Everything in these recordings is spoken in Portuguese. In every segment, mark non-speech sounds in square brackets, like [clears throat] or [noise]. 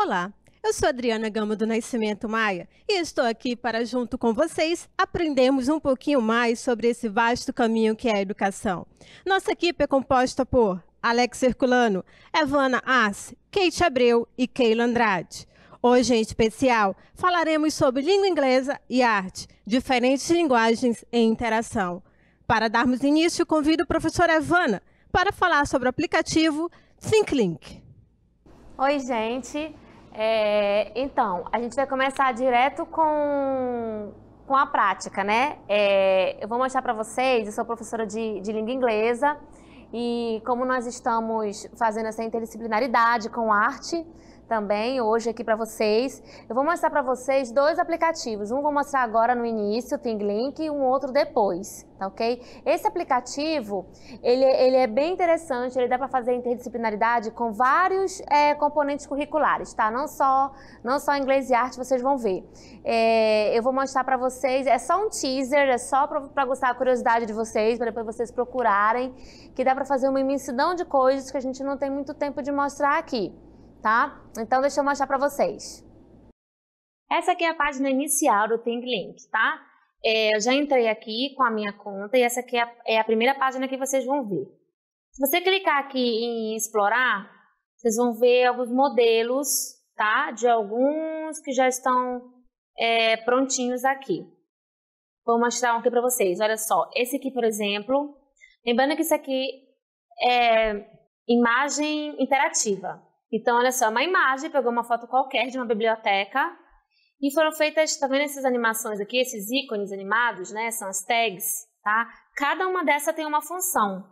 Olá, eu sou Adriana Gama do Nascimento Maia e estou aqui para, junto com vocês, aprendermos um pouquinho mais sobre esse vasto caminho que é a educação. Nossa equipe é composta por Alex Herculano, Evana Asse, Kate Abreu e Keila Andrade. Hoje, em especial, falaremos sobre língua inglesa e arte, diferentes linguagens em interação. Para darmos início, convido a professora Evana para falar sobre o aplicativo ThinkLink. Oi, gente! É, então, a gente vai começar direto com, com a prática, né? É, eu vou mostrar para vocês, eu sou professora de, de língua inglesa e como nós estamos fazendo essa interdisciplinaridade com arte, também hoje aqui para vocês. Eu vou mostrar para vocês dois aplicativos. Um vou mostrar agora no início, o ThingLink, e um outro depois, tá ok? Esse aplicativo, ele, ele é bem interessante, ele dá para fazer interdisciplinaridade com vários é, componentes curriculares, tá? Não só, não só inglês e arte, vocês vão ver. É, eu vou mostrar para vocês, é só um teaser, é só para gostar a curiosidade de vocês, para depois vocês procurarem, que dá para fazer uma imensidão de coisas que a gente não tem muito tempo de mostrar aqui tá? Então deixa eu mostrar para vocês. Essa aqui é a página inicial do Think Link, tá? É, eu já entrei aqui com a minha conta e essa aqui é a, é a primeira página que vocês vão ver. Se você clicar aqui em explorar, vocês vão ver alguns modelos, tá? De alguns que já estão é, prontinhos aqui. Vou mostrar um aqui para vocês. Olha só, esse aqui, por exemplo. Lembrando que isso aqui é imagem interativa. Então, olha só, é uma imagem, pegou uma foto qualquer de uma biblioteca e foram feitas, tá vendo essas animações aqui, esses ícones animados, né? São as tags, tá? Cada uma dessa tem uma função.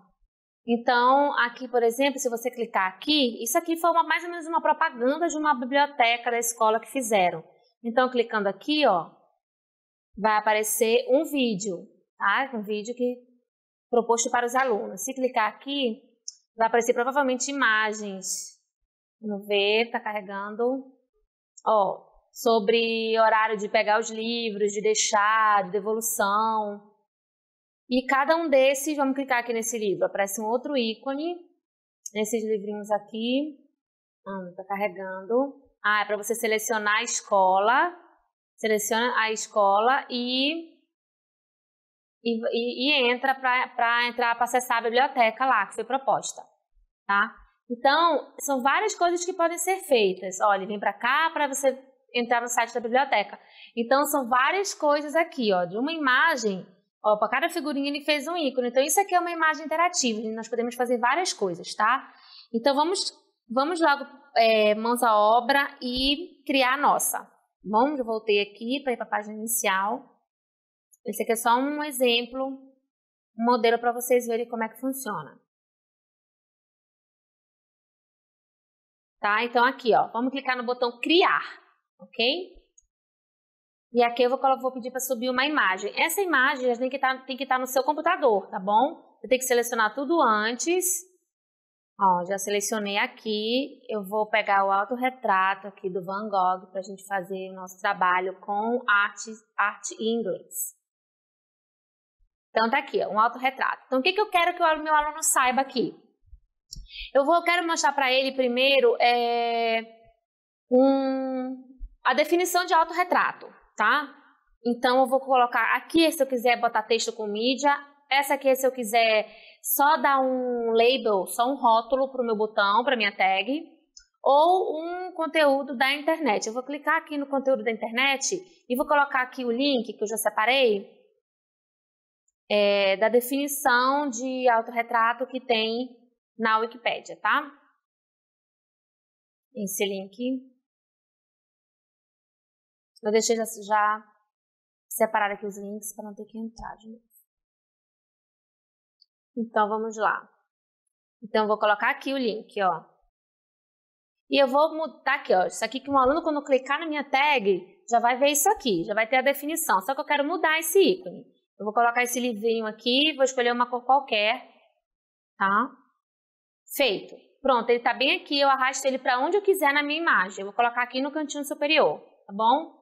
Então, aqui, por exemplo, se você clicar aqui, isso aqui foi uma, mais ou menos uma propaganda de uma biblioteca da escola que fizeram. Então, clicando aqui, ó, vai aparecer um vídeo, tá? Um vídeo que proposto para os alunos. Se clicar aqui, vai aparecer provavelmente imagens Vamos ver, tá carregando. Ó, sobre horário de pegar os livros, de deixar, de devolução. E cada um desses, vamos clicar aqui nesse livro, aparece um outro ícone, nesses livrinhos aqui. Ah, tá carregando. Ah, é para você selecionar a escola. Seleciona a escola e e, e, entra para entrar para acessar a biblioteca lá que foi proposta, tá? Então, são várias coisas que podem ser feitas. Olha, vem para cá para você entrar no site da biblioteca. Então, são várias coisas aqui, ó, de uma imagem, ó, para cada figurinha ele fez um ícone. Então, isso aqui é uma imagem interativa, nós podemos fazer várias coisas, tá? Então, vamos, vamos logo é, mãos à obra e criar a nossa. Bom, eu voltei aqui para ir para a página inicial. Esse aqui é só um exemplo, um modelo para vocês verem como é que funciona. tá? Então aqui, ó, vamos clicar no botão criar, ok? E aqui eu vou, vou pedir para subir uma imagem. Essa imagem tem que tá, estar tá no seu computador, tá bom? Eu tenho que selecionar tudo antes. Ó, já selecionei aqui. Eu vou pegar o autorretrato aqui do Van Gogh para a gente fazer o nosso trabalho com arte, arte inglês. Então tá aqui, ó, um autorretrato. Então o que, que eu quero que o meu aluno saiba aqui? Eu vou, quero mostrar para ele primeiro é, um, a definição de autorretrato, tá? Então eu vou colocar aqui se eu quiser botar texto com mídia, essa aqui se eu quiser só dar um label, só um rótulo para o meu botão, para minha tag, ou um conteúdo da internet. Eu vou clicar aqui no conteúdo da internet e vou colocar aqui o link que eu já separei é, da definição de autorretrato que tem na Wikipédia, tá? Esse link. Eu deixei já, já separar aqui os links para não ter que entrar de novo. Então vamos lá. Então eu vou colocar aqui o link, ó. E eu vou mudar aqui, ó. Isso aqui que um aluno quando clicar na minha tag já vai ver isso aqui, já vai ter a definição. Só que eu quero mudar esse ícone. Eu vou colocar esse livrinho aqui, vou escolher uma cor qualquer, tá? Feito. Pronto, ele está bem aqui, eu arrasto ele para onde eu quiser na minha imagem. Eu vou colocar aqui no cantinho superior, tá bom?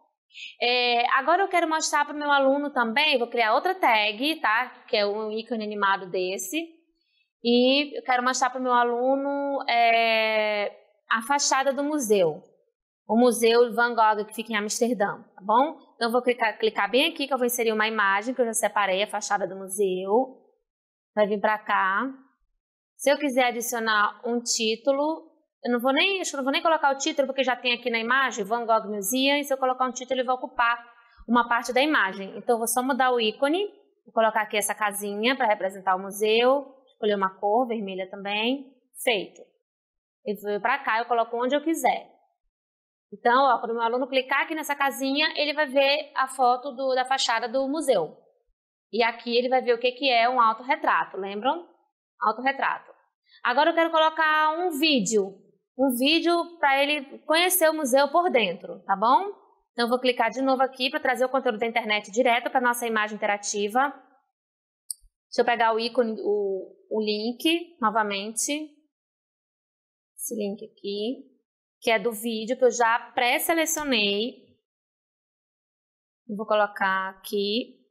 É, agora eu quero mostrar para o meu aluno também, vou criar outra tag, tá? Que é um ícone animado desse. E eu quero mostrar para o meu aluno é, a fachada do museu. O Museu Van Gogh, que fica em Amsterdã, tá bom? Então eu vou clicar, clicar bem aqui que eu vou inserir uma imagem que eu já separei, a fachada do museu. Vai vir para cá. Se eu quiser adicionar um título, eu não vou nem, não vou nem colocar o título porque já tem aqui na imagem Van Gogh Museum, e se eu colocar um título ele vai ocupar uma parte da imagem. Então eu vou só mudar o ícone, vou colocar aqui essa casinha para representar o museu, escolher uma cor vermelha também, feito. E para cá eu coloco onde eu quiser. Então, ó, quando o meu aluno clicar aqui nessa casinha, ele vai ver a foto do, da fachada do museu. E aqui ele vai ver o que, que é um autorretrato, lembram? Autorretrato. Agora eu quero colocar um vídeo, um vídeo para ele conhecer o museu por dentro, tá bom? Então eu vou clicar de novo aqui para trazer o conteúdo da internet direto para nossa imagem interativa. Deixa eu pegar o ícone, o, o link novamente. Esse link aqui, que é do vídeo que eu já pré-selecionei. Vou colocar aqui.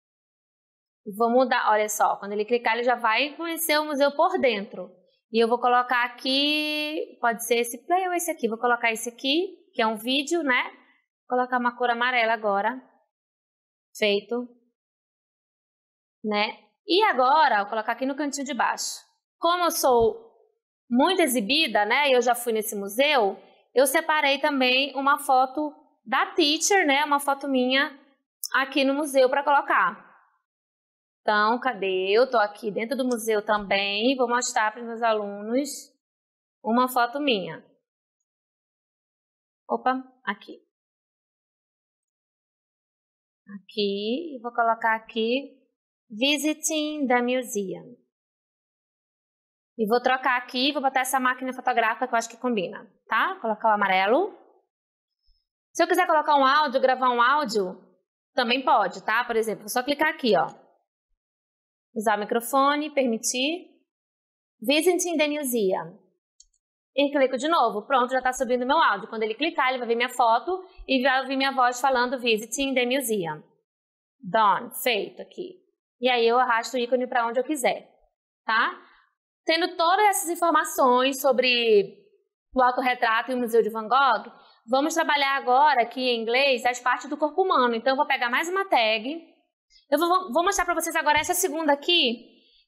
Vou mudar, olha só, quando ele clicar ele já vai conhecer o museu por dentro. E eu vou colocar aqui, pode ser esse play ou esse aqui. Vou colocar esse aqui, que é um vídeo, né? Vou colocar uma cor amarela agora. Feito. Né? E agora, vou colocar aqui no cantinho de baixo. Como eu sou muito exibida, né? Eu já fui nesse museu. Eu separei também uma foto da teacher, né? Uma foto minha aqui no museu para colocar. Então, cadê? Eu tô aqui dentro do museu também. Vou mostrar para os meus alunos uma foto minha. Opa, aqui. Aqui, vou colocar aqui Visiting the Museum. E vou trocar aqui, vou botar essa máquina fotográfica que eu acho que combina, tá? colocar o amarelo. Se eu quiser colocar um áudio, gravar um áudio, também pode, tá? Por exemplo, é só clicar aqui, ó. Usar o microfone, permitir. Visiting the museum. E clico de novo. Pronto, já está subindo meu áudio. Quando ele clicar, ele vai ver minha foto e vai ouvir minha voz falando Visiting the museum. Done. Feito aqui. E aí eu arrasto o ícone para onde eu quiser. Tá? Tendo todas essas informações sobre o autorretrato e o Museu de Van Gogh, vamos trabalhar agora aqui em inglês as partes do corpo humano. Então, eu vou pegar mais uma tag eu vou, vou mostrar para vocês agora essa segunda aqui,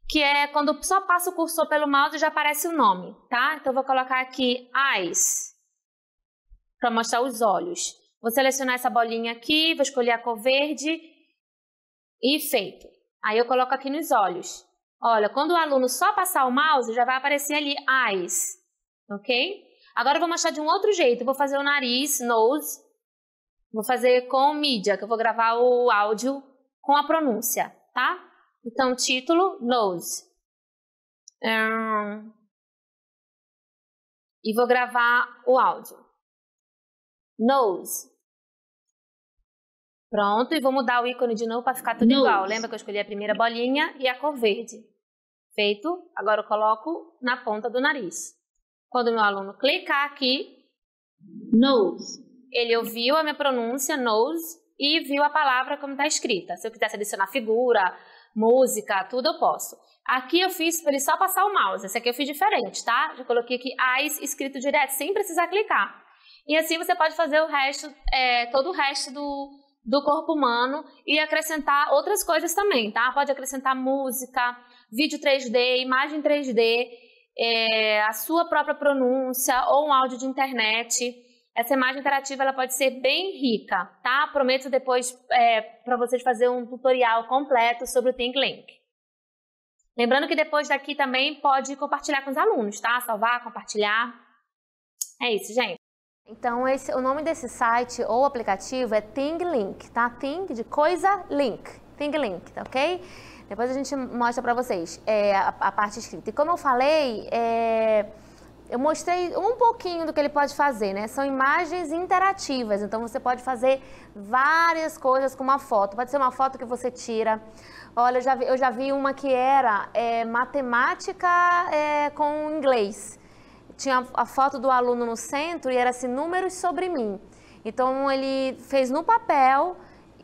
que é quando só passa o cursor pelo mouse e já aparece o nome, tá? Então, eu vou colocar aqui eyes, para mostrar os olhos. Vou selecionar essa bolinha aqui, vou escolher a cor verde e feito. Aí eu coloco aqui nos olhos. Olha, quando o aluno só passar o mouse, já vai aparecer ali eyes, ok? Agora eu vou mostrar de um outro jeito. vou fazer o nariz, nose. Vou fazer com mídia, que eu vou gravar o áudio com a pronúncia, tá? Então, título, nose. Um, e vou gravar o áudio. Nose. Pronto, e vou mudar o ícone de novo para ficar tudo nose. igual. Lembra que eu escolhi a primeira bolinha e a cor verde. Feito, agora eu coloco na ponta do nariz. Quando o meu aluno clicar aqui, nose, ele ouviu a minha pronúncia, nose, e viu a palavra como está escrita. Se eu quisesse adicionar figura, música, tudo eu posso. Aqui eu fiz para ele só passar o mouse. Esse aqui eu fiz diferente, tá? Já coloquei aqui as escrito direto, sem precisar clicar. E assim você pode fazer o resto, é, todo o resto do, do corpo humano e acrescentar outras coisas também, tá? Pode acrescentar música, vídeo 3D, imagem 3D, é, a sua própria pronúncia ou um áudio de internet. Essa imagem interativa ela pode ser bem rica, tá? Prometo depois é, para vocês fazer um tutorial completo sobre o Think Link. Lembrando que depois daqui também pode compartilhar com os alunos, tá? Salvar, compartilhar. É isso, gente. Então, esse, o nome desse site ou aplicativo é ThingLink, Link, tá? Thing de coisa, link. ThingLink, Link, tá ok? Depois a gente mostra para vocês é, a, a, parte escrita. E como eu falei, é eu mostrei um pouquinho do que ele pode fazer, né? São imagens interativas, então você pode fazer várias coisas com uma foto. Pode ser uma foto que você tira. Olha, eu já vi, eu já vi uma que era é, matemática é, com inglês. Tinha a foto do aluno no centro e era assim, números sobre mim. Então ele fez no papel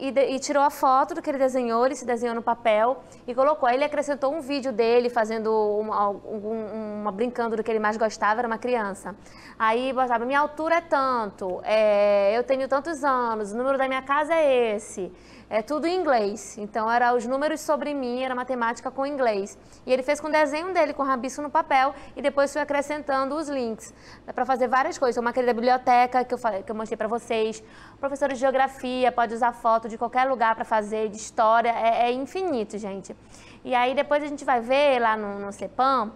e, de, e, tirou a foto do que ele desenhou, ele se desenhou no papel e colocou. Aí ele acrescentou um vídeo dele fazendo uma, uma brincando do que ele mais gostava, era uma criança. Aí botava, minha altura é tanto, é, eu tenho tantos anos, o número da minha casa é esse é tudo em inglês. Então era os números sobre mim, era matemática com inglês. E ele fez com o desenho dele, com rabisco no papel, e depois foi acrescentando os links. Dá para fazer várias coisas. Uma aquele da biblioteca que eu, falei, que eu mostrei para vocês. Professor de geografia, pode usar foto de qualquer lugar para fazer, de história. É, é, infinito, gente. E aí depois a gente vai ver lá no, no CEPAM,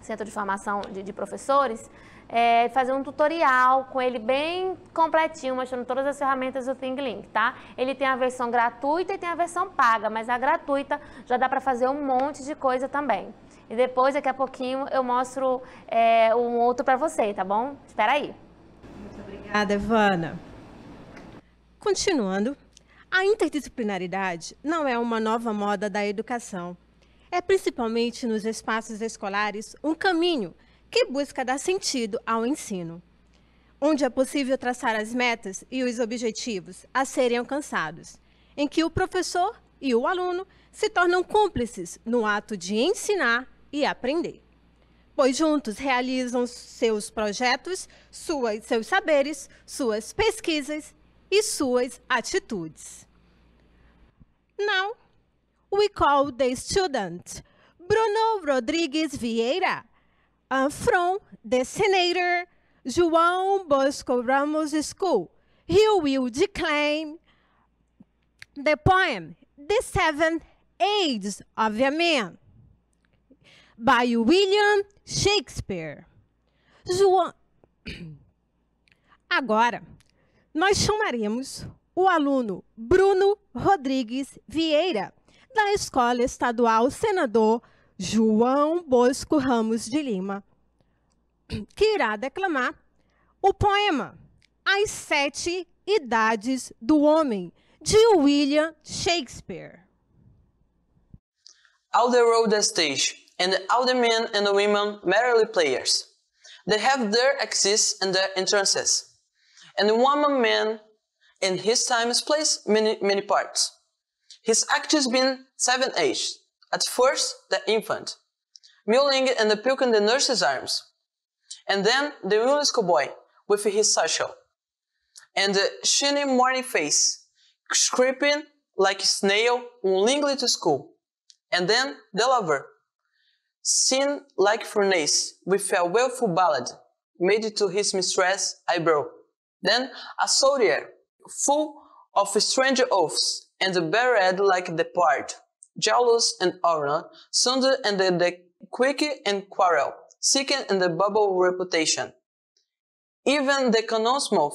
Centro de Formação de, de Professores, é, fazer um tutorial com ele bem completinho, mostrando todas as ferramentas do ThingLink, tá? Ele tem a versão gratuita e tem a versão paga, mas a gratuita já dá para fazer um monte de coisa também. E depois, daqui a pouquinho, eu mostro é, um outro para você, tá bom? Espera aí. Muito obrigada, Evana. Continuando, a interdisciplinaridade não é uma nova moda da educação. É principalmente nos espaços escolares um caminho que busca dar sentido ao ensino, onde é possível traçar as metas e os objetivos a serem alcançados, em que o professor e o aluno se tornam cúmplices no ato de ensinar e aprender, pois juntos realizam seus projetos, suas, seus saberes, suas pesquisas e suas atitudes. Now, we call the student Bruno Rodrigues Vieira uh, from the Senator João Bosco Ramos School. He will declaim the poem The Seven Aids of a Man by William Shakespeare. João... [clears throat] Agora, nós chamaremos o aluno Bruno Rodrigues Vieira, da Escola Estadual Senador João Bosco Ramos de Lima, que irá declamar o poema As Sete Idades do Homem, de William Shakespeare. All the road the stage, and all the men and the women merely players. They have their exits and their entrances. And one man in his time, place many, many parts. His act has been seven ages. At first, the infant, mewling and puking the nurse's arms, and then the UNESCO boy with his satchel, and the shiny morning face, creeping like a snail willingly to school, and then the lover, seen like furnace with a wailful ballad made to his mistress eyebrow, then a soldier, full of strange oaths and buried like the part jealous and Orna, Sunder and the, the and quarrel, seeking and the bubble reputation. Even the Konosmov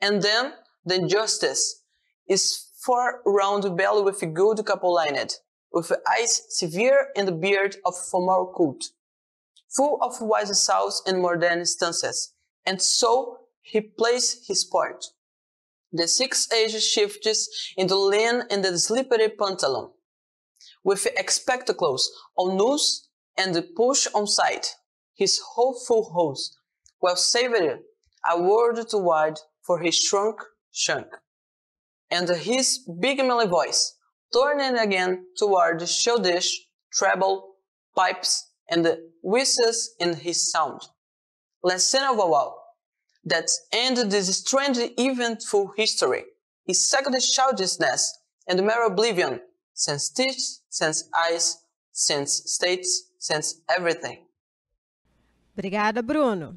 and then the justice is far round belly with a good capolined, with eyes severe and the beard of formal coat, full of wise souls and modern stances, and so he plays his part. The six age shifts in the lean and the slippery pantalon, with spectacles on nose and push on side, his hopeful host, while savouring, a word too wide for his shrunk shank. And his big mellow voice, turning again toward shell dish, treble, pipes, and whistles in his sound. Lesson of all, that ended this strange eventful history, his second childishness and mere oblivion sense teeth, sense eyes, sense states, sense everything. Obrigada, Bruno.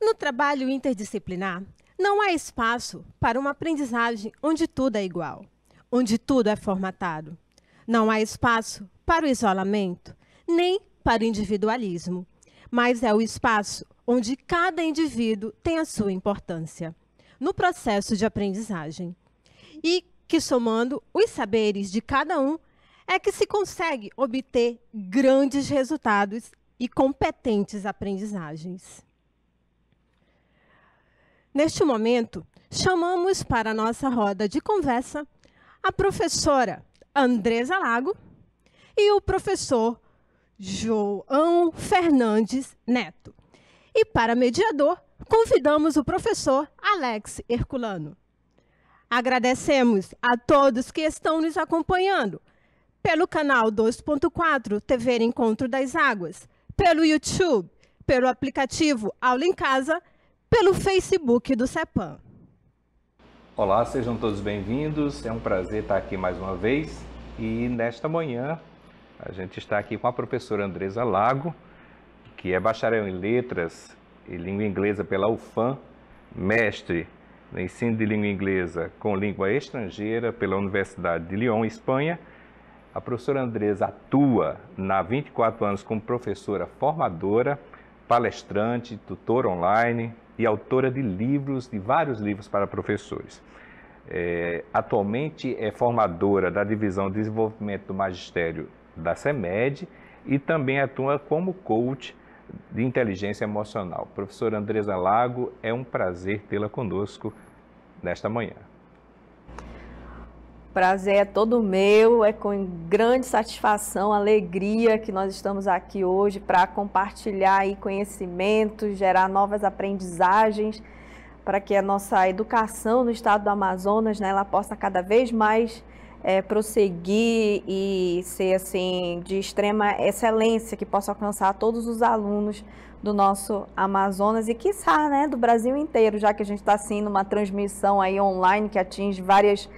No trabalho interdisciplinar, não há espaço para uma aprendizagem onde tudo é igual, onde tudo é formatado. Não há espaço para o isolamento, nem para o individualismo, mas é o espaço onde cada indivíduo tem a sua importância no processo de aprendizagem. E que somando os saberes de cada um é que se consegue obter grandes resultados e competentes aprendizagens. Neste momento, chamamos para a nossa roda de conversa a professora Andresa Lago e o professor João Fernandes Neto. E para mediador, convidamos o professor Alex Herculano. Agradecemos a todos que estão nos acompanhando pelo canal 2.4 TV Encontro das Águas, pelo YouTube, pelo aplicativo Aula em Casa, pelo Facebook do CEPAM. Olá, sejam todos bem-vindos. É um prazer estar aqui mais uma vez e nesta manhã a gente está aqui com a professora Andresa Lago, que é bacharel em Letras e Língua Inglesa pela UFAM, mestre Ensino de Língua Inglesa com Língua Estrangeira pela Universidade de Lyon, Espanha. A professora Andresa atua há 24 anos como professora formadora, palestrante, tutora online e autora de livros, de vários livros para professores. É, atualmente é formadora da Divisão de Desenvolvimento do Magistério da CEMED e também atua como coach de inteligência emocional. Professora Andresa Lago, é um prazer tê-la conosco nesta manhã. Prazer é todo meu, é com grande satisfação, alegria que nós estamos aqui hoje para compartilhar aí conhecimentos, gerar novas aprendizagens, para que a nossa educação no estado do Amazonas né, ela possa cada vez mais é, prosseguir e ser assim de extrema excelência que possa alcançar todos os alunos do nosso Amazonas e quiçá, né, do Brasil inteiro, já que a gente está assim numa transmissão aí online que atinge várias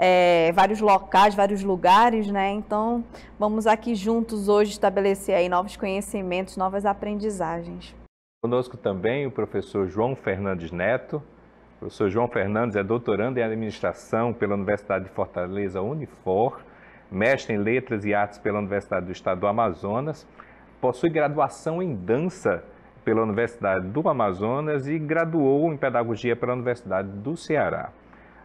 é, vários locais, vários lugares, né? Então, vamos aqui juntos hoje estabelecer aí novos conhecimentos, novas aprendizagens. Conosco também o professor João Fernandes Neto, o professor João Fernandes é doutorando em administração pela Universidade de Fortaleza, Unifor, mestre em letras e artes pela Universidade do Estado do Amazonas, possui graduação em dança pela Universidade do Amazonas e graduou em pedagogia pela Universidade do Ceará.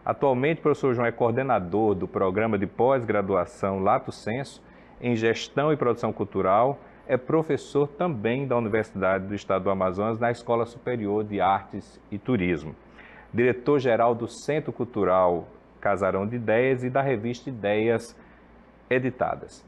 Atualmente, o professor João é coordenador do programa de pós-graduação Lato Senso em Gestão e Produção Cultural, é professor também da Universidade do Estado do Amazonas na Escola Superior de Artes e Turismo diretor-geral do Centro Cultural Casarão de Ideias e da revista Ideias Editadas.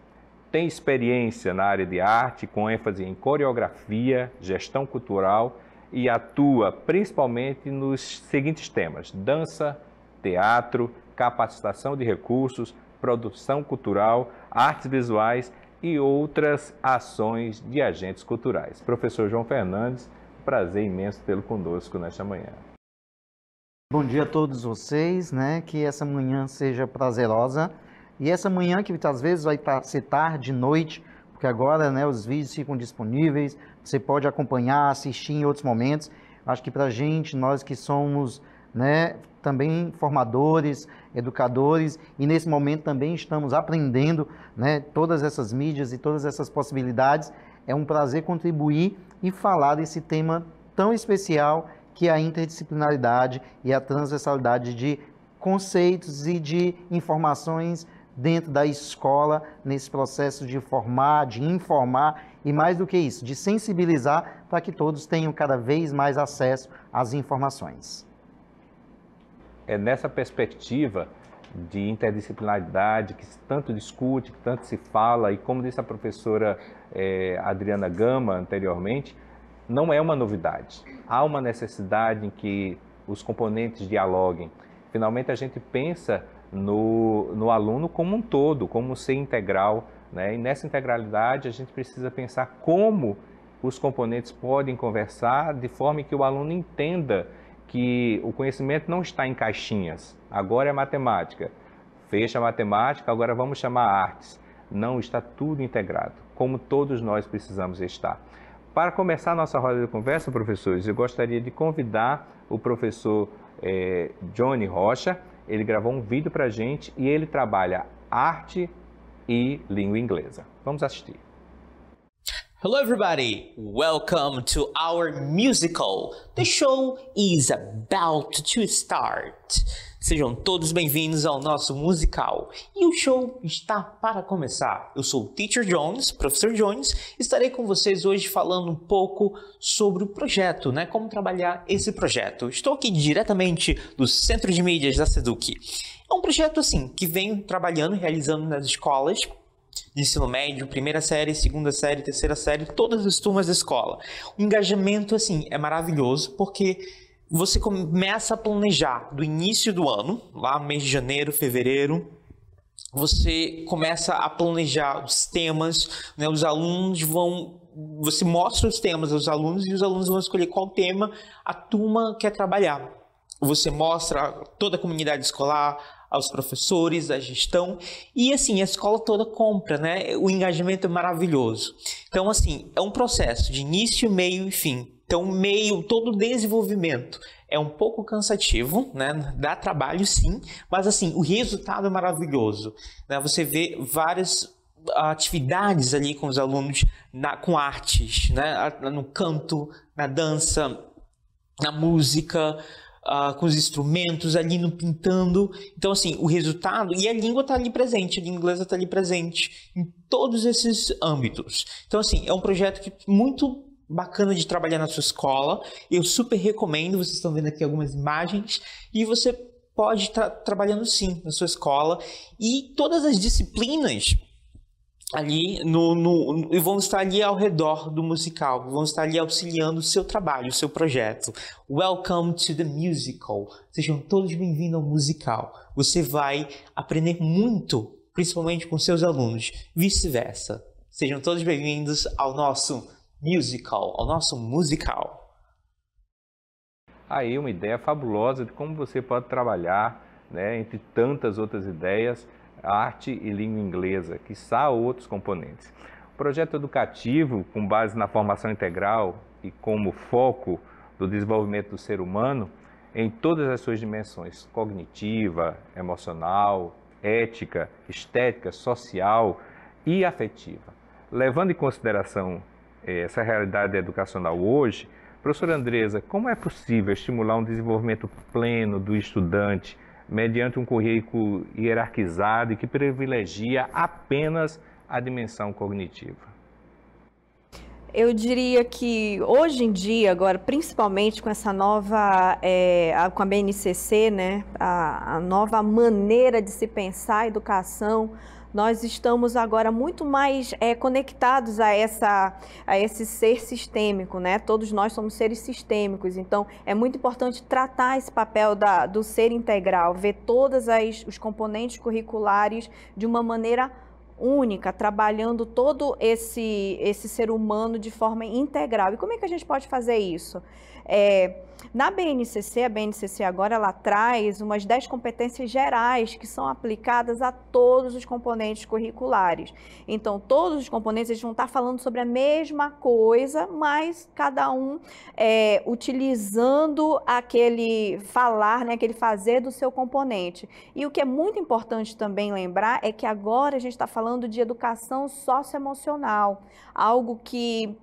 Tem experiência na área de arte, com ênfase em coreografia, gestão cultural e atua principalmente nos seguintes temas: dança, teatro, capacitação de recursos, produção cultural, artes visuais e outras ações de agentes culturais. Professor João Fernandes, prazer imenso tê-lo conosco nesta manhã. Bom dia a todos vocês, né? Que essa manhã seja prazerosa. E essa manhã que às vezes vai ser tarde, noite, porque agora né, os vídeos ficam disponíveis, você pode acompanhar, assistir em outros momentos. Acho que para a gente, nós que somos né, também formadores, educadores, e nesse momento também estamos aprendendo né, todas essas mídias e todas essas possibilidades, é um prazer contribuir e falar desse tema tão especial que é a interdisciplinaridade e a transversalidade de conceitos e de informações dentro da escola nesse processo de formar, de informar e mais do que isso, de sensibilizar para que todos tenham cada vez mais acesso às informações. É nessa perspectiva de interdisciplinaridade que tanto discute, que tanto se fala e como disse a professora eh, Adriana Gama anteriormente, não é uma novidade há uma necessidade em que os componentes dialoguem. Finalmente, a gente pensa no, no aluno como um todo, como um ser integral. Né? E nessa integralidade, a gente precisa pensar como os componentes podem conversar de forma que o aluno entenda que o conhecimento não está em caixinhas. Agora é matemática. Fecha a matemática, agora vamos chamar artes. Não está tudo integrado, como todos nós precisamos estar. Para começar a nossa roda de conversa, professores, eu gostaria de convidar o professor é, Johnny Rocha. Ele gravou um vídeo para a gente e ele trabalha arte e língua inglesa. Vamos assistir. Hello, everybody. Welcome to our musical. The show is about to start. Sejam todos bem-vindos ao nosso musical. E o show está para começar. Eu sou o Teacher Jones, Professor Jones, estarei com vocês hoje falando um pouco sobre o projeto, né? Como trabalhar esse projeto. Estou aqui diretamente do Centro de Mídias da Seduc. É um projeto assim que venho trabalhando, realizando nas escolas de ensino médio, primeira série, segunda série, terceira série, todas as turmas da escola. O engajamento assim é maravilhoso porque você começa a planejar do início do ano, lá no mês de janeiro, fevereiro, você começa a planejar os temas, né? os alunos vão. Você mostra os temas aos alunos e os alunos vão escolher qual tema a turma quer trabalhar. Você mostra toda a comunidade escolar, aos professores, à gestão e assim a escola toda compra, né? O engajamento é maravilhoso. Então assim é um processo de início, meio e fim. Então, meio, todo o desenvolvimento é um pouco cansativo, né? Dá trabalho sim, mas assim, o resultado é maravilhoso. Né? Você vê várias atividades ali com os alunos na, com artes, né? No canto, na dança, na música. Uh, com os instrumentos, ali no pintando. Então, assim, o resultado. E a língua está ali presente, a língua inglesa está ali presente em todos esses âmbitos. Então, assim, é um projeto que muito bacana de trabalhar na sua escola. Eu super recomendo, vocês estão vendo aqui algumas imagens, e você pode estar trabalhando sim na sua escola e todas as disciplinas ali no, no, no, vão estar ali ao redor do musical, vão estar ali auxiliando o seu trabalho, o seu projeto. Welcome to the musical. Sejam todos bem-vindos ao musical. Você vai aprender muito, principalmente com seus alunos. Vice-versa. Sejam todos bem-vindos ao nosso musical, ao nosso musical. Aí uma ideia fabulosa de como você pode trabalhar, né, entre tantas outras ideias, arte e língua inglesa, que há outros componentes. O projeto educativo, com base na formação integral e como foco do desenvolvimento do ser humano, em todas as suas dimensões cognitiva, emocional, ética, estética, social e afetiva, levando em consideração é, essa realidade educacional hoje, professora Andresa, como é possível estimular um desenvolvimento pleno do estudante mediante um currículo hierarquizado e que privilegia apenas a dimensão cognitiva? eu diria que hoje em dia, agora, principalmente com essa nova, é, com a BNCC, né, a, a, nova maneira de se pensar a educação, nós estamos agora muito mais é, conectados a, essa, a esse ser sistêmico, né? Todos nós somos seres sistêmicos, então é muito importante tratar esse papel da, do ser integral, ver todos os componentes curriculares de uma maneira única, trabalhando todo esse, esse ser humano de forma integral. E como é que a gente pode fazer isso? É, na BNCC, a BNCC agora ela traz umas 10 competências gerais que são aplicadas a todos os componentes curriculares. Então, todos os componentes vão estar falando sobre a mesma coisa, mas cada um é, utilizando aquele falar, né, aquele fazer do seu componente. E o que é muito importante também lembrar é que agora a gente está falando de educação socioemocional, algo que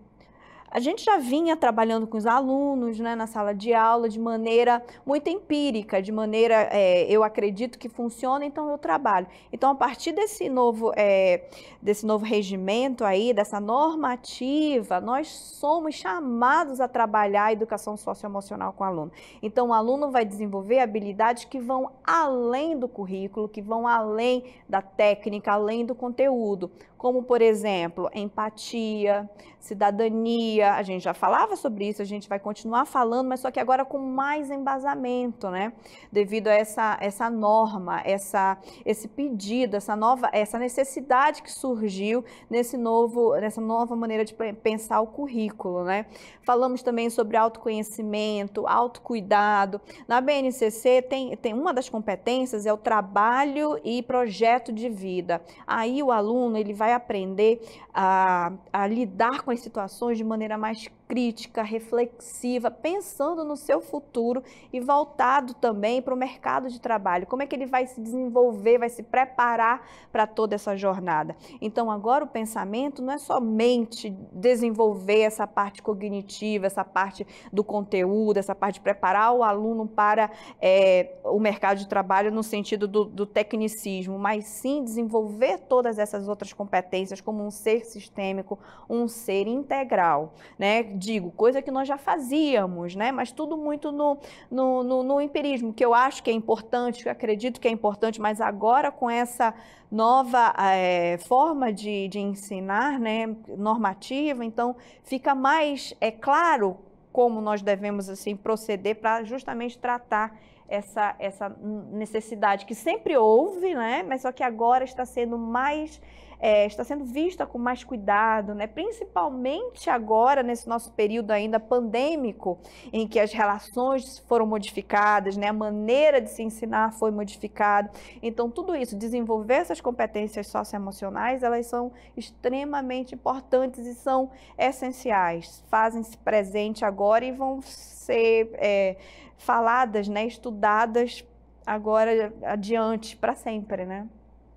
a gente já vinha trabalhando com os alunos né, na sala de aula de maneira muito empírica, de maneira é, eu acredito que funciona, então eu trabalho. Então, a partir desse novo, é, desse novo regimento aí, dessa normativa, nós somos chamados a trabalhar a educação socioemocional com o aluno. Então, o aluno vai desenvolver habilidades que vão além do currículo, que vão além da técnica, além do conteúdo, como, por exemplo, empatia, cidadania a gente já falava sobre isso, a gente vai continuar falando, mas só que agora com mais embasamento, né? Devido a essa, essa norma, essa, esse pedido, essa nova, essa necessidade que surgiu nesse novo, nessa nova maneira de pensar o currículo, né? Falamos também sobre autoconhecimento, autocuidado. Na BNCC tem, tem uma das competências é o trabalho e projeto de vida. Aí o aluno ele vai aprender a, a lidar com as situações de maneira maneira mais crítica, reflexiva, pensando no seu futuro e voltado também para o mercado de trabalho. Como é que ele vai se desenvolver, vai se preparar para toda essa jornada? Então, agora o pensamento não é somente desenvolver essa parte cognitiva, essa parte do conteúdo, essa parte de preparar o aluno para é, o mercado de trabalho no sentido do, do tecnicismo, mas sim desenvolver todas essas outras competências como um ser sistêmico, um ser integral, né? digo, coisa que nós já fazíamos, né? mas tudo muito no, no, no, no empirismo, que eu acho que é importante, que eu acredito que é importante, mas agora com essa nova é, forma de, de ensinar, né, normativa, então fica mais é claro como nós devemos assim proceder para justamente tratar essa, essa necessidade que sempre houve, né, mas só que agora está sendo mais é, está sendo vista com mais cuidado, né? principalmente agora, nesse nosso período ainda pandêmico, em que as relações foram modificadas, né? a maneira de se ensinar foi modificada. Então, tudo isso, desenvolver essas competências socioemocionais, elas são extremamente importantes e são essenciais, fazem-se presente agora e vão ser é, faladas, né? estudadas agora adiante, para sempre, né?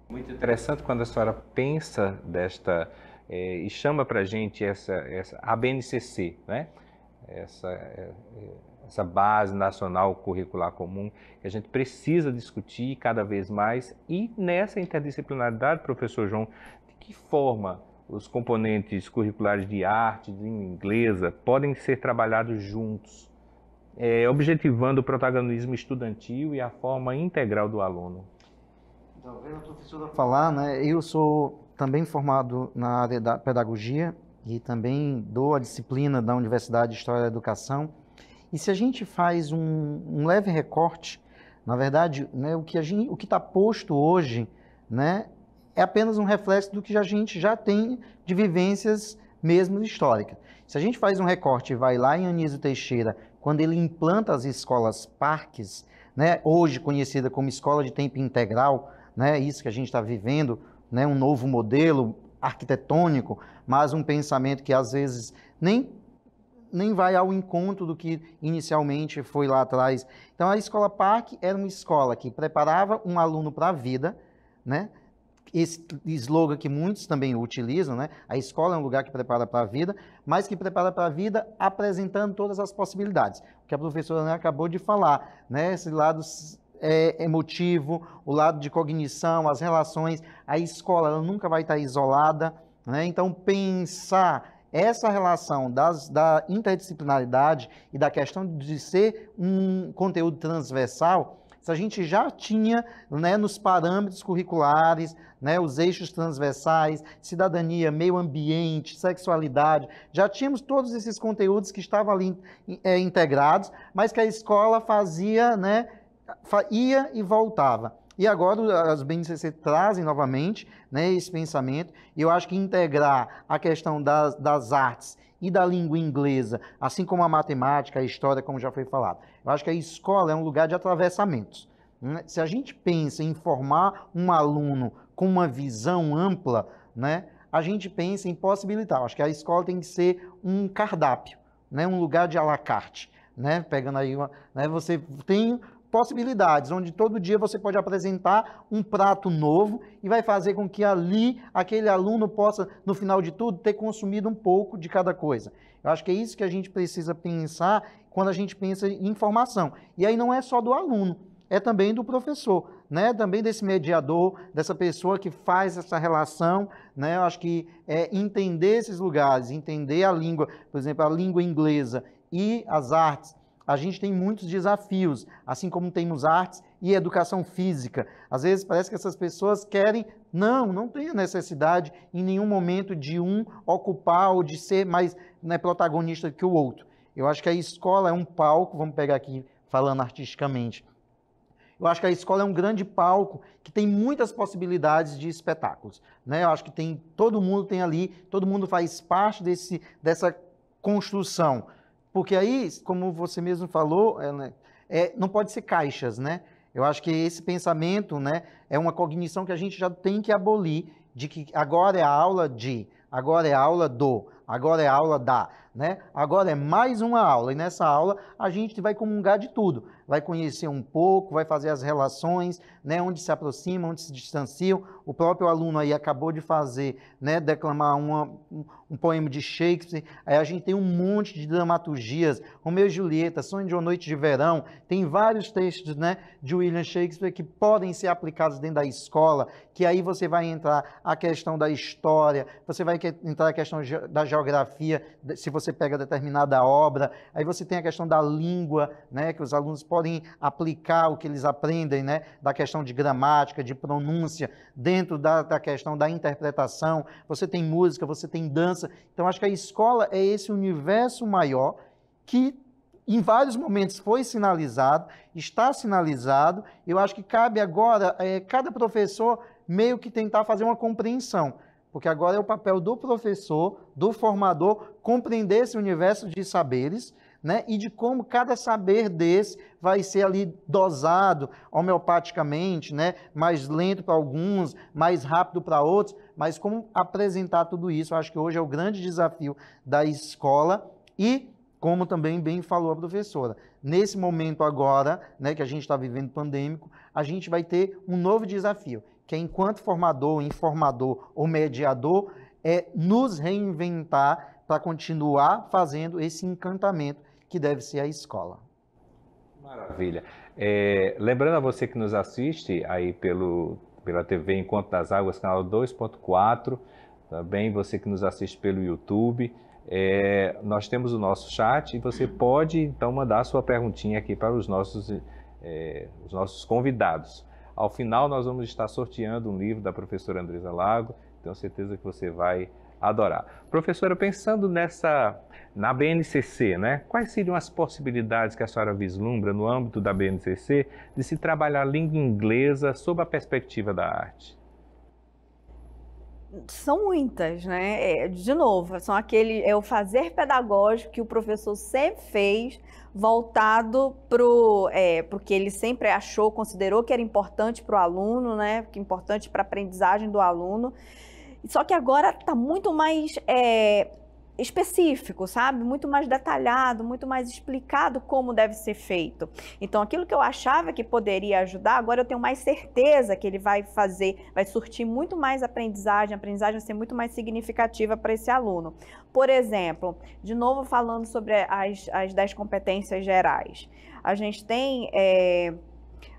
Muito interessante quando a senhora pensa desta é, e chama para a gente essa, essa a BNCC, né? Essa, eh, essa base nacional curricular comum que a gente precisa discutir cada vez mais e nessa interdisciplinaridade, professor João, de que forma os componentes curriculares de arte, de inglesa, podem ser trabalhados juntos, é, objetivando o protagonismo estudantil e a forma integral do aluno? Talvez a professora falar, né? Eu sou também formado na área da pedagogia e também dou a disciplina da Universidade de História da Educação. E se a gente faz um, um leve recorte, na verdade, né, o que gente, o que está posto hoje, né, é apenas um reflexo do que a gente já tem de vivências mesmo históricas. Se a gente faz um recorte e vai lá em Anísio Teixeira, quando ele implanta as escolas parques, né, hoje conhecida como escola de tempo integral, né, isso que a gente está vivendo, né, um novo modelo arquitetônico, mas um pensamento que às vezes nem nem vai ao encontro do que inicialmente foi lá atrás. Então a escola PAC era uma escola que preparava um aluno para a vida, né? Esse slogan que muitos também utilizam, né? A escola é um lugar que prepara para a vida, mas que prepara para a vida apresentando todas as possibilidades. O que a professora né, acabou de falar, né? Esse lado é, é, emotivo, o lado de cognição, as relações, a escola ela nunca vai estar isolada. Né? Então, pensar essa relação das, da interdisciplinaridade e da questão de ser um conteúdo transversal, se a gente já tinha né, nos parâmetros curriculares, né, os eixos transversais, cidadania, meio ambiente, sexualidade, já tínhamos todos esses conteúdos que estavam ali é, integrados, mas que a escola fazia né, ia e voltava. E agora as BNCC trazem novamente né, esse pensamento, e eu acho que integrar a questão das, das artes e da língua inglesa, assim como a matemática, a história, como já foi falado, eu acho que a escola é um lugar de atravessamentos. Né? Se a gente pensa em formar um aluno com uma visão ampla, né, a gente pensa em possibilitar. Eu acho que a escola tem que ser um cardápio, né, um lugar de à la carte. Né, pegando aí uma, né, você tem possibilidades, onde todo dia você pode apresentar um prato novo e vai fazer com que ali aquele aluno possa, no final de tudo, ter consumido um pouco de cada coisa. Eu acho que é isso que a gente precisa pensar quando a gente pensa em formação. E aí não é só do aluno, é também do professor, né? Também desse mediador, dessa pessoa que faz essa relação, né? Eu acho que é entender esses lugares, entender a língua, por exemplo, a língua inglesa e as artes a gente tem muitos desafios, assim como temos artes e educação física. Às vezes parece que essas pessoas querem, não, não tem a necessidade em nenhum momento de um ocupar ou de ser mais né, protagonista que o outro. Eu acho que a escola é um palco, vamos pegar aqui falando artisticamente. Eu acho que a escola é um grande palco que tem muitas possibilidades de espetáculos. Né? Eu acho que tem todo mundo tem ali, todo mundo faz parte desse, dessa construção. Porque aí, como você mesmo falou, é, né, é, não pode ser caixas, né? Eu acho que esse pensamento né, é uma cognição que a gente já tem que abolir, de que agora é a aula de, agora é a aula do, agora é aula da, né? Agora é mais uma aula e nessa aula a gente vai comungar de tudo, vai conhecer um pouco, vai fazer as relações, né? Onde se aproximam, onde se distanciam. O próprio aluno aí acabou de fazer, né? Declamar uma, um poema de Shakespeare. Aí a gente tem um monte de dramaturgias, Romeu e Julieta, Sonho de uma Noite de Verão. Tem vários textos, né? De William Shakespeare que podem ser aplicados dentro da escola. Que aí você vai entrar a questão da história, você vai entrar a questão da geografia geografia, se você pega determinada obra. Aí você tem a questão da língua, né, que os alunos podem aplicar o que eles aprendem, né, da questão de gramática, de pronúncia, dentro da, da questão da interpretação. Você tem música, você tem dança. Então, acho que a escola é esse universo maior que em vários momentos foi sinalizado, está sinalizado. Eu acho que cabe agora é, cada professor meio que tentar fazer uma compreensão. Porque agora é o papel do professor, do formador, compreender esse universo de saberes né? E de como cada saber desse vai ser ali dosado homeopaticamente, né? Mais lento para alguns, mais rápido para outros, mas como apresentar tudo isso? Eu acho que hoje é o grande desafio da escola e como também bem falou a professora, nesse momento agora, né, que a gente está vivendo pandêmico, a gente vai ter um novo desafio, que enquanto formador, informador ou mediador, é nos reinventar para continuar fazendo esse encantamento que deve ser a escola. Maravilha. É, lembrando a você que nos assiste aí pelo, pela TV Encontro das Águas, canal 2.4, também você que nos assiste pelo YouTube, é, nós temos o nosso chat e você pode então mandar sua perguntinha aqui para os nossos, é, os nossos convidados. Ao final, nós vamos estar sorteando um livro da professora Andresa Lago. Tenho certeza que você vai adorar. Professora, pensando nessa na BNCC, né? Quais seriam as possibilidades que a senhora vislumbra no âmbito da BNCC de se trabalhar a língua inglesa sob a perspectiva da arte? São muitas, né? É, de novo, são aquele é o fazer pedagógico que o professor sempre fez voltado para o é, que ele sempre achou, considerou que era importante para o aluno, né? Que importante para a aprendizagem do aluno. Só que agora está muito mais é, específico, sabe? Muito mais detalhado, muito mais explicado como deve ser feito. Então, aquilo que eu achava que poderia ajudar, agora eu tenho mais certeza que ele vai fazer, vai surtir muito mais aprendizagem, a aprendizagem vai ser muito mais significativa para esse aluno. Por exemplo, de novo falando sobre as, as 10 competências gerais. A gente tem é,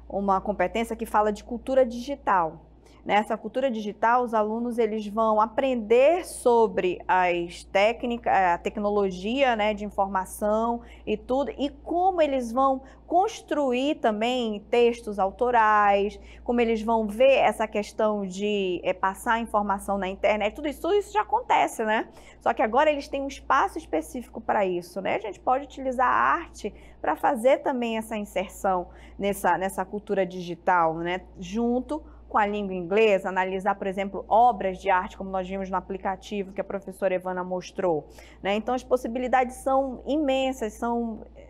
uma competência que fala de cultura digital. Nessa cultura digital, os alunos eles vão aprender sobre as técnicas, a tecnologia né, de informação e tudo, e como eles vão construir também textos autorais, como eles vão ver essa questão de é, passar informação na internet, tudo isso, tudo isso já acontece, né? Só que agora eles têm um espaço específico para isso, né? A gente pode utilizar a arte para fazer também essa inserção nessa, nessa cultura digital, né? Junto com a língua inglesa, analisar, por exemplo, obras de arte, como nós vimos no aplicativo que a professora Evana mostrou. Né? Então, as possibilidades são imensas, são eh,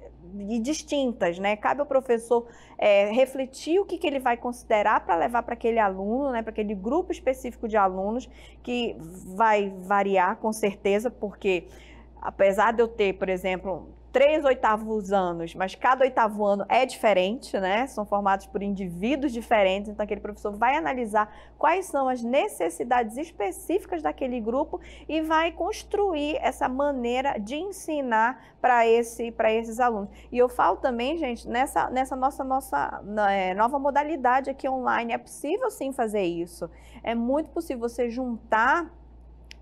e distintas, né? Cabe ao professor é, refletir o que, que ele vai considerar para levar para aquele aluno, né? Para aquele grupo específico de alunos que vai variar com certeza, porque apesar de eu ter, por exemplo, três oitavos anos, mas cada oitavo ano é diferente, né? São formados por indivíduos diferentes, então aquele professor vai analisar quais são as necessidades específicas daquele grupo e vai construir essa maneira de ensinar para esse, para esses alunos. E eu falo também, gente, nessa, nessa nossa, nossa é, nova modalidade aqui online, é possível sim fazer isso. É muito possível você juntar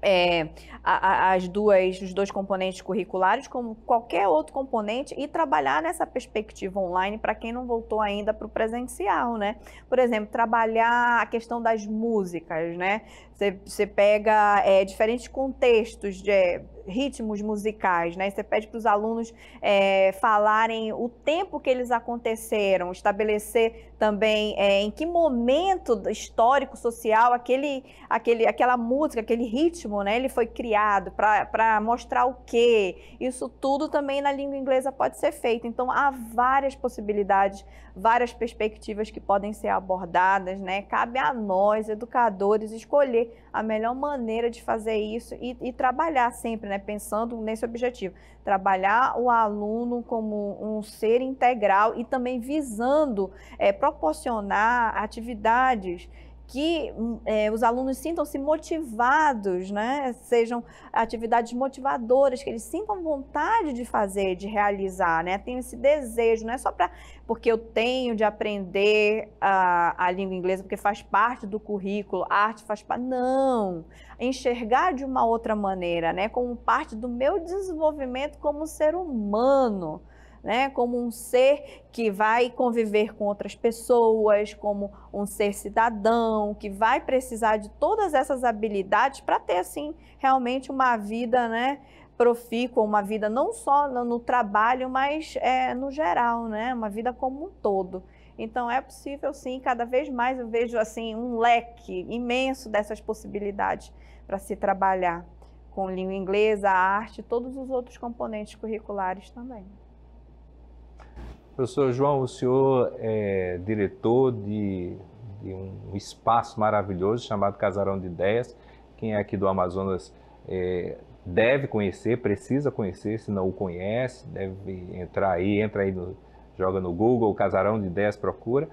é, as duas, os dois componentes curriculares como qualquer outro componente e trabalhar nessa perspectiva online para quem não voltou ainda para o presencial, né? Por exemplo, trabalhar a questão das músicas, né? Você, pega é, diferentes contextos, de, é, ritmos musicais, né? Você pede para os alunos é, falarem o tempo que eles aconteceram, estabelecer também é, em que momento histórico, social, aquele, aquele, aquela música, aquele ritmo, né? Ele foi criado para mostrar o quê? Isso tudo também na língua inglesa pode ser feito. Então, há várias possibilidades várias perspectivas que podem ser abordadas, né? Cabe a nós, educadores, escolher a melhor maneira de fazer isso e, e trabalhar sempre, né? Pensando nesse objetivo. Trabalhar o aluno como um ser integral e também visando é, proporcionar atividades que hum, é, os alunos sintam-se motivados, né? sejam atividades motivadoras, que eles sintam vontade de fazer, de realizar, né? tenham esse desejo, não é só para porque eu tenho de aprender a, a língua inglesa, porque faz parte do currículo, a arte faz parte, não, enxergar de uma outra maneira, né? como parte do meu desenvolvimento como ser humano, né? Como um ser que vai conviver com outras pessoas, como um ser cidadão, que vai precisar de todas essas habilidades para ter, assim, realmente uma vida, né? profícua, uma vida não só no trabalho, mas é, no geral, né? Uma vida como um todo. Então é possível sim, cada vez mais eu vejo assim um leque imenso dessas possibilidades para se trabalhar com língua inglesa, a arte, todos os outros componentes curriculares também. Professor João, o senhor é diretor de, de um espaço maravilhoso chamado Casarão de Ideias. Quem é aqui do Amazonas é, deve conhecer, precisa conhecer, se não o conhece, deve entrar aí, entra aí, no, joga no Google, Casarão de Ideias, procura.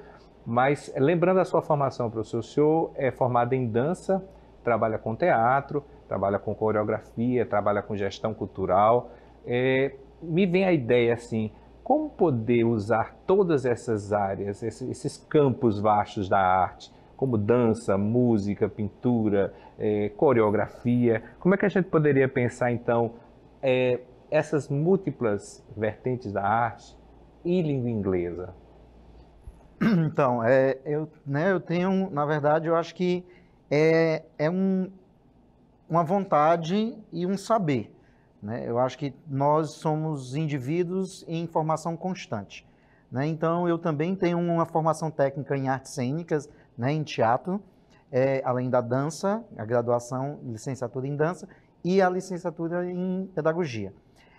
Mas lembrando a sua formação, professor, o senhor é formado em dança, trabalha com teatro, trabalha com coreografia, trabalha com gestão cultural. É, me vem a ideia assim, como poder usar todas essas áreas, esses campos vastos da arte, como dança, música, pintura, é, coreografia? Como é que a gente poderia pensar, então, é, essas múltiplas vertentes da arte e língua inglesa? [clears throat] Então, é, eu, né, eu tenho, na verdade, eu acho que é, é um, uma vontade e um saber. Né? Eu acho que nós somos indivíduos em formação constante. Né? Então, eu também tenho uma formação técnica em artes cênicas, né? em teatro, é, além da dança, a graduação, licenciatura em dança e a licenciatura em pedagogia.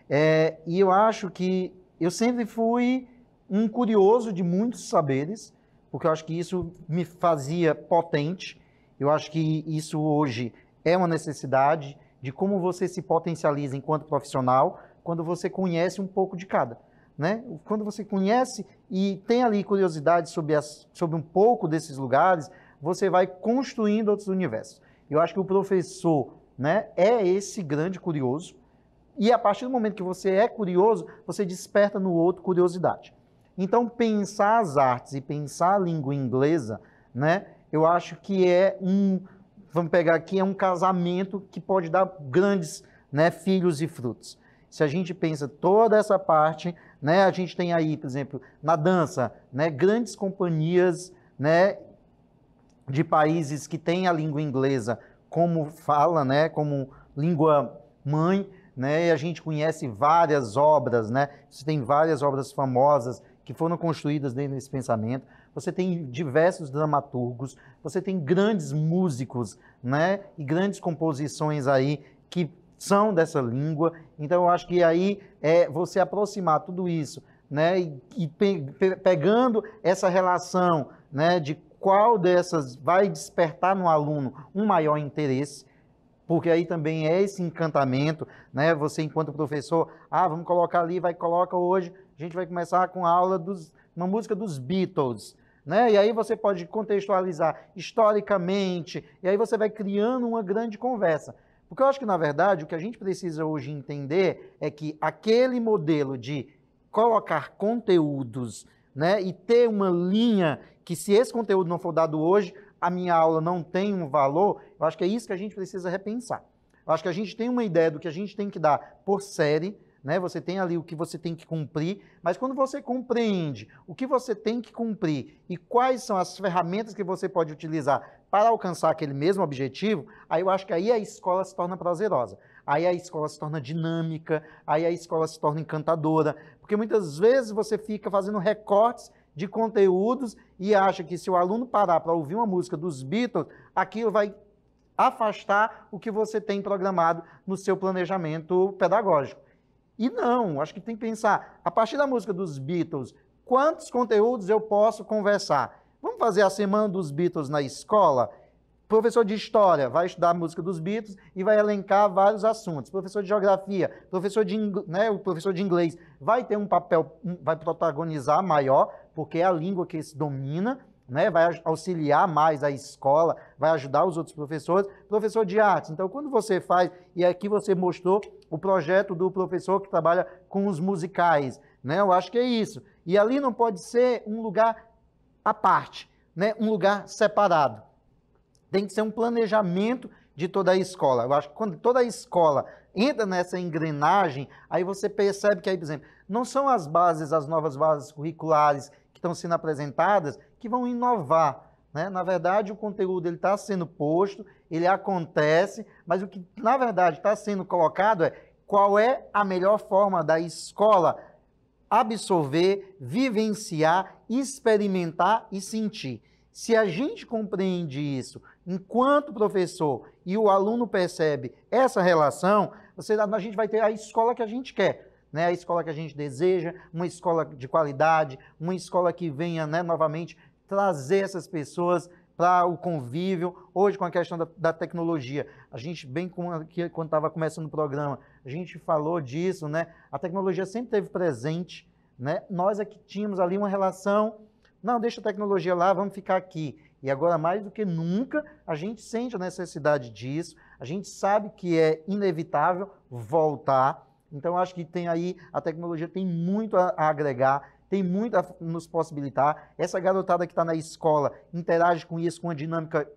É, e eu acho que eu sempre fui um curioso de muitos saberes, porque eu acho que isso me fazia potente. Eu acho que isso hoje é uma necessidade de como você se potencializa enquanto profissional quando você conhece um pouco de cada. Né? Quando você conhece e tem ali curiosidade sobre, as, sobre um pouco desses lugares, você vai construindo outros universos. Eu acho que o professor né, é esse grande curioso, e a partir do momento que você é curioso, você desperta no outro curiosidade. Então, pensar as artes e pensar a língua inglesa, né, eu acho que é um, vamos pegar aqui, é um casamento que pode dar grandes né, filhos e frutos. Se a gente pensa toda essa parte, né, a gente tem aí, por exemplo, na dança, né, grandes companhias né, de países que têm a língua inglesa como fala, né, como língua mãe, né, e a gente conhece várias obras, né, você tem várias obras famosas que foram construídas dentro desse pensamento, você tem diversos dramaturgos, você tem grandes músicos, né? E grandes composições aí que são dessa língua. Então eu acho que aí é você aproximar tudo isso, né? E, e pe pe pegando essa relação, né? De qual dessas vai despertar no aluno um maior interesse, porque aí também é esse encantamento, né? Você enquanto professor, ah, vamos colocar ali, vai coloca hoje, a gente vai começar com a aula dos uma música dos Beatles. Né? E aí você pode contextualizar historicamente, e aí você vai criando uma grande conversa. Porque eu acho que, na verdade, o que a gente precisa hoje entender é que aquele modelo de colocar conteúdos né, e ter uma linha que, se esse conteúdo não for dado hoje, a minha aula não tem um valor, eu acho que é isso que a gente precisa repensar. Eu acho que a gente tem uma ideia do que a gente tem que dar por série, né? Você tem ali o que você tem que cumprir, mas quando você compreende o que você tem que cumprir e quais são as ferramentas que você pode utilizar para alcançar aquele mesmo objetivo, aí eu acho que aí a escola se torna prazerosa. Aí a escola se torna dinâmica, aí a escola se torna encantadora, porque muitas vezes você fica fazendo recortes de conteúdos e acha que se o aluno parar para ouvir uma música dos Beatles, aquilo vai afastar o que você tem programado no seu planejamento pedagógico. E não, acho que tem que pensar, a partir da música dos Beatles, quantos conteúdos eu posso conversar? Vamos fazer a semana dos Beatles na escola? Professor de história vai estudar a música dos Beatles e vai elencar vários assuntos. Professor de geografia, professor de, né, o professor de inglês vai ter um papel, vai protagonizar maior, porque é a língua que se domina, né, vai auxiliar mais a escola, vai ajudar os outros professores. Professor de artes, então quando você faz, e é aqui você mostrou o projeto do professor que trabalha com os musicais, né? Eu acho que é isso. E ali não pode ser um lugar à parte, né? Um lugar separado. Tem que ser um planejamento de toda a escola. Eu acho que quando toda a escola entra nessa engrenagem, aí você percebe que aí, por exemplo, não são as bases, as novas bases curriculares estão sendo apresentadas que vão inovar. Né? Na verdade, o conteúdo está sendo posto, ele acontece, mas o que na verdade está sendo colocado é qual é a melhor forma da escola absorver, vivenciar, experimentar e sentir. Se a gente compreende isso enquanto professor e o aluno percebe essa relação, você, a gente vai ter a escola que a gente quer né? a escola que a gente deseja, uma escola de qualidade, uma escola que venha né, novamente trazer essas pessoas para o convívio. Hoje, com a questão da, da tecnologia, a gente, bem com, aqui, quando estava começando o programa, a gente falou disso, né? A tecnologia sempre teve presente, né? Nós aqui é tínhamos ali uma relação, não, deixa a tecnologia lá, vamos ficar aqui. E agora, mais do que nunca, a gente sente a necessidade disso, a gente sabe que é inevitável voltar, então, acho que tem aí, a tecnologia tem muito a, a agregar, tem muito a nos possibilitar. Essa garotada que está na escola interage com isso, com uma dinâmica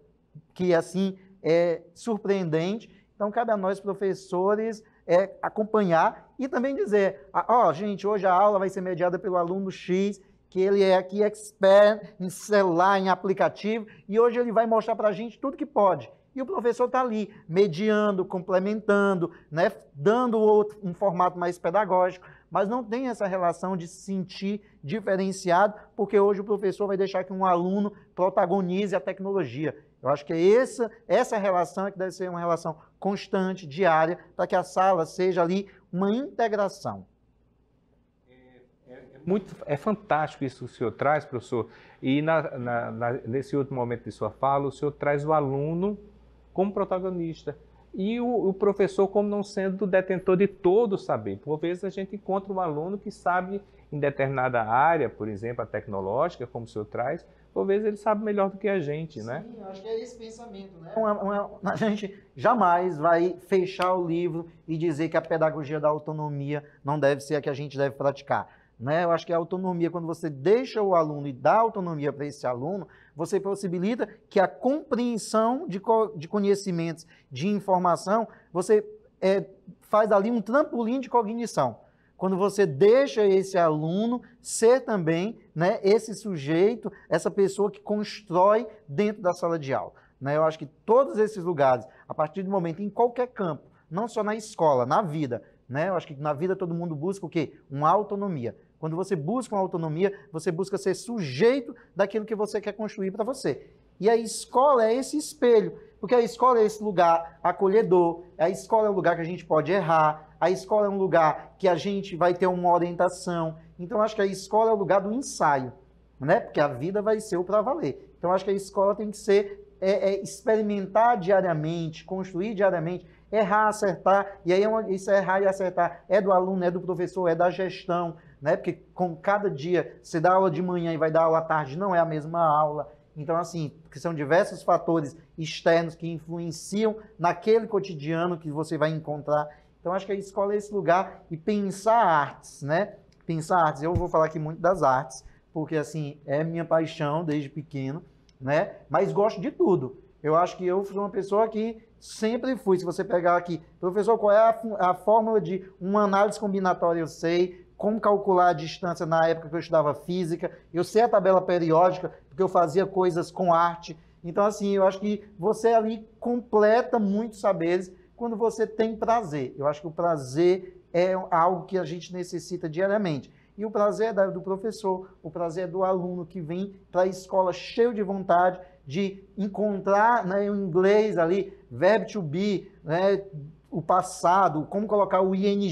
que, assim, é surpreendente. Então, cabe a nós, professores, é, acompanhar e também dizer, ó, oh, gente, hoje a aula vai ser mediada pelo aluno X, que ele é aqui expert em celular, em aplicativo, e hoje ele vai mostrar para a gente tudo que pode e o professor está ali, mediando, complementando, né, dando outro, um formato mais pedagógico, mas não tem essa relação de se sentir diferenciado, porque hoje o professor vai deixar que um aluno protagonize a tecnologia. Eu acho que é essa, essa relação é que deve ser uma relação constante, diária, para que a sala seja ali uma integração. É, é, é muito, é fantástico isso que o senhor traz, professor. E na, na, na, nesse outro momento de sua fala, o senhor traz o aluno como protagonista. E o, o professor como não sendo o detentor de todo o saber. Por vezes a gente encontra um aluno que sabe em determinada área, por exemplo, a tecnológica, como o senhor traz, por vezes ele sabe melhor do que a gente, Sim, né? Sim, acho que é esse pensamento, né? Uma, uma, a gente jamais vai fechar o livro e dizer que a pedagogia da autonomia não deve ser a que a gente deve praticar. Né? Eu acho que é a autonomia, quando você deixa o aluno e dá autonomia para esse aluno, você possibilita que a compreensão de, co de conhecimentos, de informação, você é, faz ali um trampolim de cognição. Quando você deixa esse aluno ser também né, esse sujeito, essa pessoa que constrói dentro da sala de aula. Né? Eu acho que todos esses lugares, a partir do momento, em qualquer campo, não só na escola, na vida, né? Eu acho que na vida todo mundo busca o quê? Uma autonomia. Quando você busca uma autonomia, você busca ser sujeito daquilo que você quer construir para você. E a escola é esse espelho, porque a escola é esse lugar acolhedor, a escola é um lugar que a gente pode errar, a escola é um lugar que a gente vai ter uma orientação. Então, acho que a escola é o lugar do ensaio, né? Porque a vida vai ser o para valer. Então, acho que a escola tem que ser é, é experimentar diariamente, construir diariamente, errar, acertar, e aí é uma, isso é errar e acertar é do aluno, é do professor, é da gestão, né? Porque com cada dia, você dá aula de manhã e vai dar aula à tarde, não é a mesma aula. Então, assim, que são diversos fatores externos que influenciam naquele cotidiano que você vai encontrar. Então, acho que a escola é esse lugar e pensar artes, né? Pensar artes. Eu vou falar aqui muito das artes, porque, assim, é minha paixão desde pequeno, né? Mas gosto de tudo. Eu acho que eu sou uma pessoa que sempre fui. Se você pegar aqui, professor, qual é a, a fórmula de uma análise combinatória? Eu sei como calcular a distância na época que eu estudava física, eu sei a tabela periódica, porque eu fazia coisas com arte. Então, assim, eu acho que você ali completa muitos saberes quando você tem prazer. Eu acho que o prazer é algo que a gente necessita diariamente. E o prazer é do professor, o prazer é do aluno que vem para a escola cheio de vontade de encontrar né, o inglês ali, verb to be, né, o passado, como colocar o ing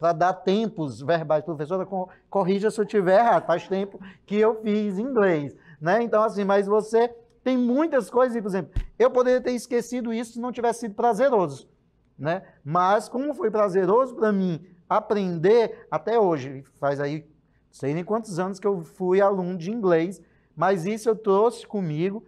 para dar tempos verbais. Professora, corrija se eu tiver errado, faz tempo que eu fiz inglês. Né? Então, assim, mas você tem muitas coisas, por exemplo, eu poderia ter esquecido isso se não tivesse sido prazeroso. Né? Mas como foi prazeroso para mim aprender até hoje, faz aí sei nem quantos anos que eu fui aluno de inglês, mas isso eu trouxe comigo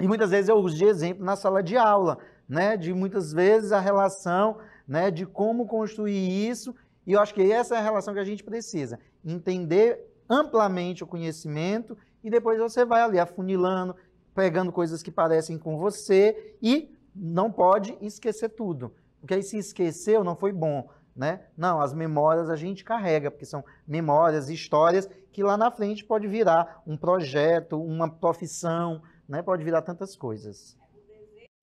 e muitas vezes eu uso de exemplo na sala de aula, né? De muitas vezes a relação né, de como construir isso. E eu acho que essa é a relação que a gente precisa. Entender amplamente o conhecimento e depois você vai ali afunilando, pegando coisas que parecem com você e não pode esquecer tudo. Porque aí se esqueceu, não foi bom. Né? Não, as memórias a gente carrega, porque são memórias, histórias que lá na frente pode virar um projeto, uma profissão, né? pode virar tantas coisas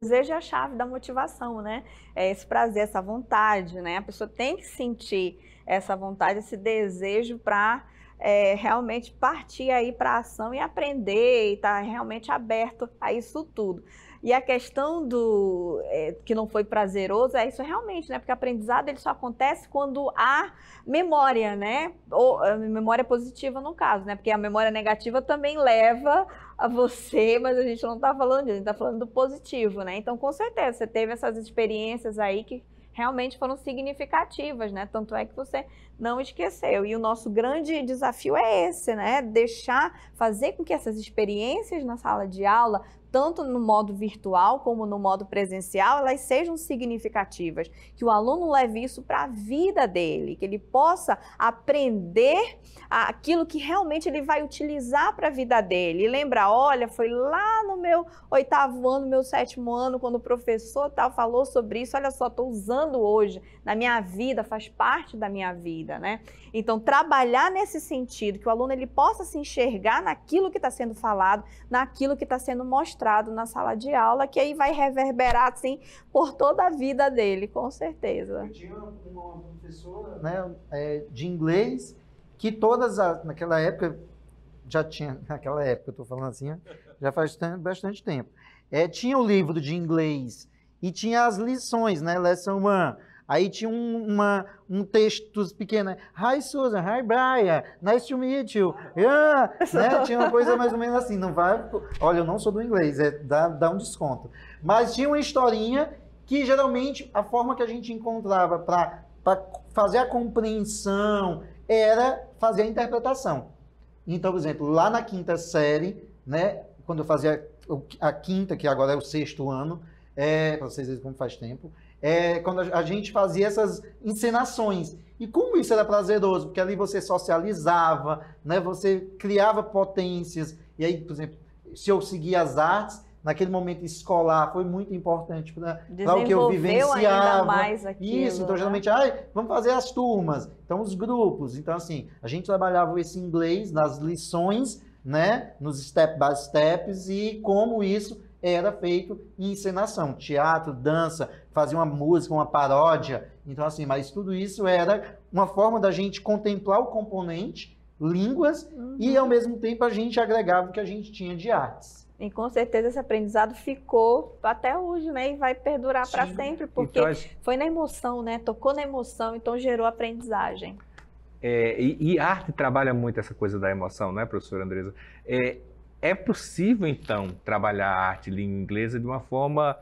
desejo é a chave da motivação, né? É esse prazer, essa vontade, né? A pessoa tem que sentir essa vontade, esse desejo para é, realmente partir aí para a ação e aprender e estar tá realmente aberto a isso tudo. E a questão do é, que não foi prazeroso é isso realmente, né? Porque aprendizado ele só acontece quando há memória, né? Ou memória positiva no caso, né? Porque a memória negativa também leva a você, mas a gente não está falando disso, a gente está falando do positivo, né? Então, com certeza, você teve essas experiências aí que realmente foram significativas, né? Tanto é que você não esqueceu. E o nosso grande desafio é esse, né? Deixar, fazer com que essas experiências na sala de aula tanto no modo virtual como no modo presencial, elas sejam significativas, que o aluno leve isso para a vida dele, que ele possa aprender aquilo que realmente ele vai utilizar para a vida dele. E lembra, olha, foi lá no meu oitavo ano, meu sétimo ano, quando o professor tal falou sobre isso, olha só, estou usando hoje na minha vida, faz parte da minha vida, né? Então, trabalhar nesse sentido, que o aluno ele possa se enxergar naquilo que está sendo falado, naquilo que está sendo mostrado na sala de aula, que aí vai reverberar assim por toda a vida dele, com certeza. Eu tinha uma professora né, é, de inglês que todas as, naquela época já tinha [laughs] naquela época eu estou falando assim já faz bastante tempo é, tinha o livro de inglês e tinha as lições né lesson one Aí tinha um, uma, um texto pequeno, Hi Susan, hi Brian, nice to meet you. Yeah. né? Tinha uma coisa mais ou menos assim, não vai... Olha, eu não sou do inglês, é, dá, dá um desconto. Mas tinha uma historinha que geralmente a forma que a gente encontrava para fazer a compreensão era fazer a interpretação. Então, por exemplo, lá na quinta série, né, quando eu fazia a quinta, que agora é o sexto ano, é, para vocês verem como faz tempo, é, quando a gente fazia essas encenações. E como isso era prazeroso, porque ali você socializava, né? você criava potências. E aí, por exemplo, se eu seguia as artes, naquele momento escolar foi muito importante né? para o que eu vivenciava. Ainda mais aquilo, Isso, então né? geralmente, ah, vamos fazer as turmas, então os grupos. Então, assim, a gente trabalhava esse inglês nas lições, né? Nos step by steps e como isso era feito em encenação, teatro, dança, fazia uma música, uma paródia. Então, assim, mas tudo isso era uma forma da gente contemplar o componente, línguas, uhum. e ao mesmo tempo a gente agregava o que a gente tinha de artes. E com certeza esse aprendizado ficou até hoje, né? E vai perdurar para sempre, porque então, foi na emoção, né? Tocou na emoção, então gerou aprendizagem. É, e, e, arte trabalha muito essa coisa da emoção, né, professora Andresa? É, é possível, então, trabalhar a arte língua inglesa de uma forma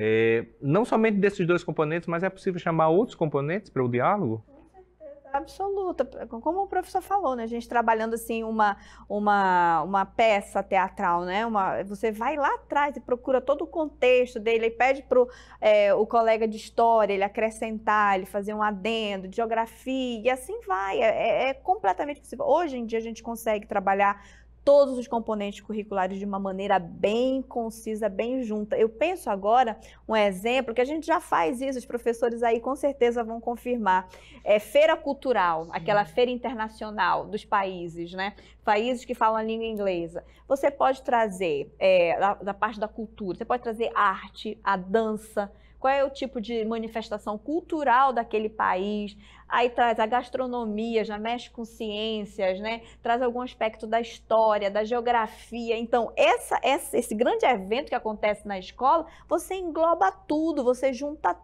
é, não somente desses dois componentes, mas é possível chamar outros componentes para o diálogo? absoluta. Como o professor falou, né? A gente trabalhando assim uma, uma, uma peça teatral, né? Uma, você vai lá atrás e procura todo o contexto dele, e pede para é, o colega de história ele acrescentar, ele fazer um adendo, geografia, e assim vai. É, é, é completamente possível. Hoje em dia a gente consegue trabalhar todos os componentes curriculares de uma maneira bem concisa, bem junta. Eu penso agora um exemplo que a gente já faz isso, os professores aí com certeza vão confirmar. É feira cultural, aquela feira internacional dos países, né? Países que falam a língua inglesa. Você pode trazer é, da, da parte da cultura, você pode trazer arte, a dança qual é o tipo de manifestação cultural daquele país, aí traz a gastronomia, já mexe com ciências, né? traz algum aspecto da história, da geografia. Então, essa, essa, esse grande evento que acontece na escola, você engloba tudo, você junta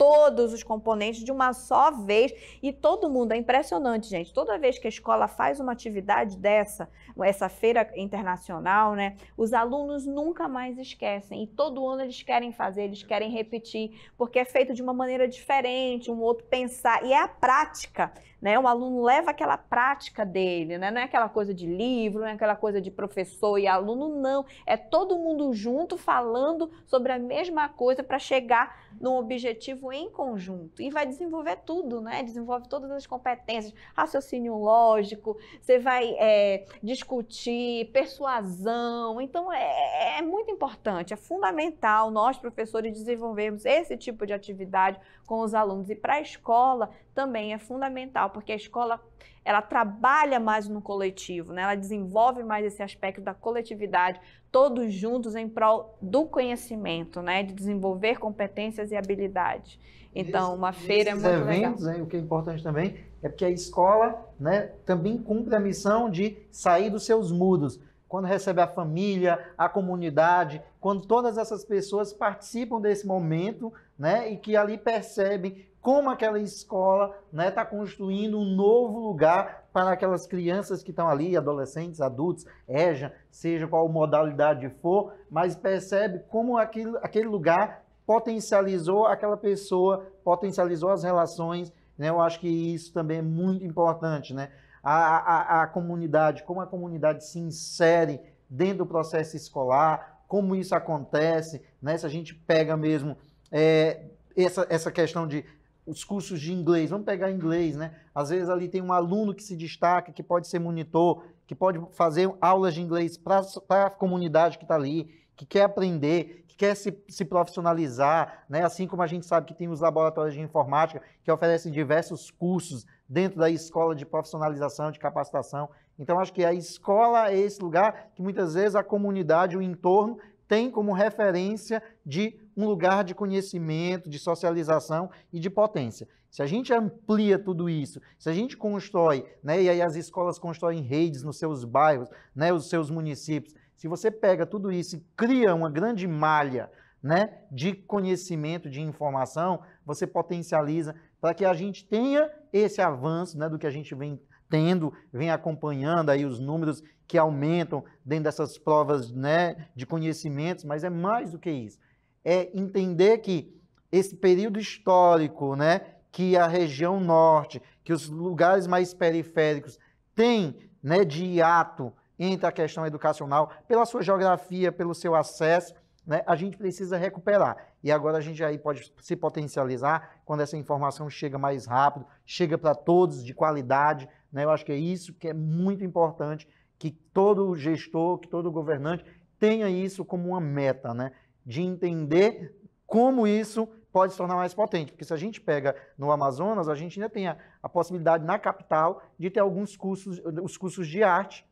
todos os componentes de uma só vez e todo mundo. É impressionante, gente. Toda vez que a escola faz uma atividade dessa, essa feira internacional, né? Os alunos nunca mais esquecem e todo ano eles querem fazer, eles querem repetir, porque é feito de uma maneira diferente, um outro pensar e é a prática né? O aluno leva aquela prática dele, né? Não é aquela coisa de livro, não é aquela coisa de professor e aluno, não. É todo mundo junto falando sobre a mesma coisa para chegar num objetivo em conjunto. E vai desenvolver tudo, né? Desenvolve todas as competências, raciocínio lógico, você vai é, discutir, persuasão. Então, é, é, é muito importante, é fundamental nós, professores, desenvolvermos esse tipo de atividade com os alunos. E para a escola também é fundamental porque a escola ela trabalha mais no coletivo, né? ela desenvolve mais esse aspecto da coletividade, todos juntos em prol do conhecimento, né? de desenvolver competências e habilidades. Então, uma feira é muito eventos, legal. Hein, o que é importante também é porque a escola né, também cumpre a missão de sair dos seus mudos. Quando recebe a família, a comunidade, quando todas essas pessoas participam desse momento né, e que ali percebem como aquela escola está né, tá construindo um novo lugar para aquelas crianças que estão ali, adolescentes, adultos, EJA, seja qual modalidade for, mas percebe como aquele, aquele lugar potencializou aquela pessoa, potencializou as relações. Né? Eu acho que isso também é muito importante. Né? A, a, a comunidade, como a comunidade se insere dentro do processo escolar, como isso acontece, né? se a gente pega mesmo é, essa, essa questão de os cursos de inglês, vamos pegar inglês, né? Às vezes ali tem um aluno que se destaca, que pode ser monitor, que pode fazer aulas de inglês para a comunidade que está ali, que quer aprender, que quer se, se profissionalizar, né? Assim como a gente sabe que tem os laboratórios de informática que oferecem diversos cursos dentro da escola de profissionalização, de capacitação. Então, acho que a escola é esse lugar que muitas vezes a comunidade, o entorno, tem como referência de um lugar de conhecimento, de socialização e de potência. Se a gente amplia tudo isso, se a gente constrói, né, e aí as escolas constroem redes nos seus bairros, né, os seus municípios, se você pega tudo isso e cria uma grande malha né, de conhecimento, de informação, você potencializa para que a gente tenha esse avanço né, do que a gente vem tendo, vem acompanhando aí os números que aumentam dentro dessas provas né, de conhecimentos, mas é mais do que isso é entender que esse período histórico, né, que a região norte, que os lugares mais periféricos têm, né, de hiato entre a questão educacional, pela sua geografia, pelo seu acesso, né, a gente precisa recuperar. E agora a gente aí pode se potencializar quando essa informação chega mais rápido, chega para todos de qualidade. Né? Eu acho que é isso que é muito importante, que todo gestor, que todo governante tenha isso como uma meta, né? de entender como isso pode se tornar mais potente. Porque se a gente pega no Amazonas, a gente ainda tem a, a possibilidade na capital de ter alguns cursos, os cursos de arte,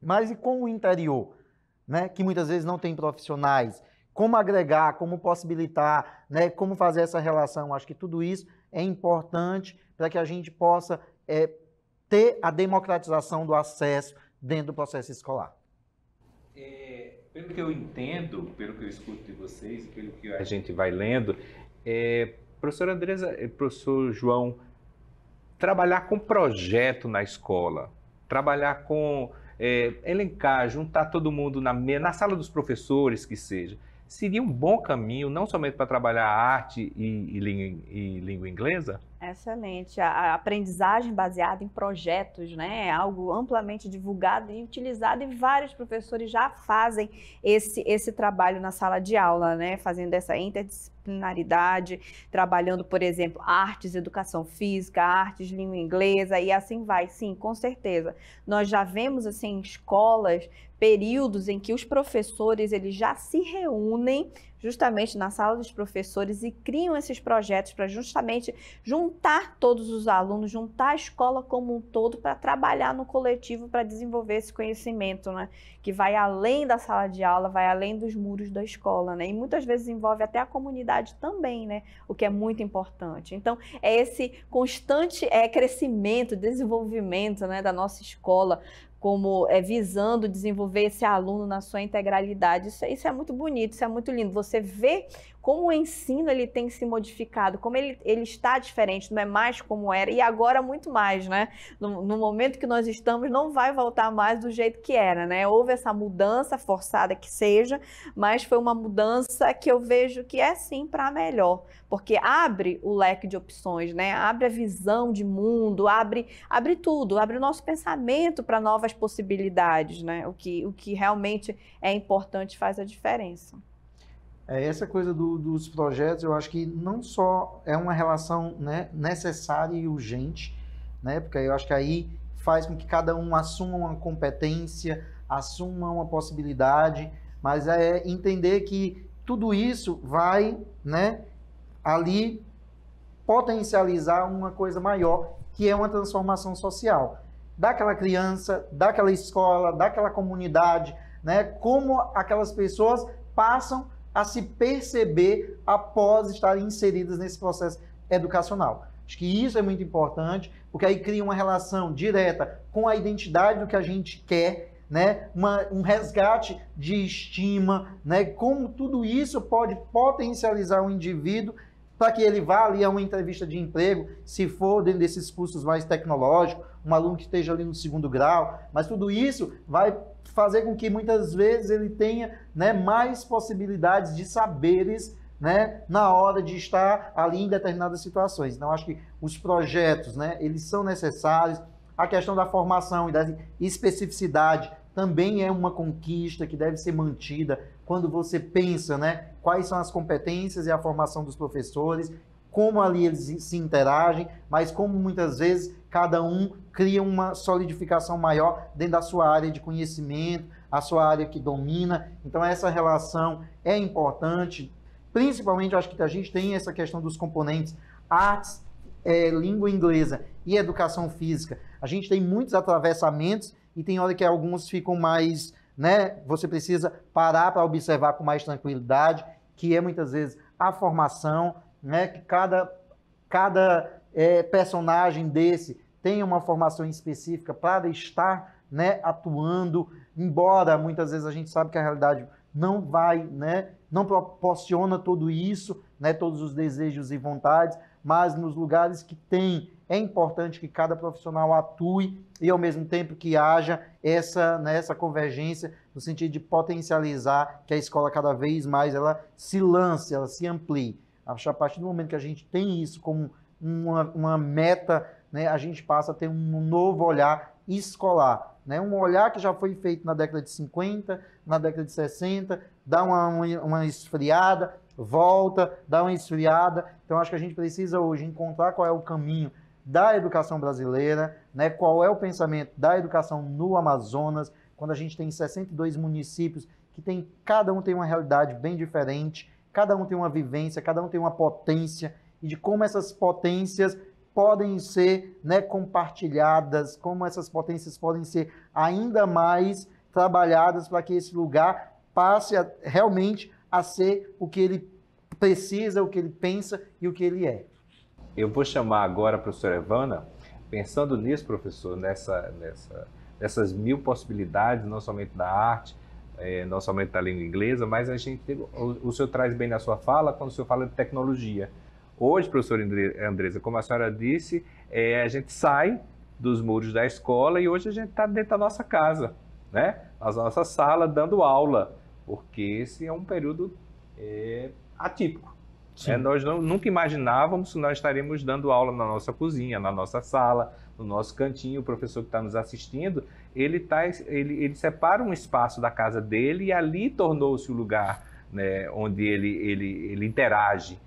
mas e com o interior, né? que muitas vezes não tem profissionais, como agregar, como possibilitar, né? como fazer essa relação. Acho que tudo isso é importante para que a gente possa é, ter a democratização do acesso dentro do processo escolar. É pelo que eu entendo, pelo que eu escuto de vocês, pelo que a gente vai lendo, é, professora Andresa, é, professor João, trabalhar com projeto na escola, trabalhar com é, elencar, juntar todo mundo na, na sala dos professores, que seja, seria um bom caminho, não somente para trabalhar arte e, e, e língua inglesa? Excelente. A aprendizagem baseada em projetos, né? É algo amplamente divulgado e utilizado e vários professores já fazem esse, esse trabalho na sala de aula, né? Fazendo essa interdisciplinaridade, trabalhando, por exemplo, artes, educação física, artes, língua inglesa e assim vai. Sim, com certeza. Nós já vemos assim em escolas períodos em que os professores eles já se reúnem justamente na sala dos professores e criam esses projetos para justamente juntar todos os alunos, juntar a escola como um todo para trabalhar no coletivo para desenvolver esse conhecimento, né? Que vai além da sala de aula, vai além dos muros da escola, né? E muitas vezes envolve até a comunidade também, né? O que é muito importante. Então, é esse constante é, crescimento, desenvolvimento, né, da nossa escola como é, visando desenvolver esse aluno na sua integralidade. Isso, é, isso é muito bonito, isso é muito lindo. Você vê como o ensino ele tem se modificado, como ele, ele está diferente, não é mais como era, e agora muito mais, né? No, no, momento que nós estamos, não vai voltar mais do jeito que era, né? Houve essa mudança, forçada que seja, mas foi uma mudança que eu vejo que é sim para melhor, porque abre o leque de opções, né? Abre a visão de mundo, abre, abre tudo, abre o nosso pensamento para novas possibilidades, né? O que, o que realmente é importante faz a diferença. É, essa coisa do, dos projetos, eu acho que não só é uma relação né, necessária e urgente, né, porque eu acho que aí faz com que cada um assuma uma competência, assuma uma possibilidade, mas é entender que tudo isso vai né, ali potencializar uma coisa maior, que é uma transformação social. Daquela criança, daquela escola, daquela comunidade, né, como aquelas pessoas passam a se perceber após estarem inseridas nesse processo educacional. Acho que isso é muito importante, porque aí cria uma relação direta com a identidade do que a gente quer, né? Uma, um resgate de estima, né? como tudo isso pode potencializar o um indivíduo para que ele vá ali a uma entrevista de emprego, se for dentro desses cursos mais tecnológicos, um aluno que esteja ali no segundo grau, mas tudo isso vai fazer com que muitas vezes ele tenha né, mais possibilidades de saberes né, na hora de estar ali em determinadas situações. Então, acho que os projetos, né, eles são necessários. A questão da formação e da especificidade também é uma conquista que deve ser mantida quando você pensa, né, quais são as competências e a formação dos professores, como ali eles se interagem, mas como muitas vezes cada um cria uma solidificação maior dentro da sua área de conhecimento, a sua área que domina. Então, essa relação é importante. Principalmente, acho que a gente tem essa questão dos componentes artes, é, língua inglesa e educação física. A gente tem muitos atravessamentos e tem hora que alguns ficam mais, né? Você precisa parar para observar com mais tranquilidade, que é muitas vezes a formação, né? Que cada, cada é, personagem desse tem uma formação específica para estar né, atuando, embora muitas vezes a gente sabe que a realidade não vai, né, não proporciona tudo isso, né, todos os desejos e vontades, mas nos lugares que tem é importante que cada profissional atue e ao mesmo tempo que haja essa, né, essa convergência no sentido de potencializar que a escola cada vez mais ela se lance, ela se amplie. Acho que a partir do momento que a gente tem isso como uma, uma meta né, a gente passa a ter um novo olhar escolar, né, um olhar que já foi feito na década de 50, na década de 60, dá uma, uma esfriada, volta, dá uma esfriada. Então, acho que a gente precisa hoje encontrar qual é o caminho da educação brasileira, né, qual é o pensamento da educação no Amazonas, quando a gente tem 62 municípios que tem, cada um tem uma realidade bem diferente, cada um tem uma vivência, cada um tem uma potência, e de como essas potências podem ser né, compartilhadas, como essas potências podem ser ainda mais trabalhadas para que esse lugar passe a, realmente a ser o que ele precisa, o que ele pensa e o que ele é. Eu vou chamar agora a professora Evana, pensando nisso, professor, nessa, nessa, nessas mil possibilidades, não somente da arte, é, não somente da língua inglesa, mas a gente, o, o senhor traz bem na sua fala quando o senhor fala de tecnologia Hoje, professora Andresa, como a senhora disse, é, a gente sai dos muros da escola e hoje a gente está dentro da nossa casa, né? Na nossa sala, dando aula, porque esse é um período é, atípico. É, nós não, nunca imaginávamos que nós estaríamos dando aula na nossa cozinha, na nossa sala, no nosso cantinho. O professor que está nos assistindo, ele, tá, ele, ele separa um espaço da casa dele e ali tornou-se o lugar né, onde ele, ele, ele interage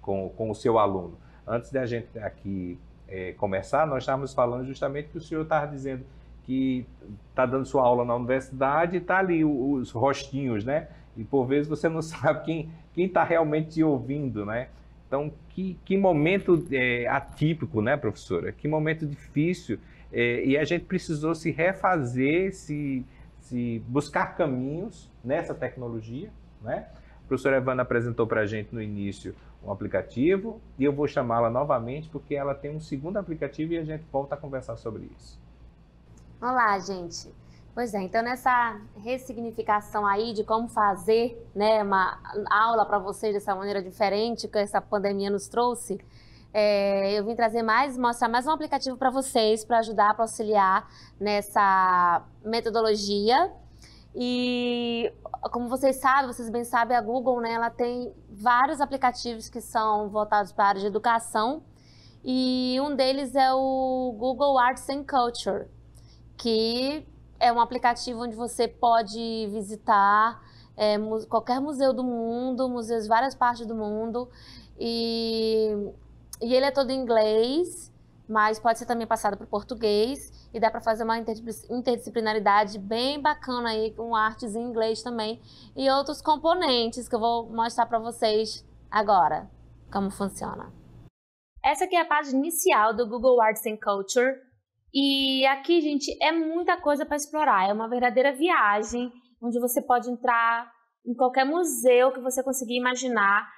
com, com o seu aluno. Antes da gente aqui é, começar, nós estávamos falando justamente que o senhor estava dizendo que está dando sua aula na universidade e está ali os, rostinhos, né? E por vezes você não [laughs] sabe quem quem está realmente te ouvindo, né? Então, que, que momento é, atípico, né, professora? Que momento difícil. É, e a gente precisou se refazer, se, se buscar caminhos nessa tecnologia, né? A professora Evana apresentou para a gente no início um aplicativo e eu vou chamá-la novamente porque ela tem um segundo aplicativo e a gente volta a conversar sobre isso. Olá, gente. Pois é, então nessa ressignificação aí de como fazer né, uma aula para vocês dessa maneira diferente que essa pandemia nos trouxe, é, eu vim trazer mais, mostrar mais um aplicativo para vocês para ajudar, para auxiliar nessa metodologia e como vocês sabem, vocês bem sabem, a Google, né, ela tem vários aplicativos que são voltados para a área de educação. E um deles é o Google Arts and Culture, que é um aplicativo onde você pode visitar é, qualquer museu do mundo, museus de várias partes do mundo. E, e ele é todo em inglês, mas pode ser também passado para o português e dá para fazer uma interdisciplinaridade bem bacana aí com artes em inglês também e outros componentes que eu vou mostrar para vocês agora como funciona. Essa aqui é a página inicial do Google Arts and Culture e aqui, gente, é muita coisa para explorar, é uma verdadeira viagem onde você pode entrar em qualquer museu que você conseguir imaginar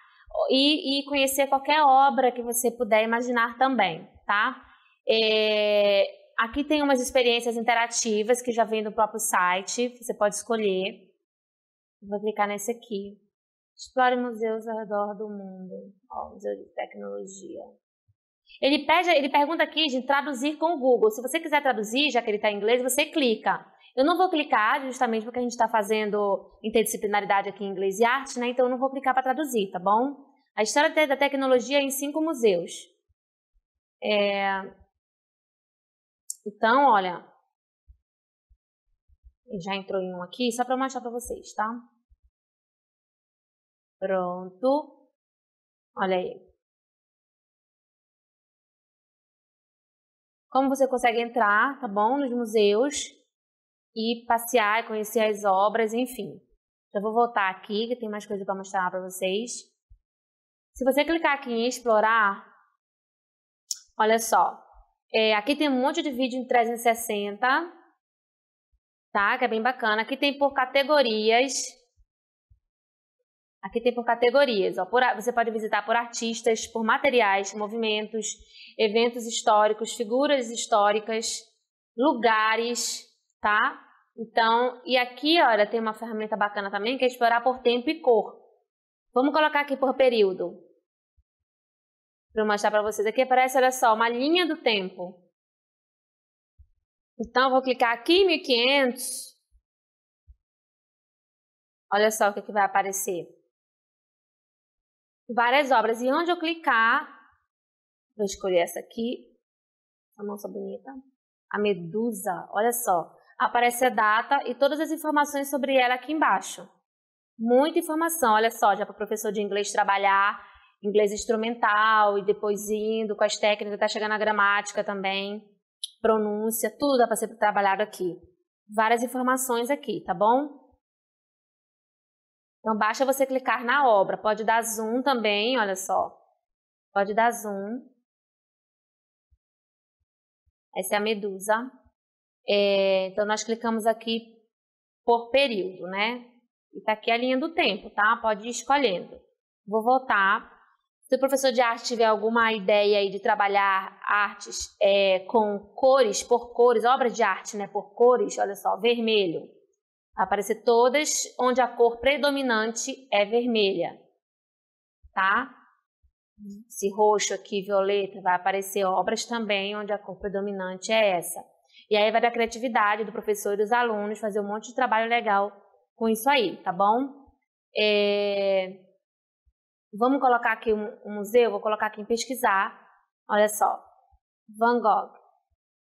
e, e conhecer qualquer obra que você puder imaginar também, tá? É, Aqui tem umas experiências interativas que já vem do próprio site, você pode escolher. Vou clicar nesse aqui. Explore museus ao redor do mundo. Ó, museu de tecnologia. Ele, pede, ele pergunta aqui de traduzir com o Google. Se você quiser traduzir, já que ele está em inglês, você clica. Eu não vou clicar justamente porque a gente está fazendo interdisciplinaridade aqui em inglês e arte, né? Então eu não vou clicar para traduzir, tá bom? A história da tecnologia em cinco museus. É, então, olha, já entrou em um aqui, só para mostrar para vocês, tá? Pronto. Olha aí. Como você consegue entrar, tá bom, nos museus e passear, e conhecer as obras, enfim. Já vou voltar aqui, que tem mais coisa para mostrar para vocês. Se você clicar aqui em explorar, olha só, é, aqui tem um monte de vídeo em 360, tá? Que é bem bacana. Aqui tem por categorias. Aqui tem por categorias. Ó, por, você pode visitar por artistas, por materiais, movimentos, eventos históricos, figuras históricas, lugares, tá? Então, e aqui, olha, tem uma ferramenta bacana também que é explorar por tempo e cor. Vamos colocar aqui por período para mostrar para vocês. Aqui aparece, olha só, uma linha do tempo. Então, eu vou clicar aqui 1500. Olha só o que, que vai aparecer. Várias obras. E onde eu clicar, vou escolher essa aqui. Essa moça bonita. A Medusa, olha só. Aparece a data e todas as informações sobre ela aqui embaixo. Muita informação, olha só, já para o professor de inglês trabalhar inglês instrumental e depois indo com as técnicas, até chegando a gramática também, pronúncia, tudo dá para ser trabalhado aqui. Várias informações aqui, tá bom? Então basta você clicar na obra, pode dar zoom também, olha só. Pode dar zoom. Essa é a medusa. É, então nós clicamos aqui por período, né? E tá aqui a linha do tempo, tá? Pode ir escolhendo. Vou voltar se o professor de arte tiver alguma ideia aí de trabalhar artes é, com cores, por cores, obras de arte, né, por cores, olha só, vermelho. Vai aparecer todas onde a cor predominante é vermelha, tá? Esse roxo aqui, violeta, vai aparecer obras também onde a cor predominante é essa. E aí vai da criatividade do professor e dos alunos fazer um monte de trabalho legal com isso aí, tá bom? É... Vamos colocar aqui um, um museu, vou colocar aqui em pesquisar. Olha só, Van Gogh.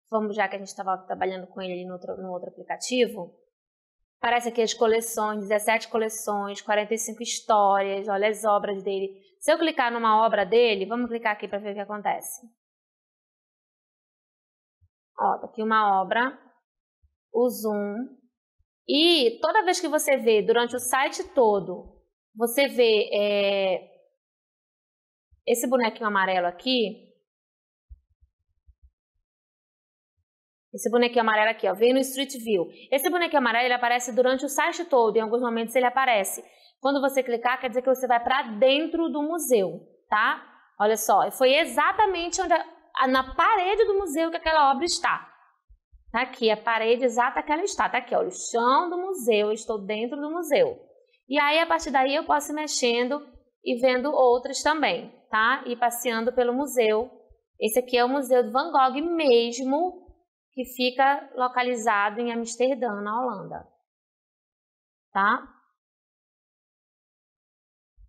Vamos, já que a gente estava trabalhando com ele no outro, no outro aplicativo, Parece aqui as coleções, 17 coleções, 45 histórias, olha as obras dele. Se eu clicar numa obra dele, vamos clicar aqui para ver o que acontece. Ó, tá aqui uma obra, o zoom. E toda vez que você vê, durante o site todo, você vê é, esse bonequinho amarelo aqui. Esse bonequinho amarelo aqui, ó, vem no Street View. Esse bonequinho amarelo ele aparece durante o site todo, em alguns momentos ele aparece. Quando você clicar, quer dizer que você vai para dentro do museu, tá? Olha só, foi exatamente onde a, na parede do museu que aquela obra está. Tá aqui, a parede exata que ela está. Tá aqui, ó, o chão do museu, estou dentro do museu. E aí, a partir daí, eu posso ir mexendo e vendo outras também, tá? E passeando pelo museu. Esse aqui é o Museu de Van Gogh mesmo, que fica localizado em Amsterdã, na Holanda. Tá?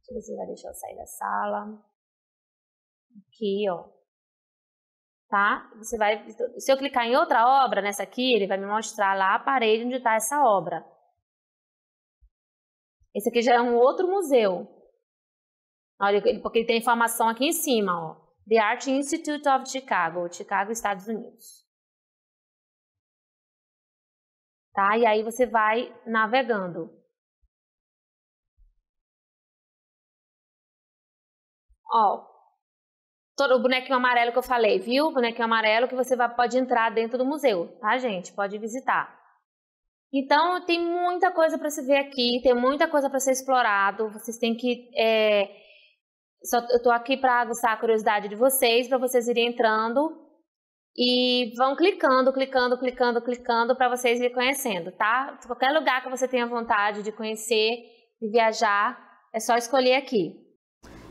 Deixa eu ver se vai deixar eu sair da sala. Aqui, ó. Tá? Você vai, se eu clicar em outra obra, nessa aqui, ele vai me mostrar lá a parede onde está essa obra. Esse aqui já é um outro museu, Olha, porque ele tem informação aqui em cima, ó. The Art Institute of Chicago, Chicago, Estados Unidos. Tá? E aí você vai navegando. Ó, todo o bonequinho amarelo que eu falei, viu? O bonequinho amarelo que você vai, pode entrar dentro do museu, tá, gente? Pode visitar. Então, tem muita coisa para se ver aqui, tem muita coisa para ser explorado. Vocês têm que é, só, eu estou aqui para aguçar a curiosidade de vocês, para vocês irem entrando e vão clicando, clicando, clicando, clicando para vocês irem conhecendo, tá? Qualquer lugar que você tenha vontade de conhecer, de viajar, é só escolher aqui.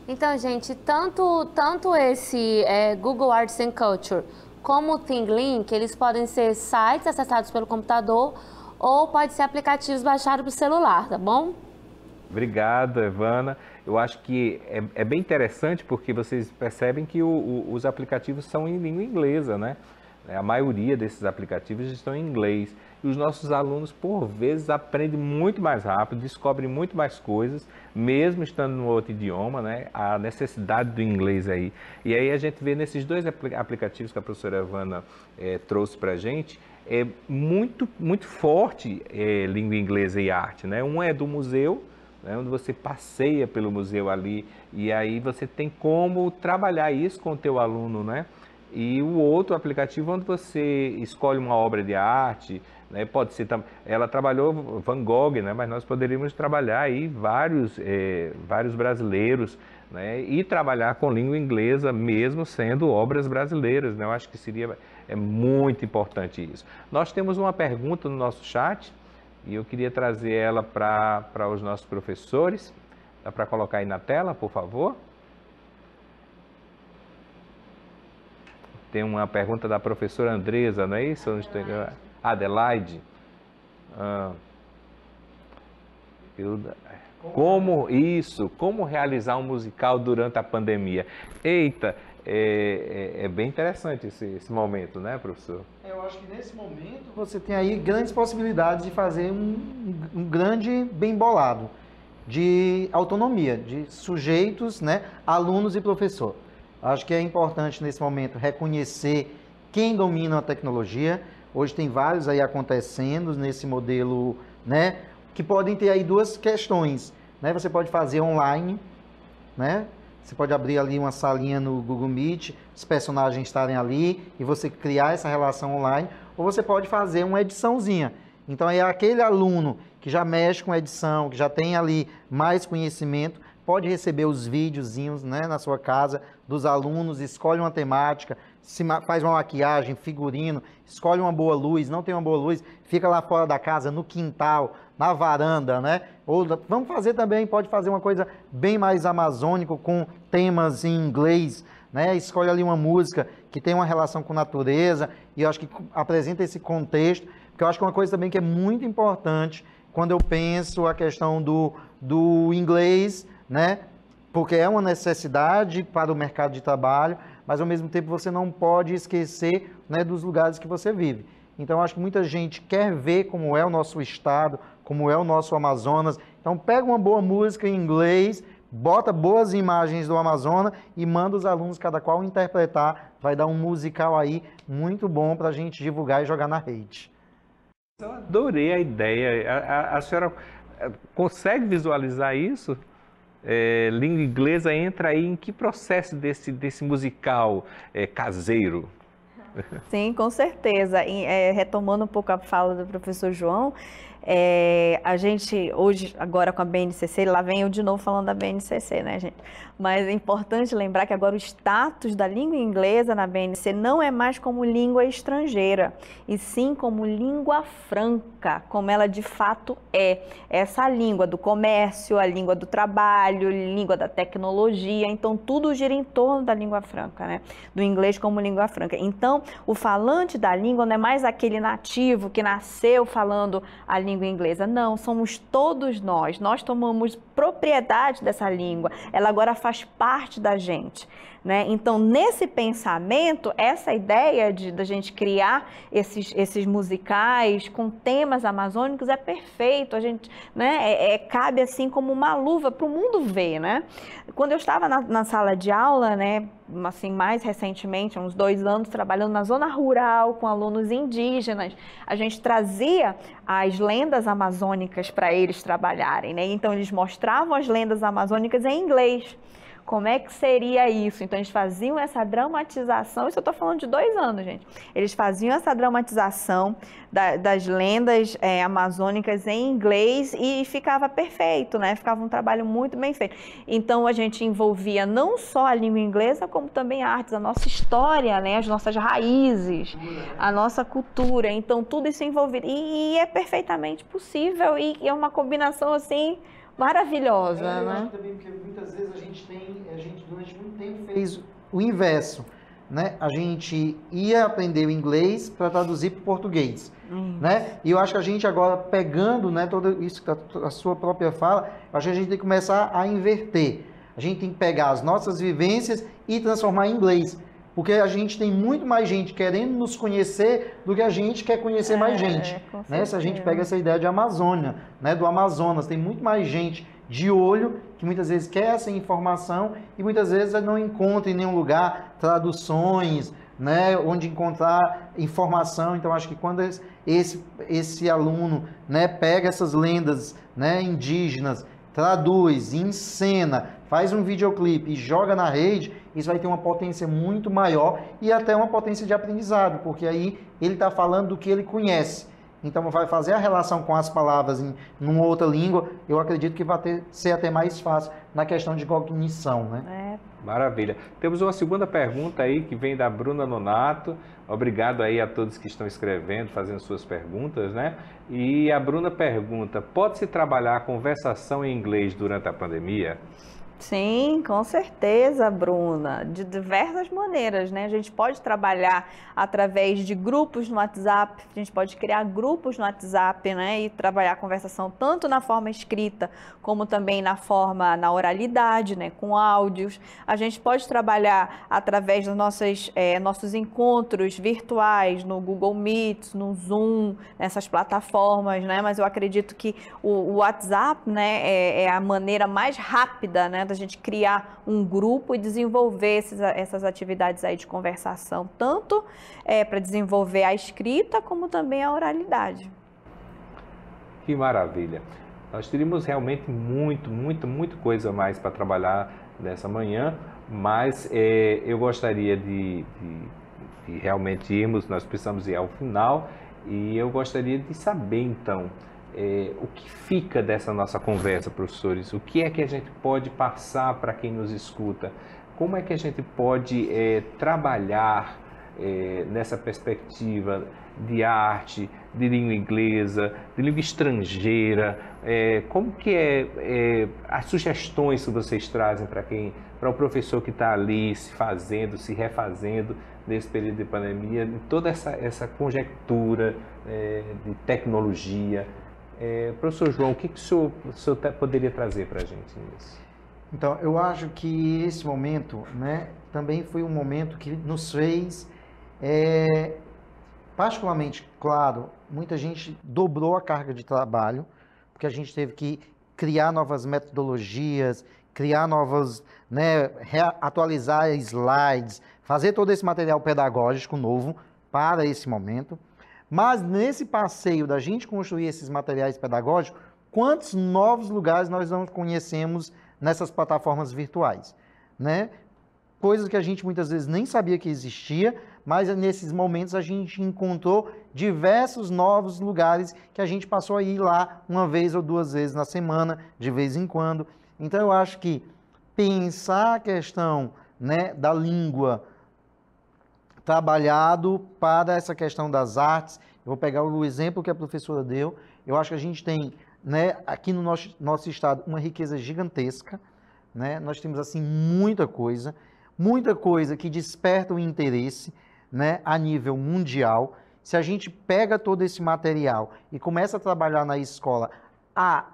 Então, gente, tanto, tanto esse é, Google Arts and Culture como o ThingLink, eles podem ser sites acessados pelo computador ou pode ser aplicativos baixados para o celular, tá bom? Obrigado, Evana eu acho que é, é bem interessante porque vocês percebem que o, o, os aplicativos são em língua inglesa, né? É, a maioria desses aplicativos estão em inglês. E os nossos alunos, por vezes, aprendem muito mais rápido, descobrem muito mais coisas, mesmo estando no outro idioma, né? A necessidade do inglês aí. E aí a gente vê nesses dois aplicativos que a professora Evana é, trouxe para a gente, é muito, muito forte é, língua inglesa e arte, né? Um é do museu, né, onde você passeia pelo museu ali e aí você tem como trabalhar isso com o teu aluno, né? E o outro aplicativo onde você escolhe uma obra de arte, né, pode ser ela trabalhou Van Gogh, né? Mas nós poderíamos trabalhar aí vários é, vários brasileiros, né? E trabalhar com língua inglesa mesmo sendo obras brasileiras, né? Eu acho que seria é muito importante isso. Nós temos uma pergunta no nosso chat e eu queria trazer ela para os nossos professores. Dá para colocar aí na tela, por favor? Tem uma pergunta da professora Andresa, não é isso? Adelaide. Adelaide. Ah, eu... Como isso? Como realizar um musical durante a pandemia? Eita, é, é, é, bem interessante esse, esse, momento, né, professor? É, eu acho que nesse momento você tem aí grandes possibilidades de fazer um, um grande bem bolado de autonomia, de sujeitos, né, alunos e professor. Acho que é importante nesse momento reconhecer quem domina a tecnologia. Hoje tem vários aí acontecendo nesse modelo, né, que podem ter aí duas questões, né? Você pode fazer online, né, você pode abrir ali uma salinha no Google Meet, os personagens estarem ali e você criar essa relação online. Ou você pode fazer uma ediçãozinha. Então é aquele aluno que já mexe com edição, que já tem ali mais conhecimento, pode receber os videozinhos né, na sua casa dos alunos, escolhe uma temática, se faz uma maquiagem, figurino, escolhe uma boa luz, não tem uma boa luz, fica lá fora da casa, no quintal, na varanda, né? Ou vamos fazer também, pode fazer uma coisa bem mais amazônico, com temas em inglês, né? Escolhe ali uma música que tem uma relação com natureza e eu acho que apresenta esse contexto, porque eu acho que é uma coisa também que é muito importante quando eu penso a questão do, do inglês, né? Porque é uma necessidade para o mercado de trabalho, mas ao mesmo tempo você não pode esquecer né, dos lugares que você vive. Então, acho que muita gente quer ver como é o nosso estado, como é o nosso Amazonas. Então pega uma boa música em inglês, bota boas imagens do Amazonas e manda os alunos cada qual interpretar. Vai dar um musical aí muito bom para a gente divulgar e jogar na rede. Eu adorei a ideia. A, a, a senhora eh, consegue visualizar isso? É, língua inglesa entra aí em que processo desse, desse musical é, caseiro? Sim, com certeza. E, é, retomando um pouco a fala do professor João, é, a gente, hoje, agora com a BNCC, lá vem eu de novo falando da BNCC, né, gente? Mas é importante lembrar que agora o status da língua inglesa na BNC não é mais como língua estrangeira, e sim como língua franca, como ela de fato é. Essa língua do comércio, a língua do trabalho, língua da tecnologia, então tudo gira em torno da língua franca, né? Do inglês como língua franca. Então, o falante da língua não é mais aquele nativo que nasceu falando a língua inglesa. Não, somos todos nós. Nós tomamos propriedade dessa língua, ela agora faz parte da gente. Né? Então, nesse pensamento, essa ideia de da gente criar esses, esses musicais com temas amazônicos é perfeito. A gente né, é, é, cabe assim como uma luva para o mundo ver. Né? Quando eu estava na, na sala de aula, né, assim, mais recentemente, há uns dois anos, trabalhando na zona rural com alunos indígenas. A gente trazia as lendas amazônicas para eles trabalharem, né? Então, eles mostravam as lendas amazônicas em inglês. Como é que seria isso? Então eles faziam essa dramatização, isso eu estou falando de dois anos, gente. Eles faziam essa dramatização da, das lendas é, amazônicas em inglês e ficava perfeito, né? Ficava um trabalho muito bem feito. Então a gente envolvia não só a língua inglesa, como também artes, a nossa história, né? As nossas raízes, a nossa cultura. Então tudo isso envolvido. E, e é perfeitamente possível e, e é uma combinação assim maravilhosa, é, eu né? Acho também porque muitas vezes a gente tem, a gente durante muito tempo fez o inverso, né? A gente ia aprender o inglês para traduzir para o português, hum. né? E eu acho que a gente agora pegando, né, todo isso a, a sua própria fala, acho que a gente tem que começar a inverter. A gente tem que pegar as nossas vivências e transformar em inglês. Porque a gente tem muito mais gente querendo nos conhecer do que a gente quer conhecer é, mais gente. É, né? Se a gente pega essa ideia de Amazônia, né? do Amazonas, tem muito mais gente de olho, que muitas vezes quer essa informação e muitas vezes não encontra em nenhum lugar traduções, né, onde encontrar informação. Então, acho que quando esse, esse aluno né, pega essas lendas né, indígenas, traduz, encena, faz um videoclipe e joga na rede, isso vai ter uma potência muito maior e até uma potência de aprendizado, porque aí ele está falando do que ele conhece. Então, vai fazer a relação com as palavras em uma outra língua, eu acredito que vai ter, ser até mais fácil na questão de cognição, né? É. Maravilha. Temos uma segunda pergunta aí que vem da Bruna Nonato. Obrigado aí a todos que estão escrevendo, fazendo suas perguntas, né? E a Bruna pergunta: pode-se trabalhar conversação em inglês durante a pandemia? Sim, com certeza, Bruna. De diversas maneiras, né? A gente pode trabalhar através de grupos no WhatsApp, a gente pode criar grupos no WhatsApp, né? E trabalhar a conversação tanto na forma escrita, como também na forma, na oralidade, né? Com áudios. A gente pode trabalhar através dos nossos, é, eh, nossos encontros virtuais, no Google Meet, no Zoom, nessas plataformas, né? Mas eu acredito que o, o WhatsApp, né, é, é a maneira mais rápida, né? da gente criar um grupo e desenvolver esses, essas atividades aí de conversação, tanto é, para desenvolver a escrita como também a oralidade. Que maravilha! Nós teríamos realmente muito, muito, muito coisa mais para trabalhar nessa manhã, mas é, eu gostaria de, de, de realmente irmos, nós precisamos ir ao final, e eu gostaria de saber então é, o que fica dessa nossa conversa, professores? O que é que a gente pode passar para quem nos escuta? Como é que a gente pode é, trabalhar é, nessa perspectiva de arte, de língua inglesa, de língua estrangeira? É, como que é, é, as sugestões que vocês trazem para quem, para o professor que está ali se fazendo, se refazendo nesse período de pandemia, toda essa, essa conjectura é, de tecnologia, é, professor João, o que, que o senhor, o senhor poderia trazer para a gente nisso? Então, eu acho que esse momento né, também foi um momento que nos fez, é, particularmente, claro, muita gente dobrou a carga de trabalho, porque a gente teve que criar novas metodologias, criar novas, né, atualizar slides, fazer todo esse material pedagógico novo para esse momento. Mas nesse passeio da gente construir esses materiais pedagógicos, quantos novos lugares nós não conhecemos nessas plataformas virtuais, né? Coisas que a gente muitas vezes nem sabia que existia, mas nesses momentos a gente encontrou diversos novos lugares que a gente passou a ir lá uma vez ou duas vezes na semana, de vez em quando. Então eu acho que pensar a questão né, da língua trabalhado para essa questão das artes. Eu vou pegar o exemplo que a professora deu. Eu acho que a gente tem, né, aqui no nosso, nosso estado, uma riqueza gigantesca. Né? Nós temos, assim, muita coisa, muita coisa que desperta o interesse né, a nível mundial. Se a gente pega todo esse material e começa a trabalhar na escola a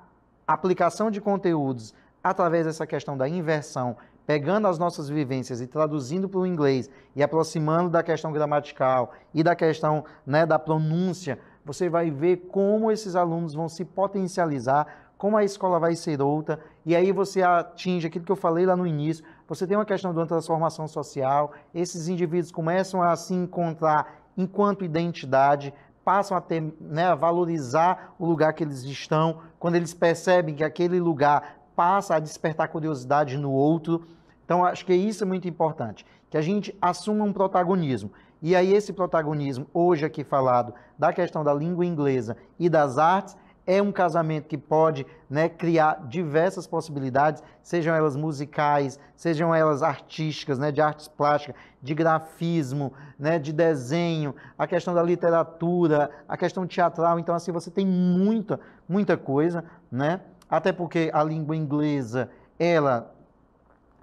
aplicação de conteúdos através dessa questão da inversão pegando as nossas vivências e traduzindo para o inglês e aproximando da questão gramatical e da questão né, da pronúncia, você vai ver como esses alunos vão se potencializar, como a escola vai ser outra, e aí você atinge aquilo que eu falei lá no início, você tem uma questão de uma transformação social, esses indivíduos começam a se encontrar enquanto identidade, passam a ter, né, a valorizar o lugar que eles estão, quando eles percebem que aquele lugar passa a despertar curiosidade no outro. Então, acho que isso é muito importante, que a gente assuma um protagonismo. E aí, esse protagonismo, hoje aqui falado, da questão da língua inglesa e das artes, é um casamento que pode né, criar diversas possibilidades, sejam elas musicais, sejam elas artísticas, né, de artes plásticas, de grafismo, né, de desenho, a questão da literatura, a questão teatral. Então, assim, você tem muita, muita coisa, né? até porque a língua inglesa, ela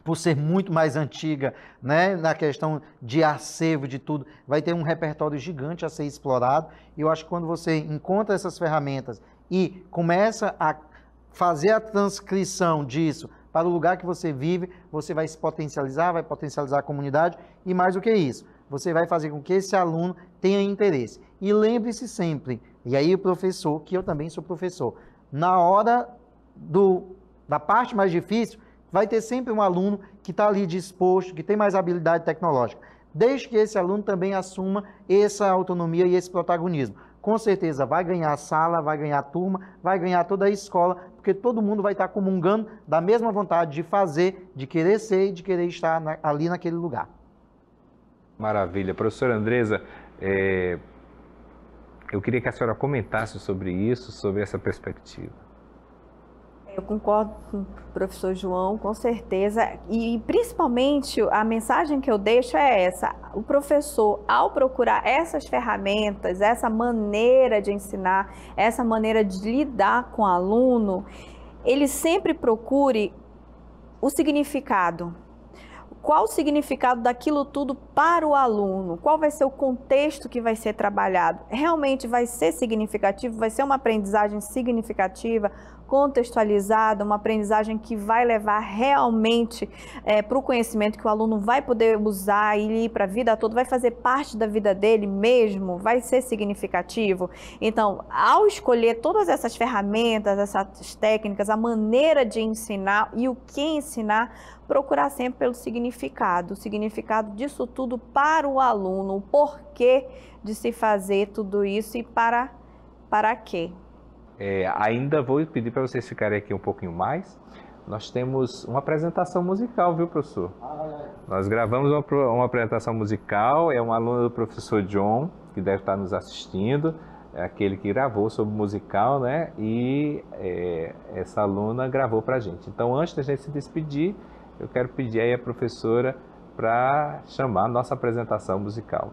por ser muito mais antiga, né, na questão de acervo de tudo, vai ter um repertório gigante a ser explorado. E eu acho que quando você encontra essas ferramentas e começa a fazer a transcrição disso para o lugar que você vive, você vai se potencializar, vai potencializar a comunidade e mais do que isso, você vai fazer com que esse aluno tenha interesse. E lembre-se sempre, e aí o professor, que eu também sou professor, na hora do, da parte mais difícil, vai ter sempre um aluno que está ali disposto, que tem mais habilidade tecnológica, desde que esse aluno também assuma essa autonomia e esse protagonismo. Com certeza vai ganhar a sala, vai ganhar a turma, vai ganhar toda a escola, porque todo mundo vai estar tá comungando da mesma vontade de fazer, de querer ser e de querer estar na, ali naquele lugar. Maravilha. Professora Andresa, é... eu queria que a senhora comentasse sobre isso, sobre essa perspectiva. Eu concordo com o professor João, com certeza. E principalmente a mensagem que eu deixo é essa: o professor, ao procurar essas ferramentas, essa maneira de ensinar, essa maneira de lidar com o aluno, ele sempre procure o significado. Qual o significado daquilo tudo para o aluno? Qual vai ser o contexto que vai ser trabalhado? Realmente vai ser significativo? Vai ser uma aprendizagem significativa? contextualizada, uma aprendizagem que vai levar realmente é, para o conhecimento que o aluno vai poder usar e ir para a vida toda, vai fazer parte da vida dele mesmo, vai ser significativo. Então, ao escolher todas essas ferramentas, essas técnicas, a maneira de ensinar e o que ensinar, procurar sempre pelo significado, o significado disso tudo para o aluno, o porquê de se fazer tudo isso e para para quê? É, ainda vou pedir para vocês ficarem aqui um pouquinho mais. Nós temos uma apresentação musical, viu, professor? Ah, é. Nós gravamos uma, uma, apresentação musical, é um aluno do professor John, que deve estar nos assistindo, é aquele que gravou sobre musical, né? E é, essa aluna gravou para a gente. Então, antes da gente se despedir, eu quero pedir aí a professora para chamar a nossa apresentação musical.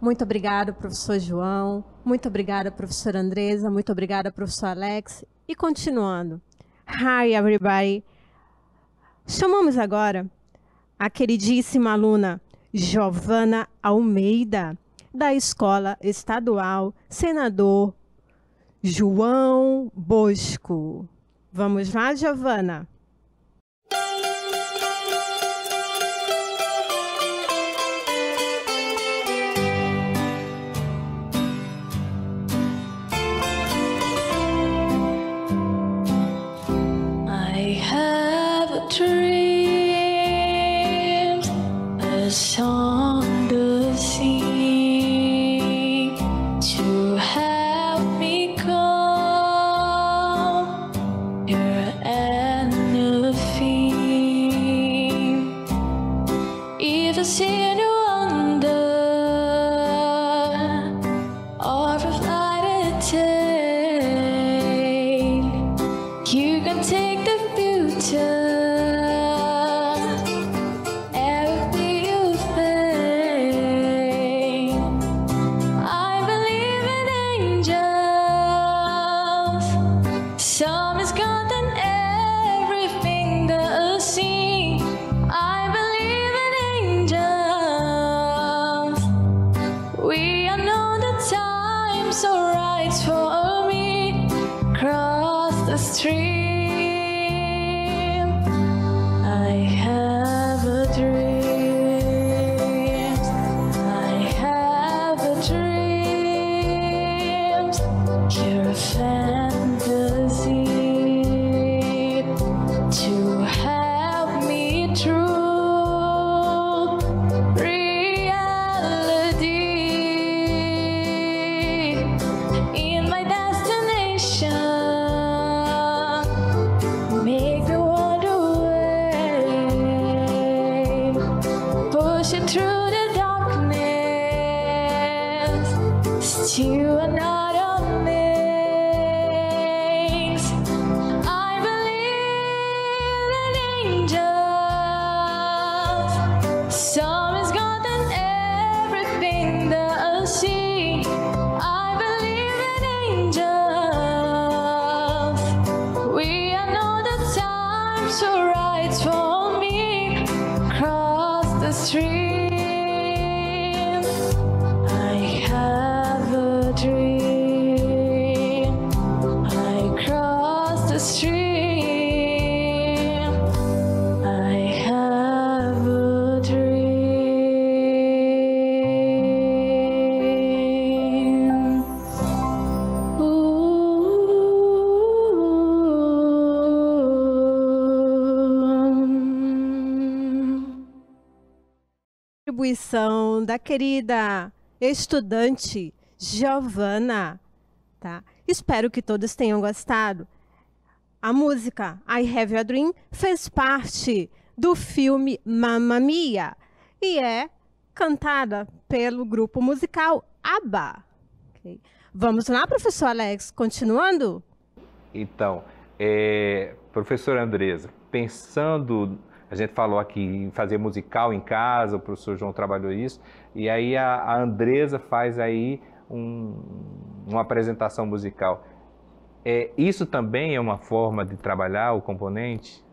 Muito obrigada, professor João. Muito obrigada, professora Andresa. Muito obrigada, professor Alex. E continuando. Hi, everybody. Chamamos agora a queridíssima aluna Giovana Almeida, da Escola Estadual Senador João Bosco. Vamos lá, Giovana? contribuição da querida estudante Giovana, tá? Espero que todos tenham gostado. A música I Have a Dream fez parte do filme Mamma Mia e é cantada pelo grupo musical ABBA. Okay. Vamos lá, professor Alex, continuando? Então, é, professor Andresa, pensando a gente falou aqui em fazer musical em casa, o professor João trabalhou isso. E aí a, a Andresa faz aí um, uma apresentação musical. É, isso também é uma forma de trabalhar o componente?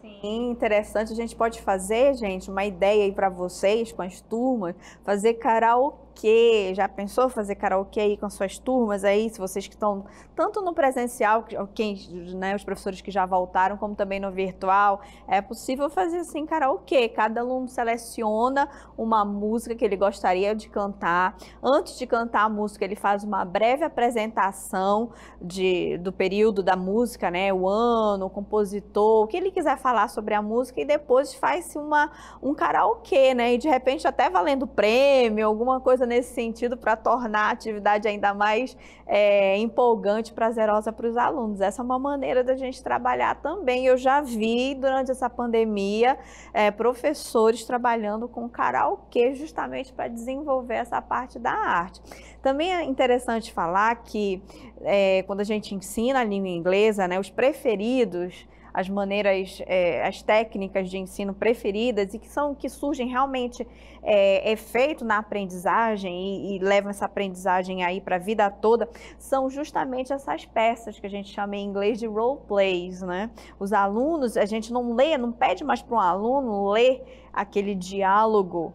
Sim, interessante. A gente pode fazer, gente, uma ideia aí para vocês, com as turmas, fazer karaokê karaokê, já pensou fazer karaokê aí com suas turmas aí, se vocês que estão tanto no presencial, quem, né, os professores que já voltaram, como também no virtual, é possível fazer assim karaokê, cada aluno seleciona uma música que ele gostaria de cantar, antes de cantar a música ele faz uma breve apresentação de, do período da música, né, o ano, o compositor, o que ele quiser falar sobre a música e depois faz-se uma, um karaokê, né, e de repente até valendo prêmio, alguma coisa nesse sentido para tornar a atividade ainda mais é, empolgante, prazerosa para os alunos. Essa é uma maneira da gente trabalhar também. Eu já vi durante essa pandemia é, professores trabalhando com karaokê justamente para desenvolver essa parte da arte. Também é interessante falar que é, quando a gente ensina a língua inglesa, né, os preferidos as maneiras, é, as técnicas de ensino preferidas e que são que surgem realmente é, efeito na aprendizagem e, e levam essa aprendizagem aí para a vida toda, são justamente essas peças que a gente chama em inglês de role plays, né? Os alunos, a gente não lê, não pede mais para um aluno ler aquele diálogo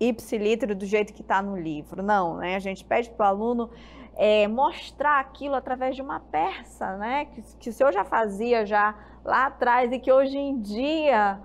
ipsilítero do jeito que está no livro, não, né? A gente pede para o aluno é, mostrar aquilo através de uma peça, né? Que, que o senhor já fazia já lá atrás e que hoje em dia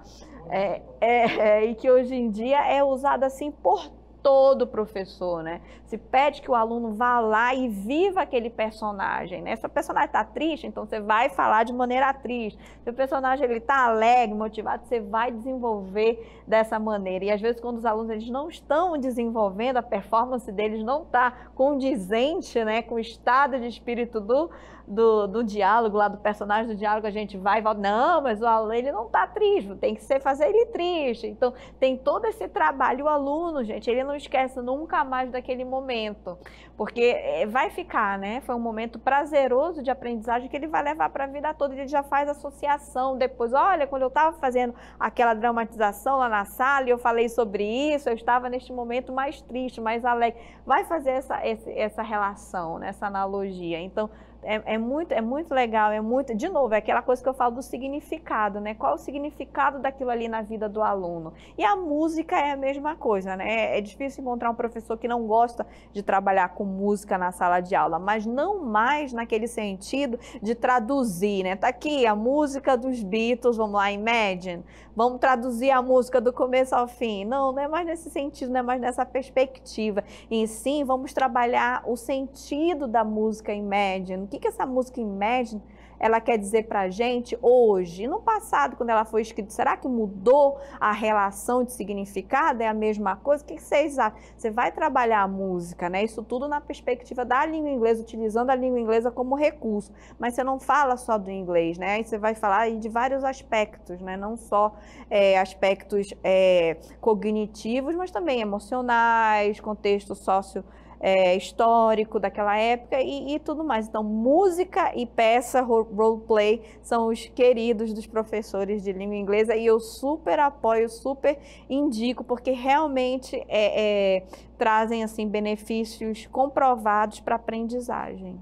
é, é, é e que hoje em dia é usada assim por todo professor, né? Se pede que o aluno vá lá e viva aquele personagem, né? Se o personagem está triste, então você vai falar de maneira triste. Se o personagem ele está alegre, motivado, você vai desenvolver dessa maneira. E às vezes quando os alunos eles não estão desenvolvendo, a performance deles não está condizente né, com o estado de espírito do, do, do, diálogo, lá do personagem do diálogo, a gente vai e volta, não, mas o aluno ele não está triste, tem que ser fazer ele triste. Então tem todo esse trabalho, o aluno, gente, ele não esquece nunca mais daquele momento, porque eh, vai ficar, né? Foi um momento prazeroso de aprendizagem que ele vai levar para a vida toda, ele já faz associação depois, olha, quando eu estava fazendo aquela dramatização lá na na sala e eu falei sobre isso, eu estava neste momento mais triste, mais alegre. Vai fazer essa, essa relação, né? essa analogia. Então, é, é, muito, é muito legal, é muito. De novo, é aquela coisa que eu falo do significado, né? Qual o significado daquilo ali na vida do aluno? E a música é a mesma coisa, né? É, é, difícil encontrar um professor que não gosta de trabalhar com música na sala de aula, mas não mais naquele sentido de traduzir, né? Tá aqui a música dos Beatles, vamos lá, Imagine. Vamos traduzir a música do começo ao fim. Não, não é mais nesse sentido, não é mais nessa perspectiva. E sim, vamos trabalhar o sentido da música Imagine que, que essa música Imagine ela quer dizer para a gente hoje? No passado, quando ela foi escrita, será que mudou a relação de significado? É a mesma coisa? O que vocês acham? Você vai trabalhar a música, né? Isso tudo na perspectiva da língua inglesa, utilizando a língua inglesa como recurso. Mas você não fala só do inglês, né? Aí você vai falar de vários aspectos, né? Não só é, aspectos é, cognitivos, mas também emocionais, contexto sócio é, histórico daquela época e, e, tudo mais. Então, música e peça roleplay são os queridos dos professores de língua inglesa e eu super apoio, super indico, porque realmente é, é, trazem assim benefícios comprovados para aprendizagem.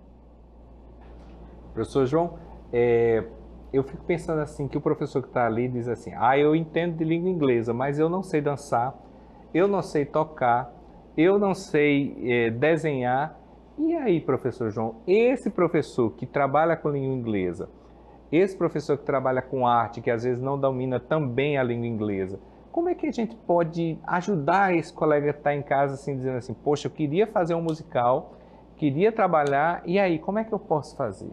Professor João, é, eu fico pensando assim que o professor que está ali diz assim: ah, eu entendo de língua inglesa, mas eu não sei dançar, eu não sei tocar eu não sei é, desenhar. E aí, professor João, esse professor que trabalha com língua inglesa, esse professor que trabalha com arte, que às vezes não domina também a língua inglesa, como é que a gente pode ajudar esse colega que está em casa assim, dizendo assim, poxa, eu queria fazer um musical, queria trabalhar, e aí, como é que eu posso fazer?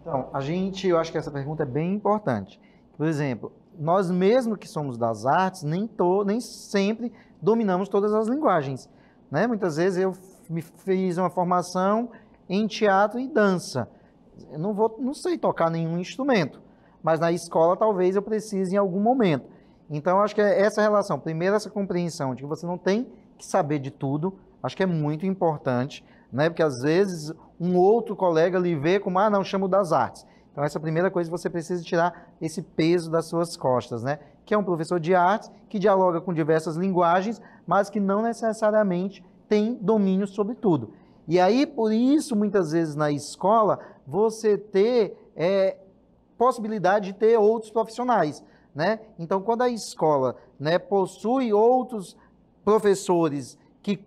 Então, a gente, eu acho que essa pergunta é bem importante. Por exemplo, nós mesmo que somos das artes, nem, to, nem sempre dominamos todas as linguagens. Né? Muitas vezes eu me fiz uma formação em teatro e dança. Eu não, vou, não sei tocar nenhum instrumento, mas na escola talvez eu precise em algum momento. Então, acho que é essa relação, primeiro essa compreensão de que você não tem que saber de tudo, acho que é muito importante, né? Porque às vezes um outro colega lhe vê como, ah, não, chamo das artes. Então, essa é a primeira coisa que você precisa tirar esse peso das suas costas, né? que é um professor de artes que dialoga com diversas linguagens, mas que não necessariamente tem domínio sobre tudo. E aí, por isso, muitas vezes na escola, você ter é, possibilidade de ter outros profissionais. Né? Então, quando a escola né, possui outros professores que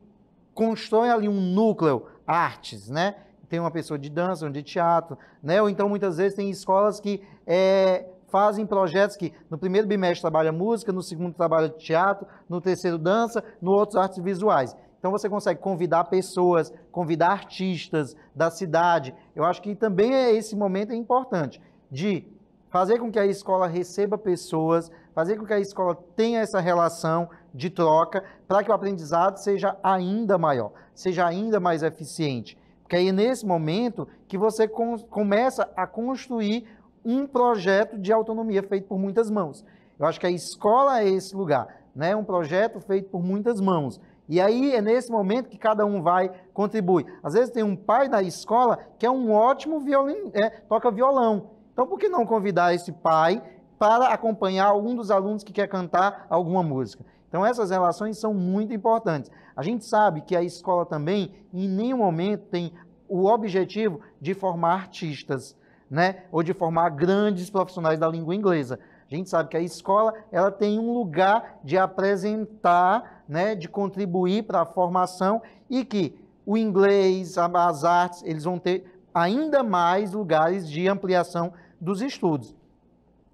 constroem ali um núcleo artes, né? tem uma pessoa de dança, um de teatro, né? ou então muitas vezes tem escolas que é, fazem projetos que no primeiro bimestre trabalha música, no segundo trabalha teatro, no terceiro dança, no outro artes visuais. Então você consegue convidar pessoas, convidar artistas da cidade. Eu acho que também é esse momento é importante de fazer com que a escola receba pessoas, fazer com que a escola tenha essa relação de troca para que o aprendizado seja ainda maior, seja ainda mais eficiente. Porque aí é nesse momento que você começa a construir um projeto de autonomia feito por muitas mãos. Eu acho que a escola é esse lugar, né? Um projeto feito por muitas mãos. E aí é nesse momento que cada um vai contribui. Às vezes tem um pai da escola que é um ótimo violin, é, toca violão. Então por que não convidar esse pai para acompanhar algum dos alunos que quer cantar alguma música? Então essas relações são muito importantes. A gente sabe que a escola também em nenhum momento tem o objetivo de formar artistas né? ou de formar grandes profissionais da língua inglesa. A gente sabe que a escola ela tem um lugar de apresentar, né, de contribuir para a formação e que o inglês, as artes, eles vão ter ainda mais lugares de ampliação dos estudos.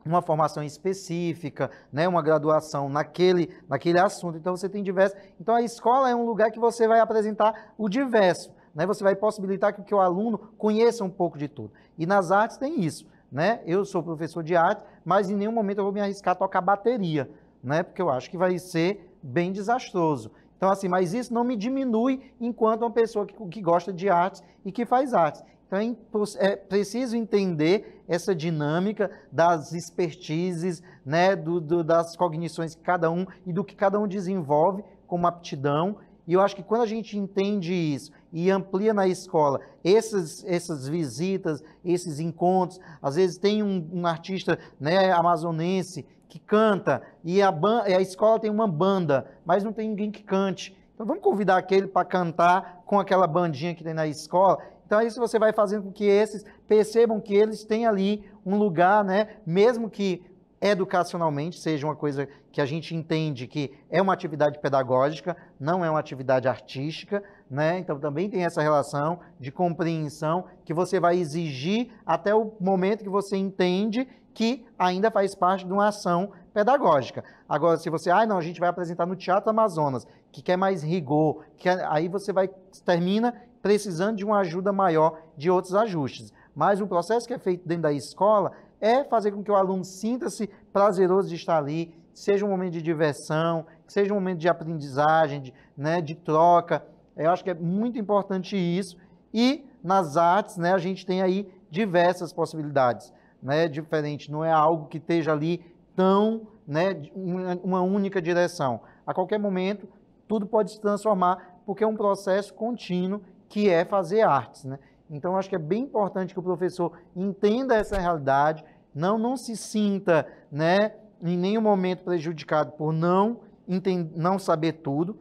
Uma formação específica, né, uma graduação naquele, naquele assunto. Então você tem diversos. Então a escola é um lugar que você vai apresentar o diverso né, você vai possibilitar que, o aluno conheça um pouco de tudo. E nas artes tem isso. Né? Eu sou professor de arte, mas em nenhum momento eu vou me arriscar a tocar bateria, né? porque eu acho que vai ser bem desastroso. Então, assim, mas isso não me diminui enquanto uma pessoa que, que gosta de artes e que faz artes. Então, é, é preciso entender essa dinâmica das expertises, né, do, do, das cognições que cada um e do que cada um desenvolve como aptidão e eu acho que quando a gente entende isso e amplia na escola essas essas visitas, esses encontros, às vezes tem um, um artista né, amazonense que canta e a, a escola tem uma banda, mas não tem ninguém que cante. Então vamos convidar aquele para cantar com aquela bandinha que tem na escola então, isso você vai fazendo com que esses percebam que eles têm ali um lugar, né? Mesmo que educacionalmente seja uma coisa que a gente entende que é uma atividade pedagógica, não é uma atividade artística, né? Então também tem essa relação de compreensão que você vai exigir até o momento que você entende que ainda faz parte de uma ação pedagógica. Agora, se você, ah, não, a gente vai apresentar no Teatro Amazonas, que quer mais rigor, que aí você vai termina precisando de uma ajuda maior de outros ajustes. Mas o processo que é feito dentro da escola é fazer com que o aluno sinta-se prazeroso de estar ali, seja um momento de diversão, seja um momento de aprendizagem, de, né, de troca. Eu acho que é muito importante isso. E nas artes, né, a gente tem aí diversas possibilidades, né, diferente. Não é algo que esteja ali tão, né, uma única direção. A qualquer momento, tudo pode se transformar, porque é um processo contínuo que é fazer artes, né? Então, acho que é bem importante que o professor entenda essa realidade, não, não se sinta né, em nenhum momento prejudicado por não, entender, não saber tudo.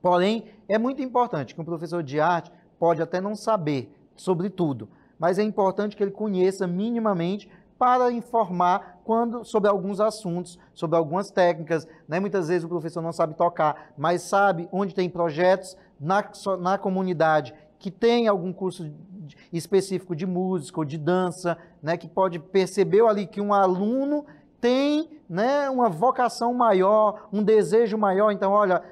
Porém, é muito importante que um professor de arte pode até não saber sobre tudo, mas é importante que ele conheça minimamente para informar quando sobre alguns assuntos, sobre algumas técnicas. Né? Muitas vezes o professor não sabe tocar, mas sabe onde tem projetos na, na comunidade que tem algum curso específico de música ou de dança, né, que pode perceber ali que um aluno tem né, uma vocação maior, um desejo maior. Então, olha,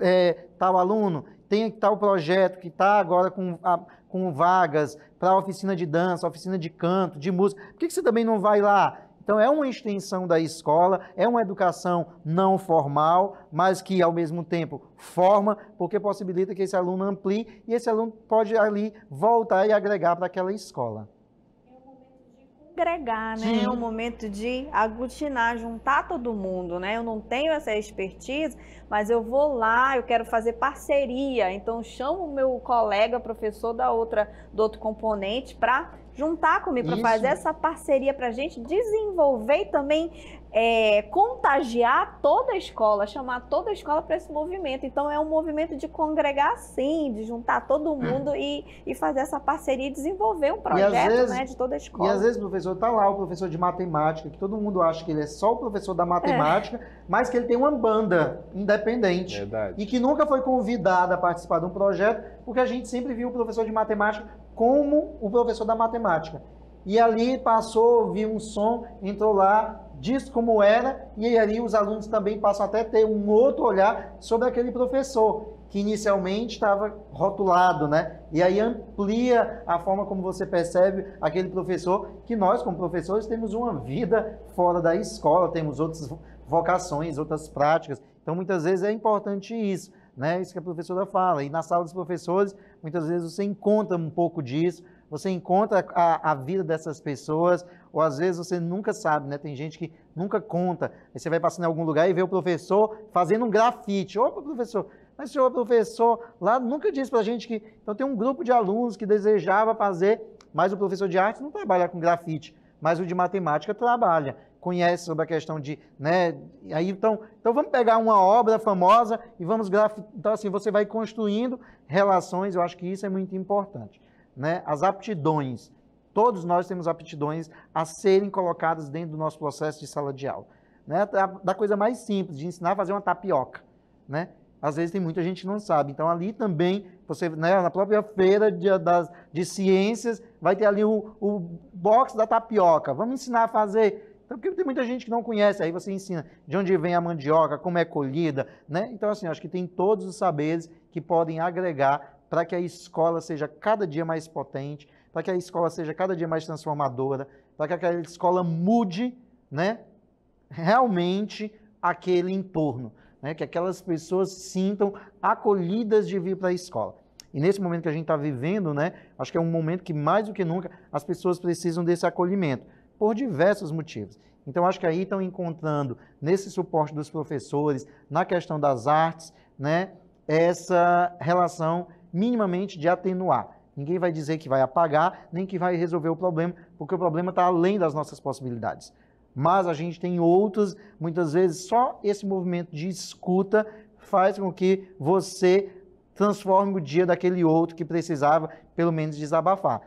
é, tal aluno tem tal projeto que está agora com, a, com vagas para oficina de dança, oficina de canto, de música. Por que, que você também não vai lá então, é uma extensão da escola, é uma educação não formal, mas que, ao mesmo tempo, forma, porque possibilita que esse aluno amplie e esse aluno pode ali voltar e agregar para aquela escola. É um momento de Agregar, né? É um momento de aglutinar, juntar todo mundo, né? Eu não tenho essa expertise, mas eu vou lá, eu quero fazer parceria, então chamo o meu colega professor da outra, do outro componente para juntar comigo para fazer essa parceria para a gente desenvolver e também é, contagiar toda a escola, chamar toda a escola para esse movimento. Então é um movimento de congregar sim, de juntar todo é. mundo é. e, e fazer essa parceria e desenvolver um projeto né, vezes, né, de toda a escola. E às vezes o professor está lá, o professor de matemática, que todo mundo acha que ele é só o professor da matemática, é. mas que ele tem uma banda independente Verdade. e que nunca foi convidado a participar de um projeto, porque a gente sempre viu o professor de matemática como o professor da matemática. E ali passou, ouviu um som, entrou lá, diz como era, e ali os alunos também passam até ter um outro olhar sobre aquele professor, que inicialmente estava rotulado, né? E aí amplia a forma como você percebe aquele professor, que nós, como professores, temos uma vida fora da escola, temos outras vocações, outras práticas. Então, muitas vezes é importante isso, né? Isso que a professora fala. E na sala dos professores, muitas vezes você encontra um pouco disso, você encontra a, a, vida dessas pessoas, ou às vezes você nunca sabe, né? Tem gente que nunca conta. Aí você vai passando em algum lugar e vê o professor fazendo um grafite. Opa, professor, mas senhor é professor lá nunca disse pra gente que. Então tem um grupo de alunos que desejava fazer, mas o professor de arte não trabalha com grafite, mas o de matemática trabalha conhece sobre a questão de, né, aí então, então vamos pegar uma obra famosa e vamos graficar, então assim, você vai construindo relações, eu acho que isso é muito importante, né? As aptidões. Todos nós temos aptidões a serem colocadas dentro do nosso processo de sala de aula, né? Da, da coisa mais simples, de ensinar a fazer uma tapioca, né? Às vezes tem muita gente que não sabe. Então ali também você, né, na própria feira de, das, de ciências, vai ter ali o, o box da tapioca. Vamos ensinar a fazer então, porque tem muita gente que não conhece, aí você ensina de onde vem a mandioca, como é colhida, né? Então, assim, acho que tem todos os saberes que podem agregar para que a escola seja cada dia mais potente, para que a escola seja cada dia mais transformadora, para que aquela escola mude, né? Realmente aquele entorno, né? Que aquelas pessoas sintam acolhidas de vir para a escola. E nesse momento que a gente está vivendo, né? Acho que é um momento que mais do que nunca as pessoas precisam desse acolhimento por diversos motivos. Então, acho que aí estão encontrando, nesse suporte dos professores, na questão das artes, né, essa relação minimamente de atenuar. Ninguém vai dizer que vai apagar, nem que vai resolver o problema, porque o problema está além das nossas possibilidades. Mas a gente tem outros, muitas vezes só esse movimento de escuta faz com que você transforme o dia daquele outro que precisava, pelo menos, desabafar.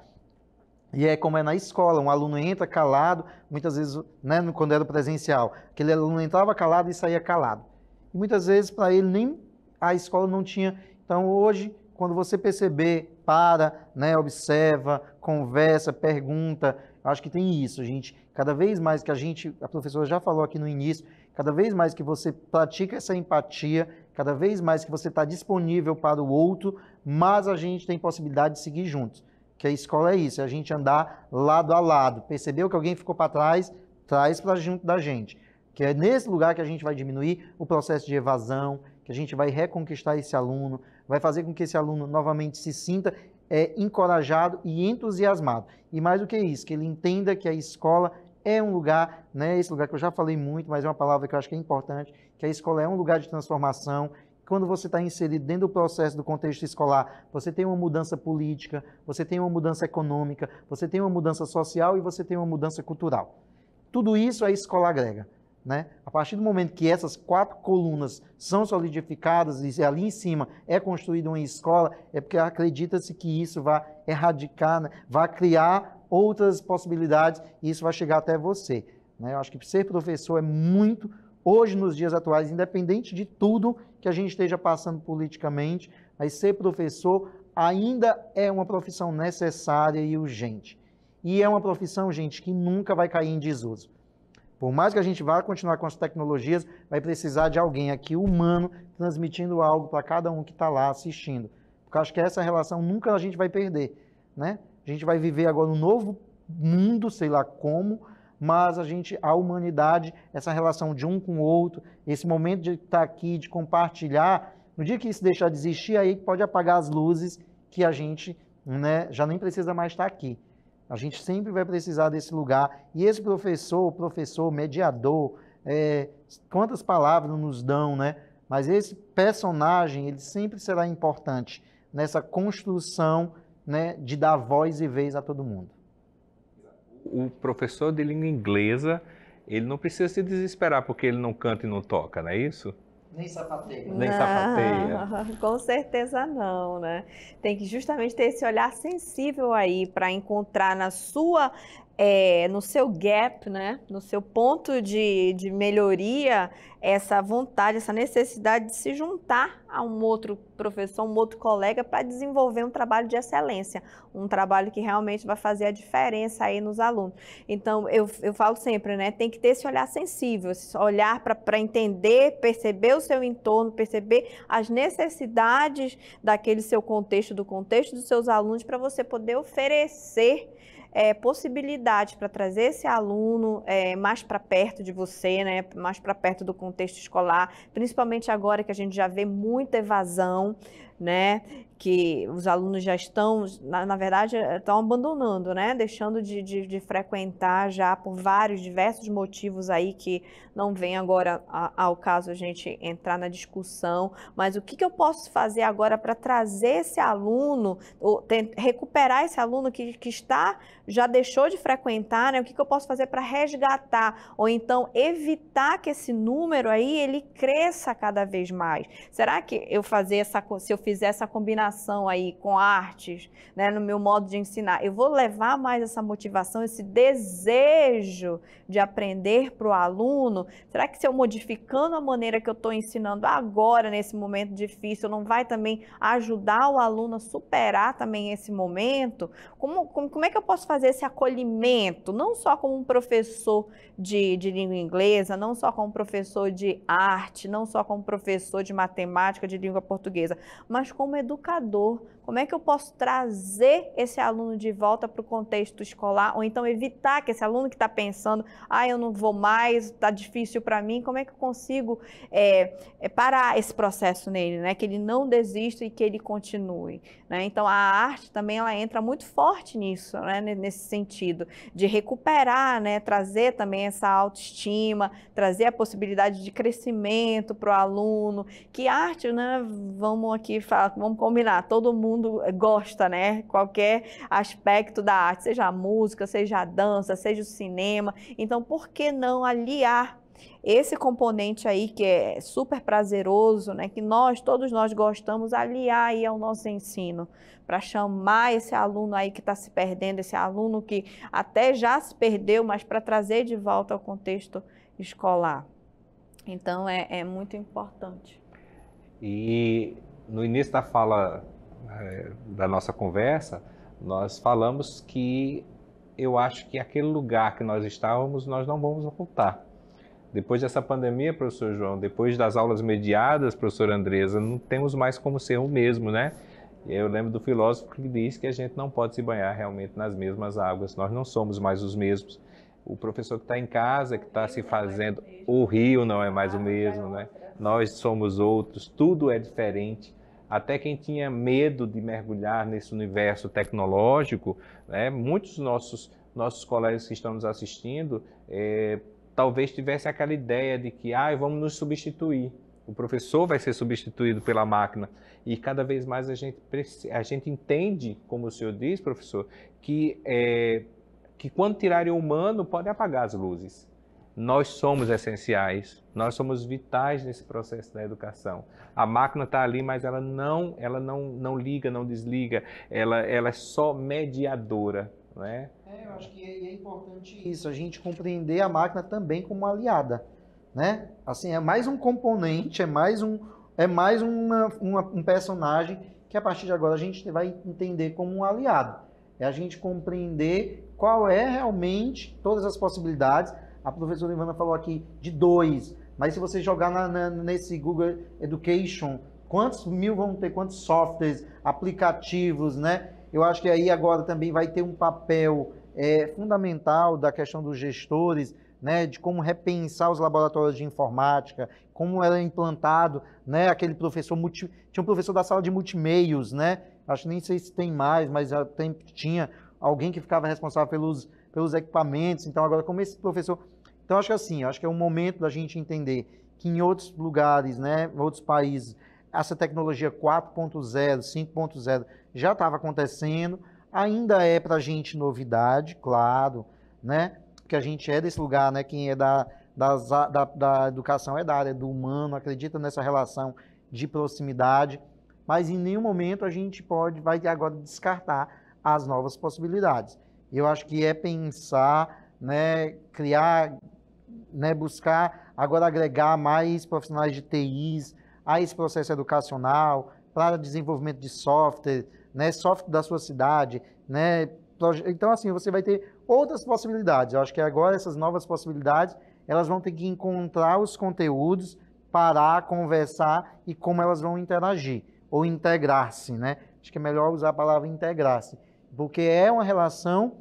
E é como é na escola, um aluno entra calado, muitas vezes, né, quando era presencial, aquele aluno entrava calado e saía calado. E muitas vezes para ele nem a escola não tinha. Então hoje, quando você perceber, para, né, observa, conversa, pergunta, acho que tem isso, gente. Cada vez mais que a gente, a professora já falou aqui no início, cada vez mais que você pratica essa empatia, cada vez mais que você está disponível para o outro, mas a gente tem possibilidade de seguir juntos que a escola é isso, é a gente andar lado a lado. Percebeu que alguém ficou para trás, traz para junto da gente. Que é nesse lugar que a gente vai diminuir o processo de evasão, que a gente vai reconquistar esse aluno, vai fazer com que esse aluno novamente se sinta é, encorajado e entusiasmado. E mais do que isso, que ele entenda que a escola é um lugar, né, esse lugar que eu já falei muito, mas é uma palavra que eu acho que é importante, que a escola é um lugar de transformação, quando você está inserido dentro do processo do contexto escolar, você tem uma mudança política, você tem uma mudança econômica, você tem uma mudança social e você tem uma mudança cultural. Tudo isso a é escola agrega. Né? A partir do momento que essas quatro colunas são solidificadas e ali em cima é construída uma escola, é porque acredita-se que isso vai erradicar, né? vai criar outras possibilidades e isso vai chegar até você. Né? Eu acho que ser professor é muito hoje, nos dias atuais, independente de tudo que a gente esteja passando politicamente, mas ser professor ainda é uma profissão necessária e urgente. E é uma profissão, gente, que nunca vai cair em desuso. Por mais que a gente vá continuar com as tecnologias, vai precisar de alguém aqui humano transmitindo algo para cada um que está lá assistindo. Porque acho que essa relação nunca a gente vai perder, né? A gente vai viver agora um novo mundo, sei lá como, mas a gente, a humanidade, essa relação de um com o outro, esse momento de estar aqui, de compartilhar, no dia que isso deixar de existir, aí pode apagar as luzes que a gente né, já nem precisa mais estar aqui. A gente sempre vai precisar desse lugar. E esse professor, professor, mediador, é, quantas palavras nos dão, né? Mas esse personagem, ele sempre será importante nessa construção né, de dar voz e vez a todo mundo o professor de língua inglesa, ele não precisa se desesperar porque ele não canta e não toca, não é isso? Nem sapateia. Nem sapateia. [laughs] Com certeza não, né? Tem que justamente ter esse olhar sensível aí para encontrar na sua é, no seu gap, né? no seu ponto de, de melhoria, essa vontade, essa necessidade de se juntar a um outro professor, um outro colega, para desenvolver um trabalho de excelência, um trabalho que realmente vai fazer a diferença aí nos alunos. Então, eu, eu falo sempre, né? tem que ter esse olhar sensível, esse olhar para entender, perceber o seu entorno, perceber as necessidades daquele seu contexto, do contexto dos seus alunos, para você poder oferecer é, possibilidade para trazer esse aluno é, mais para perto de você, né, mais para perto do contexto escolar, principalmente agora que a gente já vê muita evasão, né, que os alunos já estão, na, na verdade, eh, estão abandonando, né? Deixando de, de, de, frequentar já por vários, diversos motivos aí que não vem agora a, ao caso a gente entrar na discussão, mas o que, que eu posso fazer agora para trazer esse aluno, ou recuperar esse aluno que, que está, já deixou de frequentar, né? O que, que eu posso fazer para resgatar, ou então evitar que esse número aí, ele cresça cada vez mais? Será que eu fazer essa, se eu fizer essa combinação combinação aí com artes, né, no meu modo de ensinar, eu vou levar mais essa motivação, esse desejo de aprender para o aluno? Será que se eu modificando a maneira que eu estou ensinando agora, nesse momento difícil, não vai também ajudar o aluno a superar também esse momento? Como, como, como é que eu posso fazer esse acolhimento, não só como um professor de, de língua inglesa, não só como professor de arte, não só como professor de matemática, de língua portuguesa, mas como educador? como é que eu posso trazer esse aluno de volta para o contexto escolar, ou então evitar que esse aluno que está pensando, ah, eu não vou mais, está difícil para mim, como é que eu consigo é, é, parar esse processo nele, né? que ele não desista e que ele continue. Né? Então, a arte também ela entra muito forte nisso, né? nesse sentido, de recuperar, né? trazer também essa autoestima, trazer a possibilidade de crescimento para o aluno, que arte, né? vamos aqui, falar, vamos combinar, combinar, todo mundo gosta, né? Qualquer aspecto da arte, seja a música, seja a dança, seja o cinema. Então, por que não aliar esse componente aí que é super prazeroso, né, que nós, todos nós gostamos, aliar aí ao nosso ensino, para chamar esse aluno aí que está se perdendo, esse aluno que até já se perdeu, mas para trazer de volta ao contexto escolar. Então, é, é muito importante. E no início da fala é, da nossa conversa, nós falamos que eu acho que aquele lugar que nós estávamos, nós não vamos voltar. Depois dessa pandemia, professor João, depois das aulas mediadas, professor Andresa, não temos mais como ser o mesmo, né? Eu lembro do filósofo que diz que a gente não pode se banhar realmente nas mesmas águas, nós não somos mais os mesmos o professor que está em casa, que está é se é fazendo, o rio não é mais o ah, mesmo, né? É Nós somos outros, tudo é diferente. Até quem tinha medo de mergulhar nesse universo tecnológico, né? muitos nossos nossos colegas que estão nos assistindo é, talvez tivessem aquela ideia de que ah, vamos nos substituir. O professor vai ser substituído pela máquina. E cada vez mais a gente, a gente entende, como o senhor diz, professor, que é, que quando tirarem o humano, podem apagar as luzes. Nós somos essenciais, nós somos vitais nesse processo da educação. A máquina está ali, mas ela não, ela não, não liga, não desliga. Ela, ela é só mediadora, né? É, eu acho que é, é importante isso. A gente compreender a máquina também como aliada, né? Assim, é mais um componente, é mais um, é mais uma, uma, um personagem que a partir de agora a gente vai entender como um aliado. É a gente compreender qual é realmente todas as possibilidades. A professora Ivana falou aqui de dois, mas se você jogar na, na, nesse Google Education, quantos mil vão ter, quantos softwares, aplicativos, né? Eu acho que aí agora também vai ter um papel é, fundamental da questão dos gestores, né, de como repensar os laboratórios de informática, como era implantado, né, aquele professor, multi, tinha um professor da sala de multimeios, né, acho nem sei se tem mais, mas tempo tinha alguém que ficava responsável pelos, pelos equipamentos. Então, agora, como esse professor. Então, acho que é assim, acho que é um momento da gente entender que em outros lugares, né, em outros países, essa tecnologia 4.0, 5.0 já estava acontecendo, ainda é para a gente novidade, claro, né? Porque a gente é desse lugar, né? Quem é da, das, da, da educação é da área do humano, acredita nessa relação de proximidade, mas em nenhum momento a gente pode, vai agora descartar as novas possibilidades. Eu acho que é pensar, né, criar, né, buscar agora agregar mais profissionais de TIs a esse processo educacional, para desenvolvimento de software, né, software da sua cidade, né, então assim, você vai ter outras possibilidades. Eu acho que agora essas novas possibilidades, elas vão ter que encontrar os conteúdos, parar, conversar e como elas vão interagir ou integrar-se, né? Acho que é melhor usar a palavra integrar-se porque é uma relação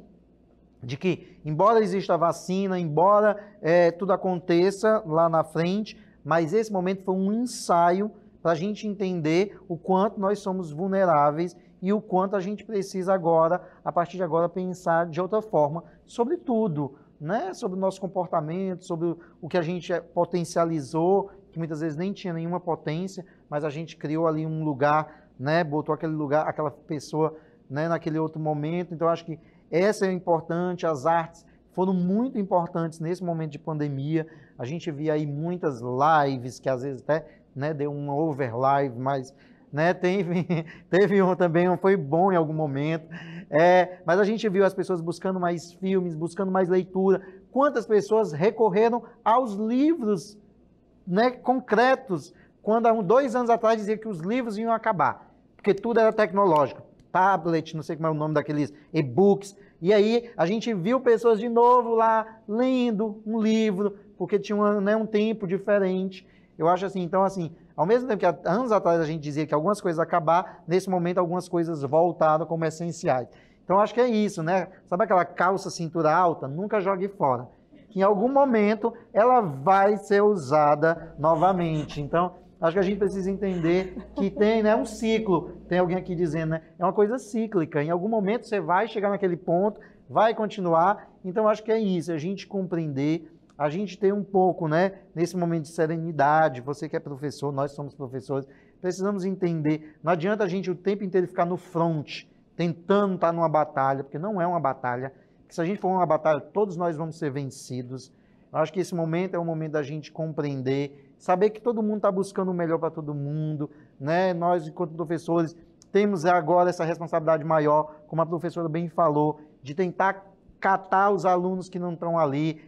de que, embora exista a vacina, embora é, tudo aconteça lá na frente, mas esse momento foi um ensaio para a gente entender o quanto nós somos vulneráveis e o quanto a gente precisa agora, a partir de agora, pensar de outra forma sobre tudo, né? sobre o nosso comportamento, sobre o que a gente é, potencializou, que muitas vezes nem tinha nenhuma potência, mas a gente criou ali um lugar, né? botou aquele lugar, aquela pessoa né, naquele outro momento. Então, acho que essa é importante, as artes foram muito importantes nesse momento de pandemia. A gente via aí muitas lives, que às vezes até né, deu um overlive, mas né, teve, [laughs] teve um também, foi bom em algum momento. É, mas a gente viu as pessoas buscando mais filmes, buscando mais leitura. Quantas pessoas recorreram aos livros né, concretos, quando há dois anos atrás dizia que os livros iam acabar, porque tudo era tecnológico tablet, não sei como é o nome daqueles e-books. E aí a gente viu pessoas de novo lá lendo um livro, porque tinha um, né, um tempo diferente. Eu acho assim, então assim, ao mesmo tempo que há anos atrás a gente dizia que algumas coisas acabar, nesse momento algumas coisas voltaram como essenciais. Então acho que é isso, né? Sabe aquela calça cintura alta? Nunca jogue fora. Que em algum momento ela vai ser usada novamente. Então Acho que a gente precisa entender que tem né, um ciclo. Tem alguém aqui dizendo, né? É uma coisa cíclica. Em algum momento você vai chegar naquele ponto, vai continuar. Então, acho que é isso, é a gente compreender, a gente ter um pouco, né? Nesse momento de serenidade, você que é professor, nós somos professores, precisamos entender. Não adianta a gente o tempo inteiro ficar no front, tentando estar numa batalha, porque não é uma batalha. se a gente for uma batalha, todos nós vamos ser vencidos. Eu acho que esse momento é o momento da gente compreender saber que todo mundo está buscando o melhor para todo mundo, né? Nós, enquanto professores, temos agora essa responsabilidade maior, como a professora bem falou, de tentar catar os alunos que não estão ali.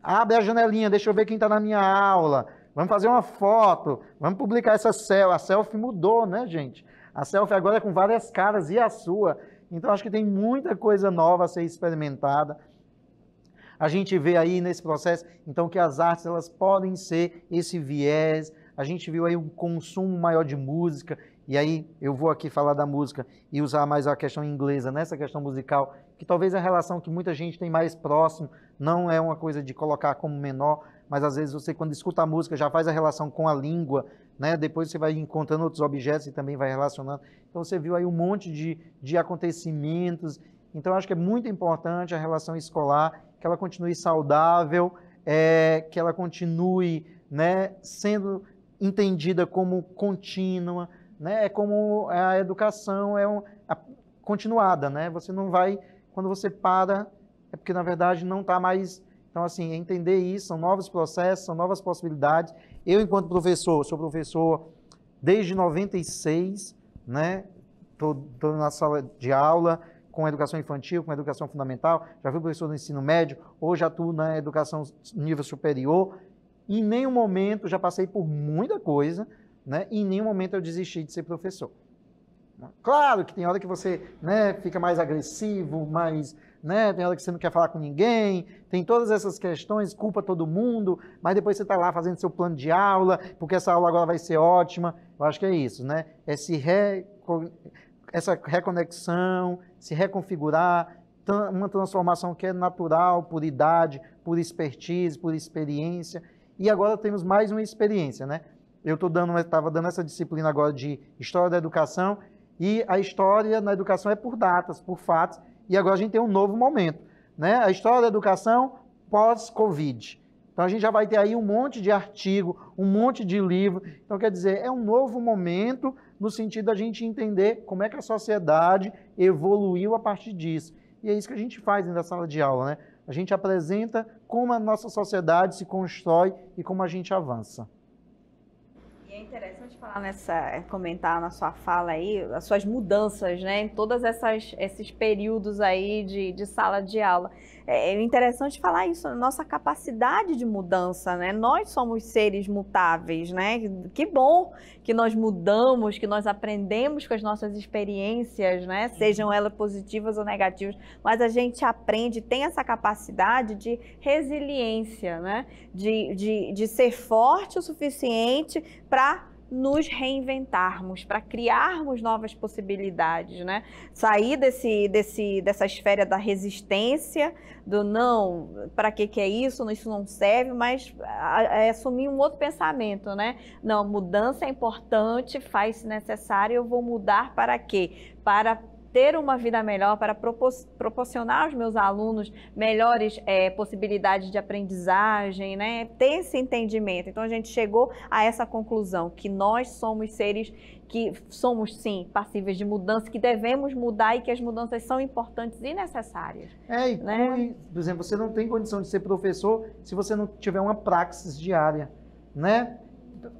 Abre a janelinha, deixa eu ver quem está na minha aula. Vamos fazer uma foto, vamos publicar essa selfie. A selfie mudou, né, gente? A selfie agora é com várias caras e a sua. Então, acho que tem muita coisa nova a ser experimentada. A gente vê aí nesse processo, então, que as artes elas podem ser esse viés. A gente viu aí um consumo maior de música, e aí eu vou aqui falar da música e usar mais a questão inglesa nessa questão musical, que talvez é a relação que muita gente tem mais próximo não é uma coisa de colocar como menor, mas às vezes você quando escuta a música já faz a relação com a língua, né? Depois você vai encontrando outros objetos e também vai relacionando. Então você viu aí um monte de, de acontecimentos. Então acho que é muito importante a relação escolar que ela continue saudável, é, que ela continue né, sendo entendida como contínua, né, é como a educação é um, a, continuada, né? Você não vai, quando você para, é porque na verdade não está mais. Então, assim, é entender isso, são novos processos, são novas possibilidades. Eu, enquanto professor, sou professor desde 96, né? Estou na sala de aula, com educação infantil, com educação fundamental, já fui professor do ensino médio, hoje atuo na educação nível superior. Em nenhum momento, já passei por muita coisa, né? em nenhum momento eu desisti de ser professor. Claro que tem hora que você né, fica mais agressivo, mais, né, tem hora que você não quer falar com ninguém, tem todas essas questões, culpa todo mundo, mas depois você está lá fazendo seu plano de aula, porque essa aula agora vai ser ótima. Eu acho que é isso, né? É se re essa reconexão, se reconfigurar, uma transformação que é natural por idade, por expertise, por experiência. E agora temos mais uma experiência, né? Eu estou dando, estava dando essa disciplina agora de história da educação e a história na educação é por datas, por fatos. E agora a gente tem um novo momento, né? A história da educação pós-Covid. Então a gente já vai ter aí um monte de artigo, um monte de livro. Então quer dizer, é um novo momento no sentido da gente entender como é que a sociedade evoluiu a partir disso. E é isso que a gente faz dentro da sala de aula, né? A gente apresenta como a nossa sociedade se constrói e como a gente avança. E é interessante falar nessa, comentar na sua fala aí, as suas mudanças, né? Em todos esses períodos aí de, de sala de aula. É, é interessante falar isso, nossa capacidade de mudança, né? Nós somos seres mutáveis, né? Que bom que nós mudamos, que nós aprendemos com as nossas experiências, né? Sejam uhum. elas positivas ou negativas, mas a gente aprende, tem essa capacidade de resiliência, né? De, de, de ser forte o suficiente para nos reinventarmos, para criarmos novas possibilidades, né? Sair desse, desse, dessa esfera da resistência, do não, para que que é isso, isso não serve, mas é assumir um outro pensamento, né? Não, mudança é importante, faz-se necessário, eu vou mudar para quê? Para ter uma vida melhor, para proporcionar aos meus alunos melhores é, possibilidades de aprendizagem, né? ter esse entendimento. Então a gente chegou a essa conclusão que nós somos seres que somos sim passíveis de mudança, que devemos mudar e que as mudanças são importantes e necessárias. É, e né? por exemplo, você não tem condição de ser professor se você não tiver uma praxis diária, né?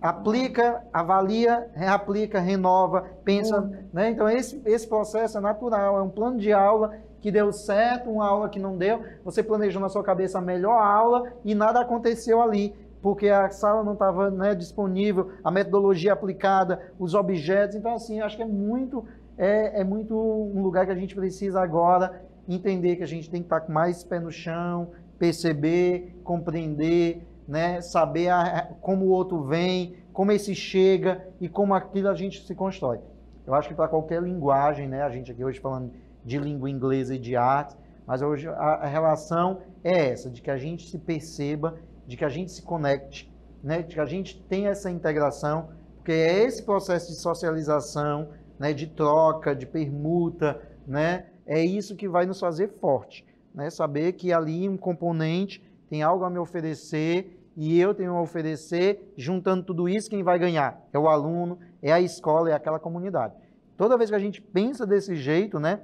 aplica, avalia, reaplica, renova, pensa. Uhum. Né? Então, esse, esse processo é natural, é um plano de aula que deu certo, uma aula que não deu. Você planejou na sua cabeça a melhor aula e nada aconteceu ali, porque a sala não estava né, disponível, a metodologia aplicada, os objetos. Então, assim, acho que é muito, é, é muito um lugar que a gente precisa agora entender que a gente tem que estar tá com mais pé no chão, perceber, compreender, né? Saber a, como o outro vem, como esse chega e como aquilo a gente se constrói. Eu acho que para qualquer linguagem, né? A gente aqui hoje falando de língua inglesa e de arte, mas hoje a, a relação é essa, de que a gente se perceba, de que a gente se conecte, né? De que a gente tenha essa integração, porque é esse processo de socialização, né? De troca, de permuta, né? É isso que vai nos fazer forte, né? Saber que ali um componente tem algo a me oferecer e eu tenho a oferecer, juntando tudo isso, quem vai ganhar? É o aluno, é a escola, é aquela comunidade. Toda vez que a gente pensa desse jeito, né?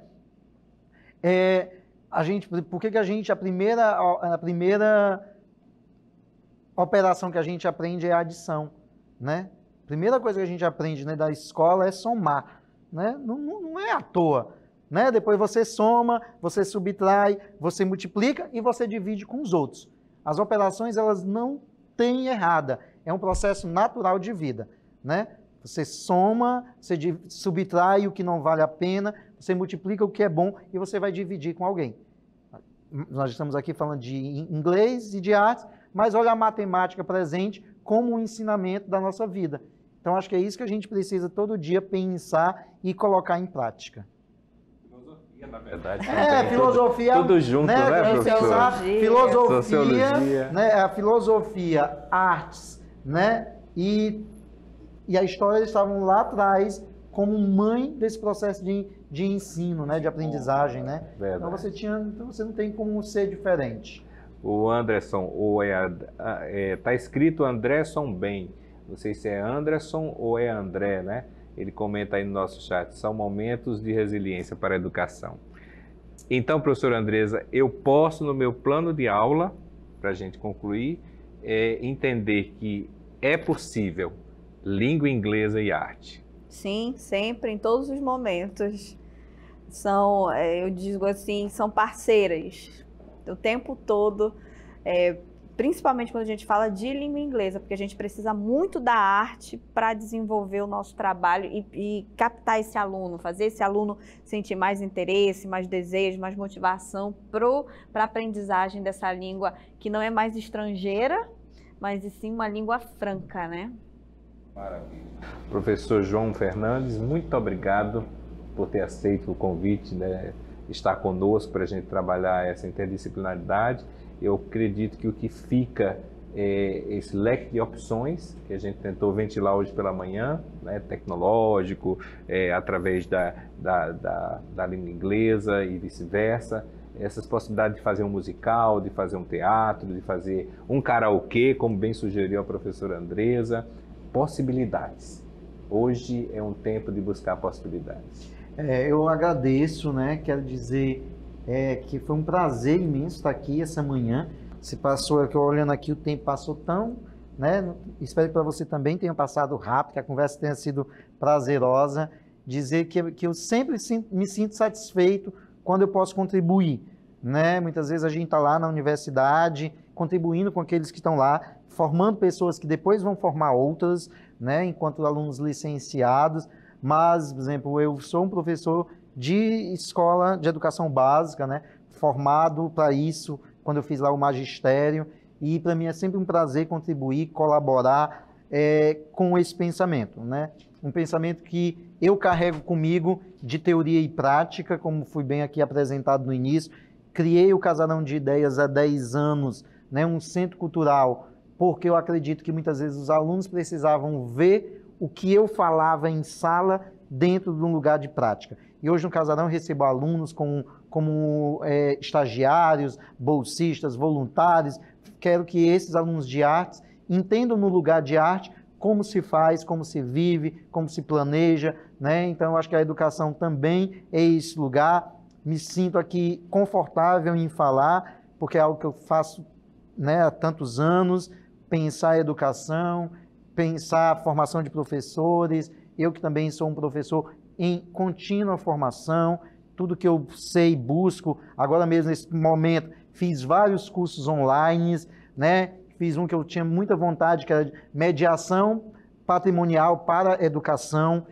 É, a gente, por que, que a gente, a primeira, a primeira operação que a gente aprende é a adição, né? Primeira coisa que a gente aprende né, da escola é somar, né? Não, não é à toa, né? Depois você soma, você subtrai, você multiplica e você divide com os outros. As operações elas não têm errada, é um processo natural de vida, né? Você soma, você subtrai o que não vale a pena, você multiplica o que é bom e você vai dividir com alguém. Nós estamos aqui falando de inglês e de artes, mas olha a matemática presente como um ensinamento da nossa vida. Então acho que é isso que a gente precisa todo dia pensar e colocar em prática na verdade. É, filosofia. Tudo, tudo junto, né, né professor? filosofia, Sociologia. Né, a filosofia, artes, né? E, e a história eles estavam lá atrás como mãe desse processo de, de ensino, né, de aprendizagem, né? Verdade. Então você tinha, então você não tem como ser diferente. O Anderson, ou é, é tá escrito Anderson bem. Não sei se é Anderson ou é André, né? Ele comenta aí no nosso chat, são momentos de resiliência para a educação. Então, professora Andresa, eu posso no meu plano de aula, para a gente concluir, é, entender que é possível língua inglesa e arte. Sim, sempre, em todos os momentos. São, é, eu digo assim, são parceiras. O tempo todo, é, principalmente quando a gente fala de língua inglesa, porque a gente precisa muito da arte para desenvolver o nosso trabalho e, e, captar esse aluno, fazer esse aluno sentir mais interesse, mais desejo, mais motivação para a aprendizagem dessa língua que não é mais estrangeira, mas e sim uma língua franca, né? Maravilha. Professor João Fernandes, muito obrigado por ter aceito o convite, né? estar conosco para a gente trabalhar essa interdisciplinaridade eu acredito que o que fica é esse leque de opções que a gente tentou ventilar hoje pela manhã, né, tecnológico, é, através da, da, da, da língua inglesa e vice-versa, essas possibilidades de fazer um musical, de fazer um teatro, de fazer um karaokê, como bem sugeriu a professora Andresa, possibilidades. Hoje é um tempo de buscar possibilidades. É, eu agradeço, né? Quero dizer é, que foi um prazer imenso estar aqui essa manhã. Se passou, eu olhando aqui, o tempo passou tão, né? Espero que para você também tenha passado rápido, que a conversa tenha sido prazerosa. Dizer que, que eu sempre me sinto satisfeito quando eu posso contribuir, né? Muitas vezes a gente está lá na universidade contribuindo com aqueles que estão lá, formando pessoas que depois vão formar outras, né? Enquanto alunos licenciados, mas, por exemplo, eu sou um professor de escola de educação básica, né? formado para isso quando eu fiz lá o magistério. E para mim é sempre um prazer contribuir, colaborar é, com esse pensamento. Né? Um pensamento que eu carrego comigo de teoria e prática, como fui bem aqui apresentado no início. Criei o Casarão de Ideias há 10 anos, né? um centro cultural, porque eu acredito que muitas vezes os alunos precisavam ver o que eu falava em sala dentro de um lugar de prática. E hoje no Casarão eu recebo alunos com, como é, estagiários, bolsistas, voluntários. Quero que esses alunos de artes entendam no lugar de arte como se faz, como se vive, como se planeja. Né? Então, eu acho que a educação também é esse lugar. Me sinto aqui confortável em falar, porque é algo que eu faço né, há tantos anos, pensar a educação, pensar a formação de professores. Eu que também sou um professor, em contínua formação, tudo que eu sei, busco, agora mesmo nesse momento, fiz vários cursos online, né? Fiz um que eu tinha muita vontade, que era de mediação patrimonial para educação.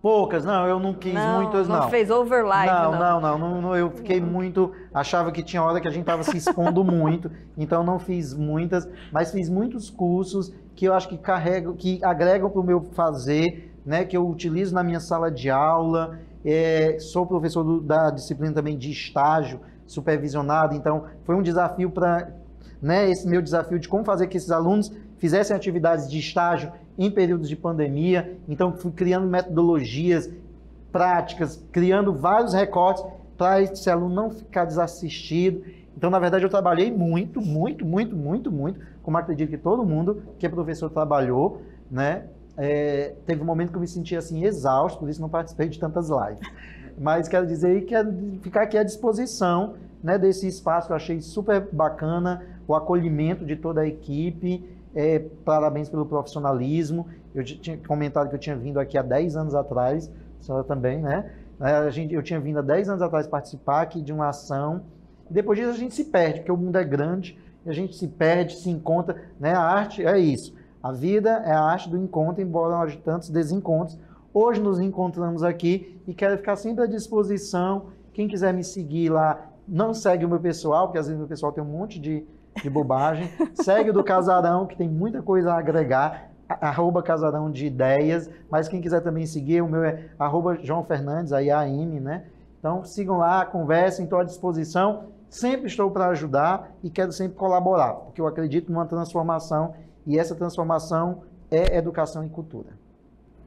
Poucas, não, eu não quis não, muitas, não. Não fez overlive, não. Não, não, não, não eu fiquei não. muito, achava que tinha hora que a gente estava se expondo [laughs] muito, então não fiz muitas, mas fiz muitos cursos que eu acho que carrego, que agregam para o meu fazer né, que eu utilizo na minha sala de aula, é, sou professor do, da disciplina também de estágio supervisionado, então foi um desafio para né, esse meu desafio de como fazer que esses alunos fizessem atividades de estágio em períodos de pandemia, então fui criando metodologias, práticas, criando vários recortes para esse aluno não ficar desassistido. Então, na verdade, eu trabalhei muito, muito, muito, muito, muito, como acredito que todo mundo que é professor trabalhou, né? É, teve um momento que eu me senti assim exausto, por isso não participei de tantas lives. Mas quero dizer que é ficar aqui à disposição né, desse espaço, eu achei super bacana o acolhimento de toda a equipe. É, parabéns pelo profissionalismo. Eu tinha comentado que eu tinha vindo aqui há 10 anos atrás, a senhora também, né? É, a gente, eu tinha vindo há 10 anos atrás participar aqui de uma ação. E depois disso a gente se perde, porque o mundo é grande, a gente se perde, se encontra, né? A arte é isso. A vida é a arte do encontro, embora haja tantos desencontros. Hoje nos encontramos aqui e quero ficar sempre à disposição. Quem quiser me seguir lá, não segue o meu pessoal, porque às vezes o meu pessoal tem um monte de, de bobagem. [laughs] segue o do Casarão, que tem muita coisa a agregar. Arroba Casarão de Ideias. Mas quem quiser também seguir, o meu é arroba João Fernandes, aí a né? Então sigam lá, conversem, estou à disposição. Sempre estou para ajudar e quero sempre colaborar, porque eu acredito numa transformação e essa transformação é educação e cultura.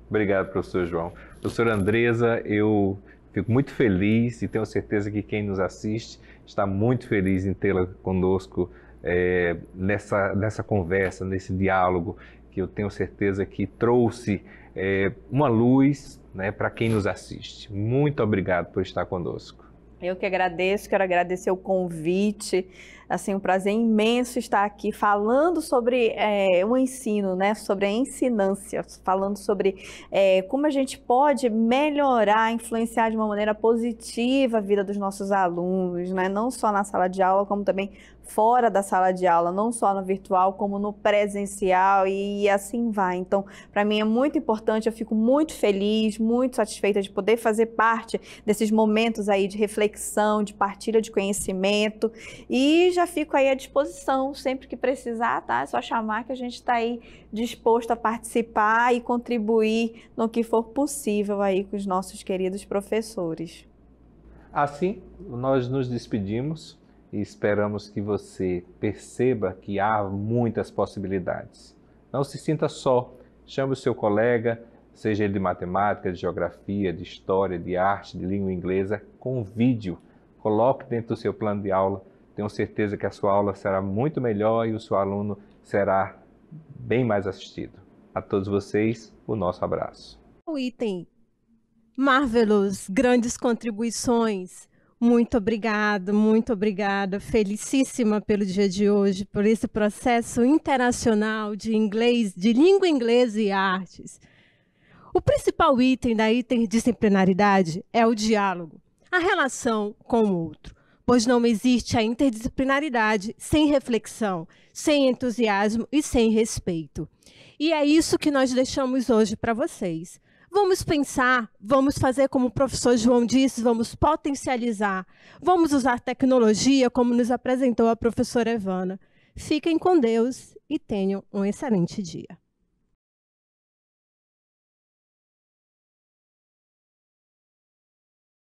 Obrigado, professor João. Professor Andresa, eu fico muito feliz e tenho certeza que quem nos assiste está muito feliz em tê-la conosco é, nessa, nessa conversa, nesse diálogo, que eu tenho certeza que trouxe é, uma luz né, para quem nos assiste. Muito obrigado por estar conosco. Eu que agradeço, quero agradecer o convite. Assim, um prazer imenso estar aqui falando sobre é, o ensino, né? Sobre a ensinância, falando sobre é, como a gente pode melhorar, influenciar de uma maneira positiva a vida dos nossos alunos, né? Não só na sala de aula, como também fora da sala de aula, não só no virtual, como no presencial e assim vai. Então, para mim é muito importante, eu fico muito feliz, muito satisfeita de poder fazer parte desses momentos aí de reflexão, de partilha de conhecimento e já fico aí à disposição sempre que precisar, tá? É só chamar que a gente está aí disposto a participar e contribuir no que for possível aí com os nossos queridos professores. Assim, nós nos despedimos e esperamos que você perceba que há muitas possibilidades. Não se sinta só, chame o seu colega, seja ele de matemática, de geografia, de história, de arte, de língua inglesa, convide-o, coloque dentro do seu plano de aula. Tenho certeza que a sua aula será muito melhor e o seu aluno será bem mais assistido. A todos vocês, o nosso abraço. O item Marvelous, grandes contribuições muito obrigada, muito obrigada. Felicíssima pelo dia de hoje, por esse processo internacional de inglês, de língua inglesa e artes. O principal item da interdisciplinaridade é o diálogo, a relação com o outro, pois não existe a interdisciplinaridade sem reflexão, sem entusiasmo e sem respeito. E é isso que nós deixamos hoje para vocês. Vamos pensar, vamos fazer como o professor João disse, vamos potencializar, vamos usar tecnologia, como nos apresentou a professora Evana. Fiquem com Deus e tenham um excelente dia.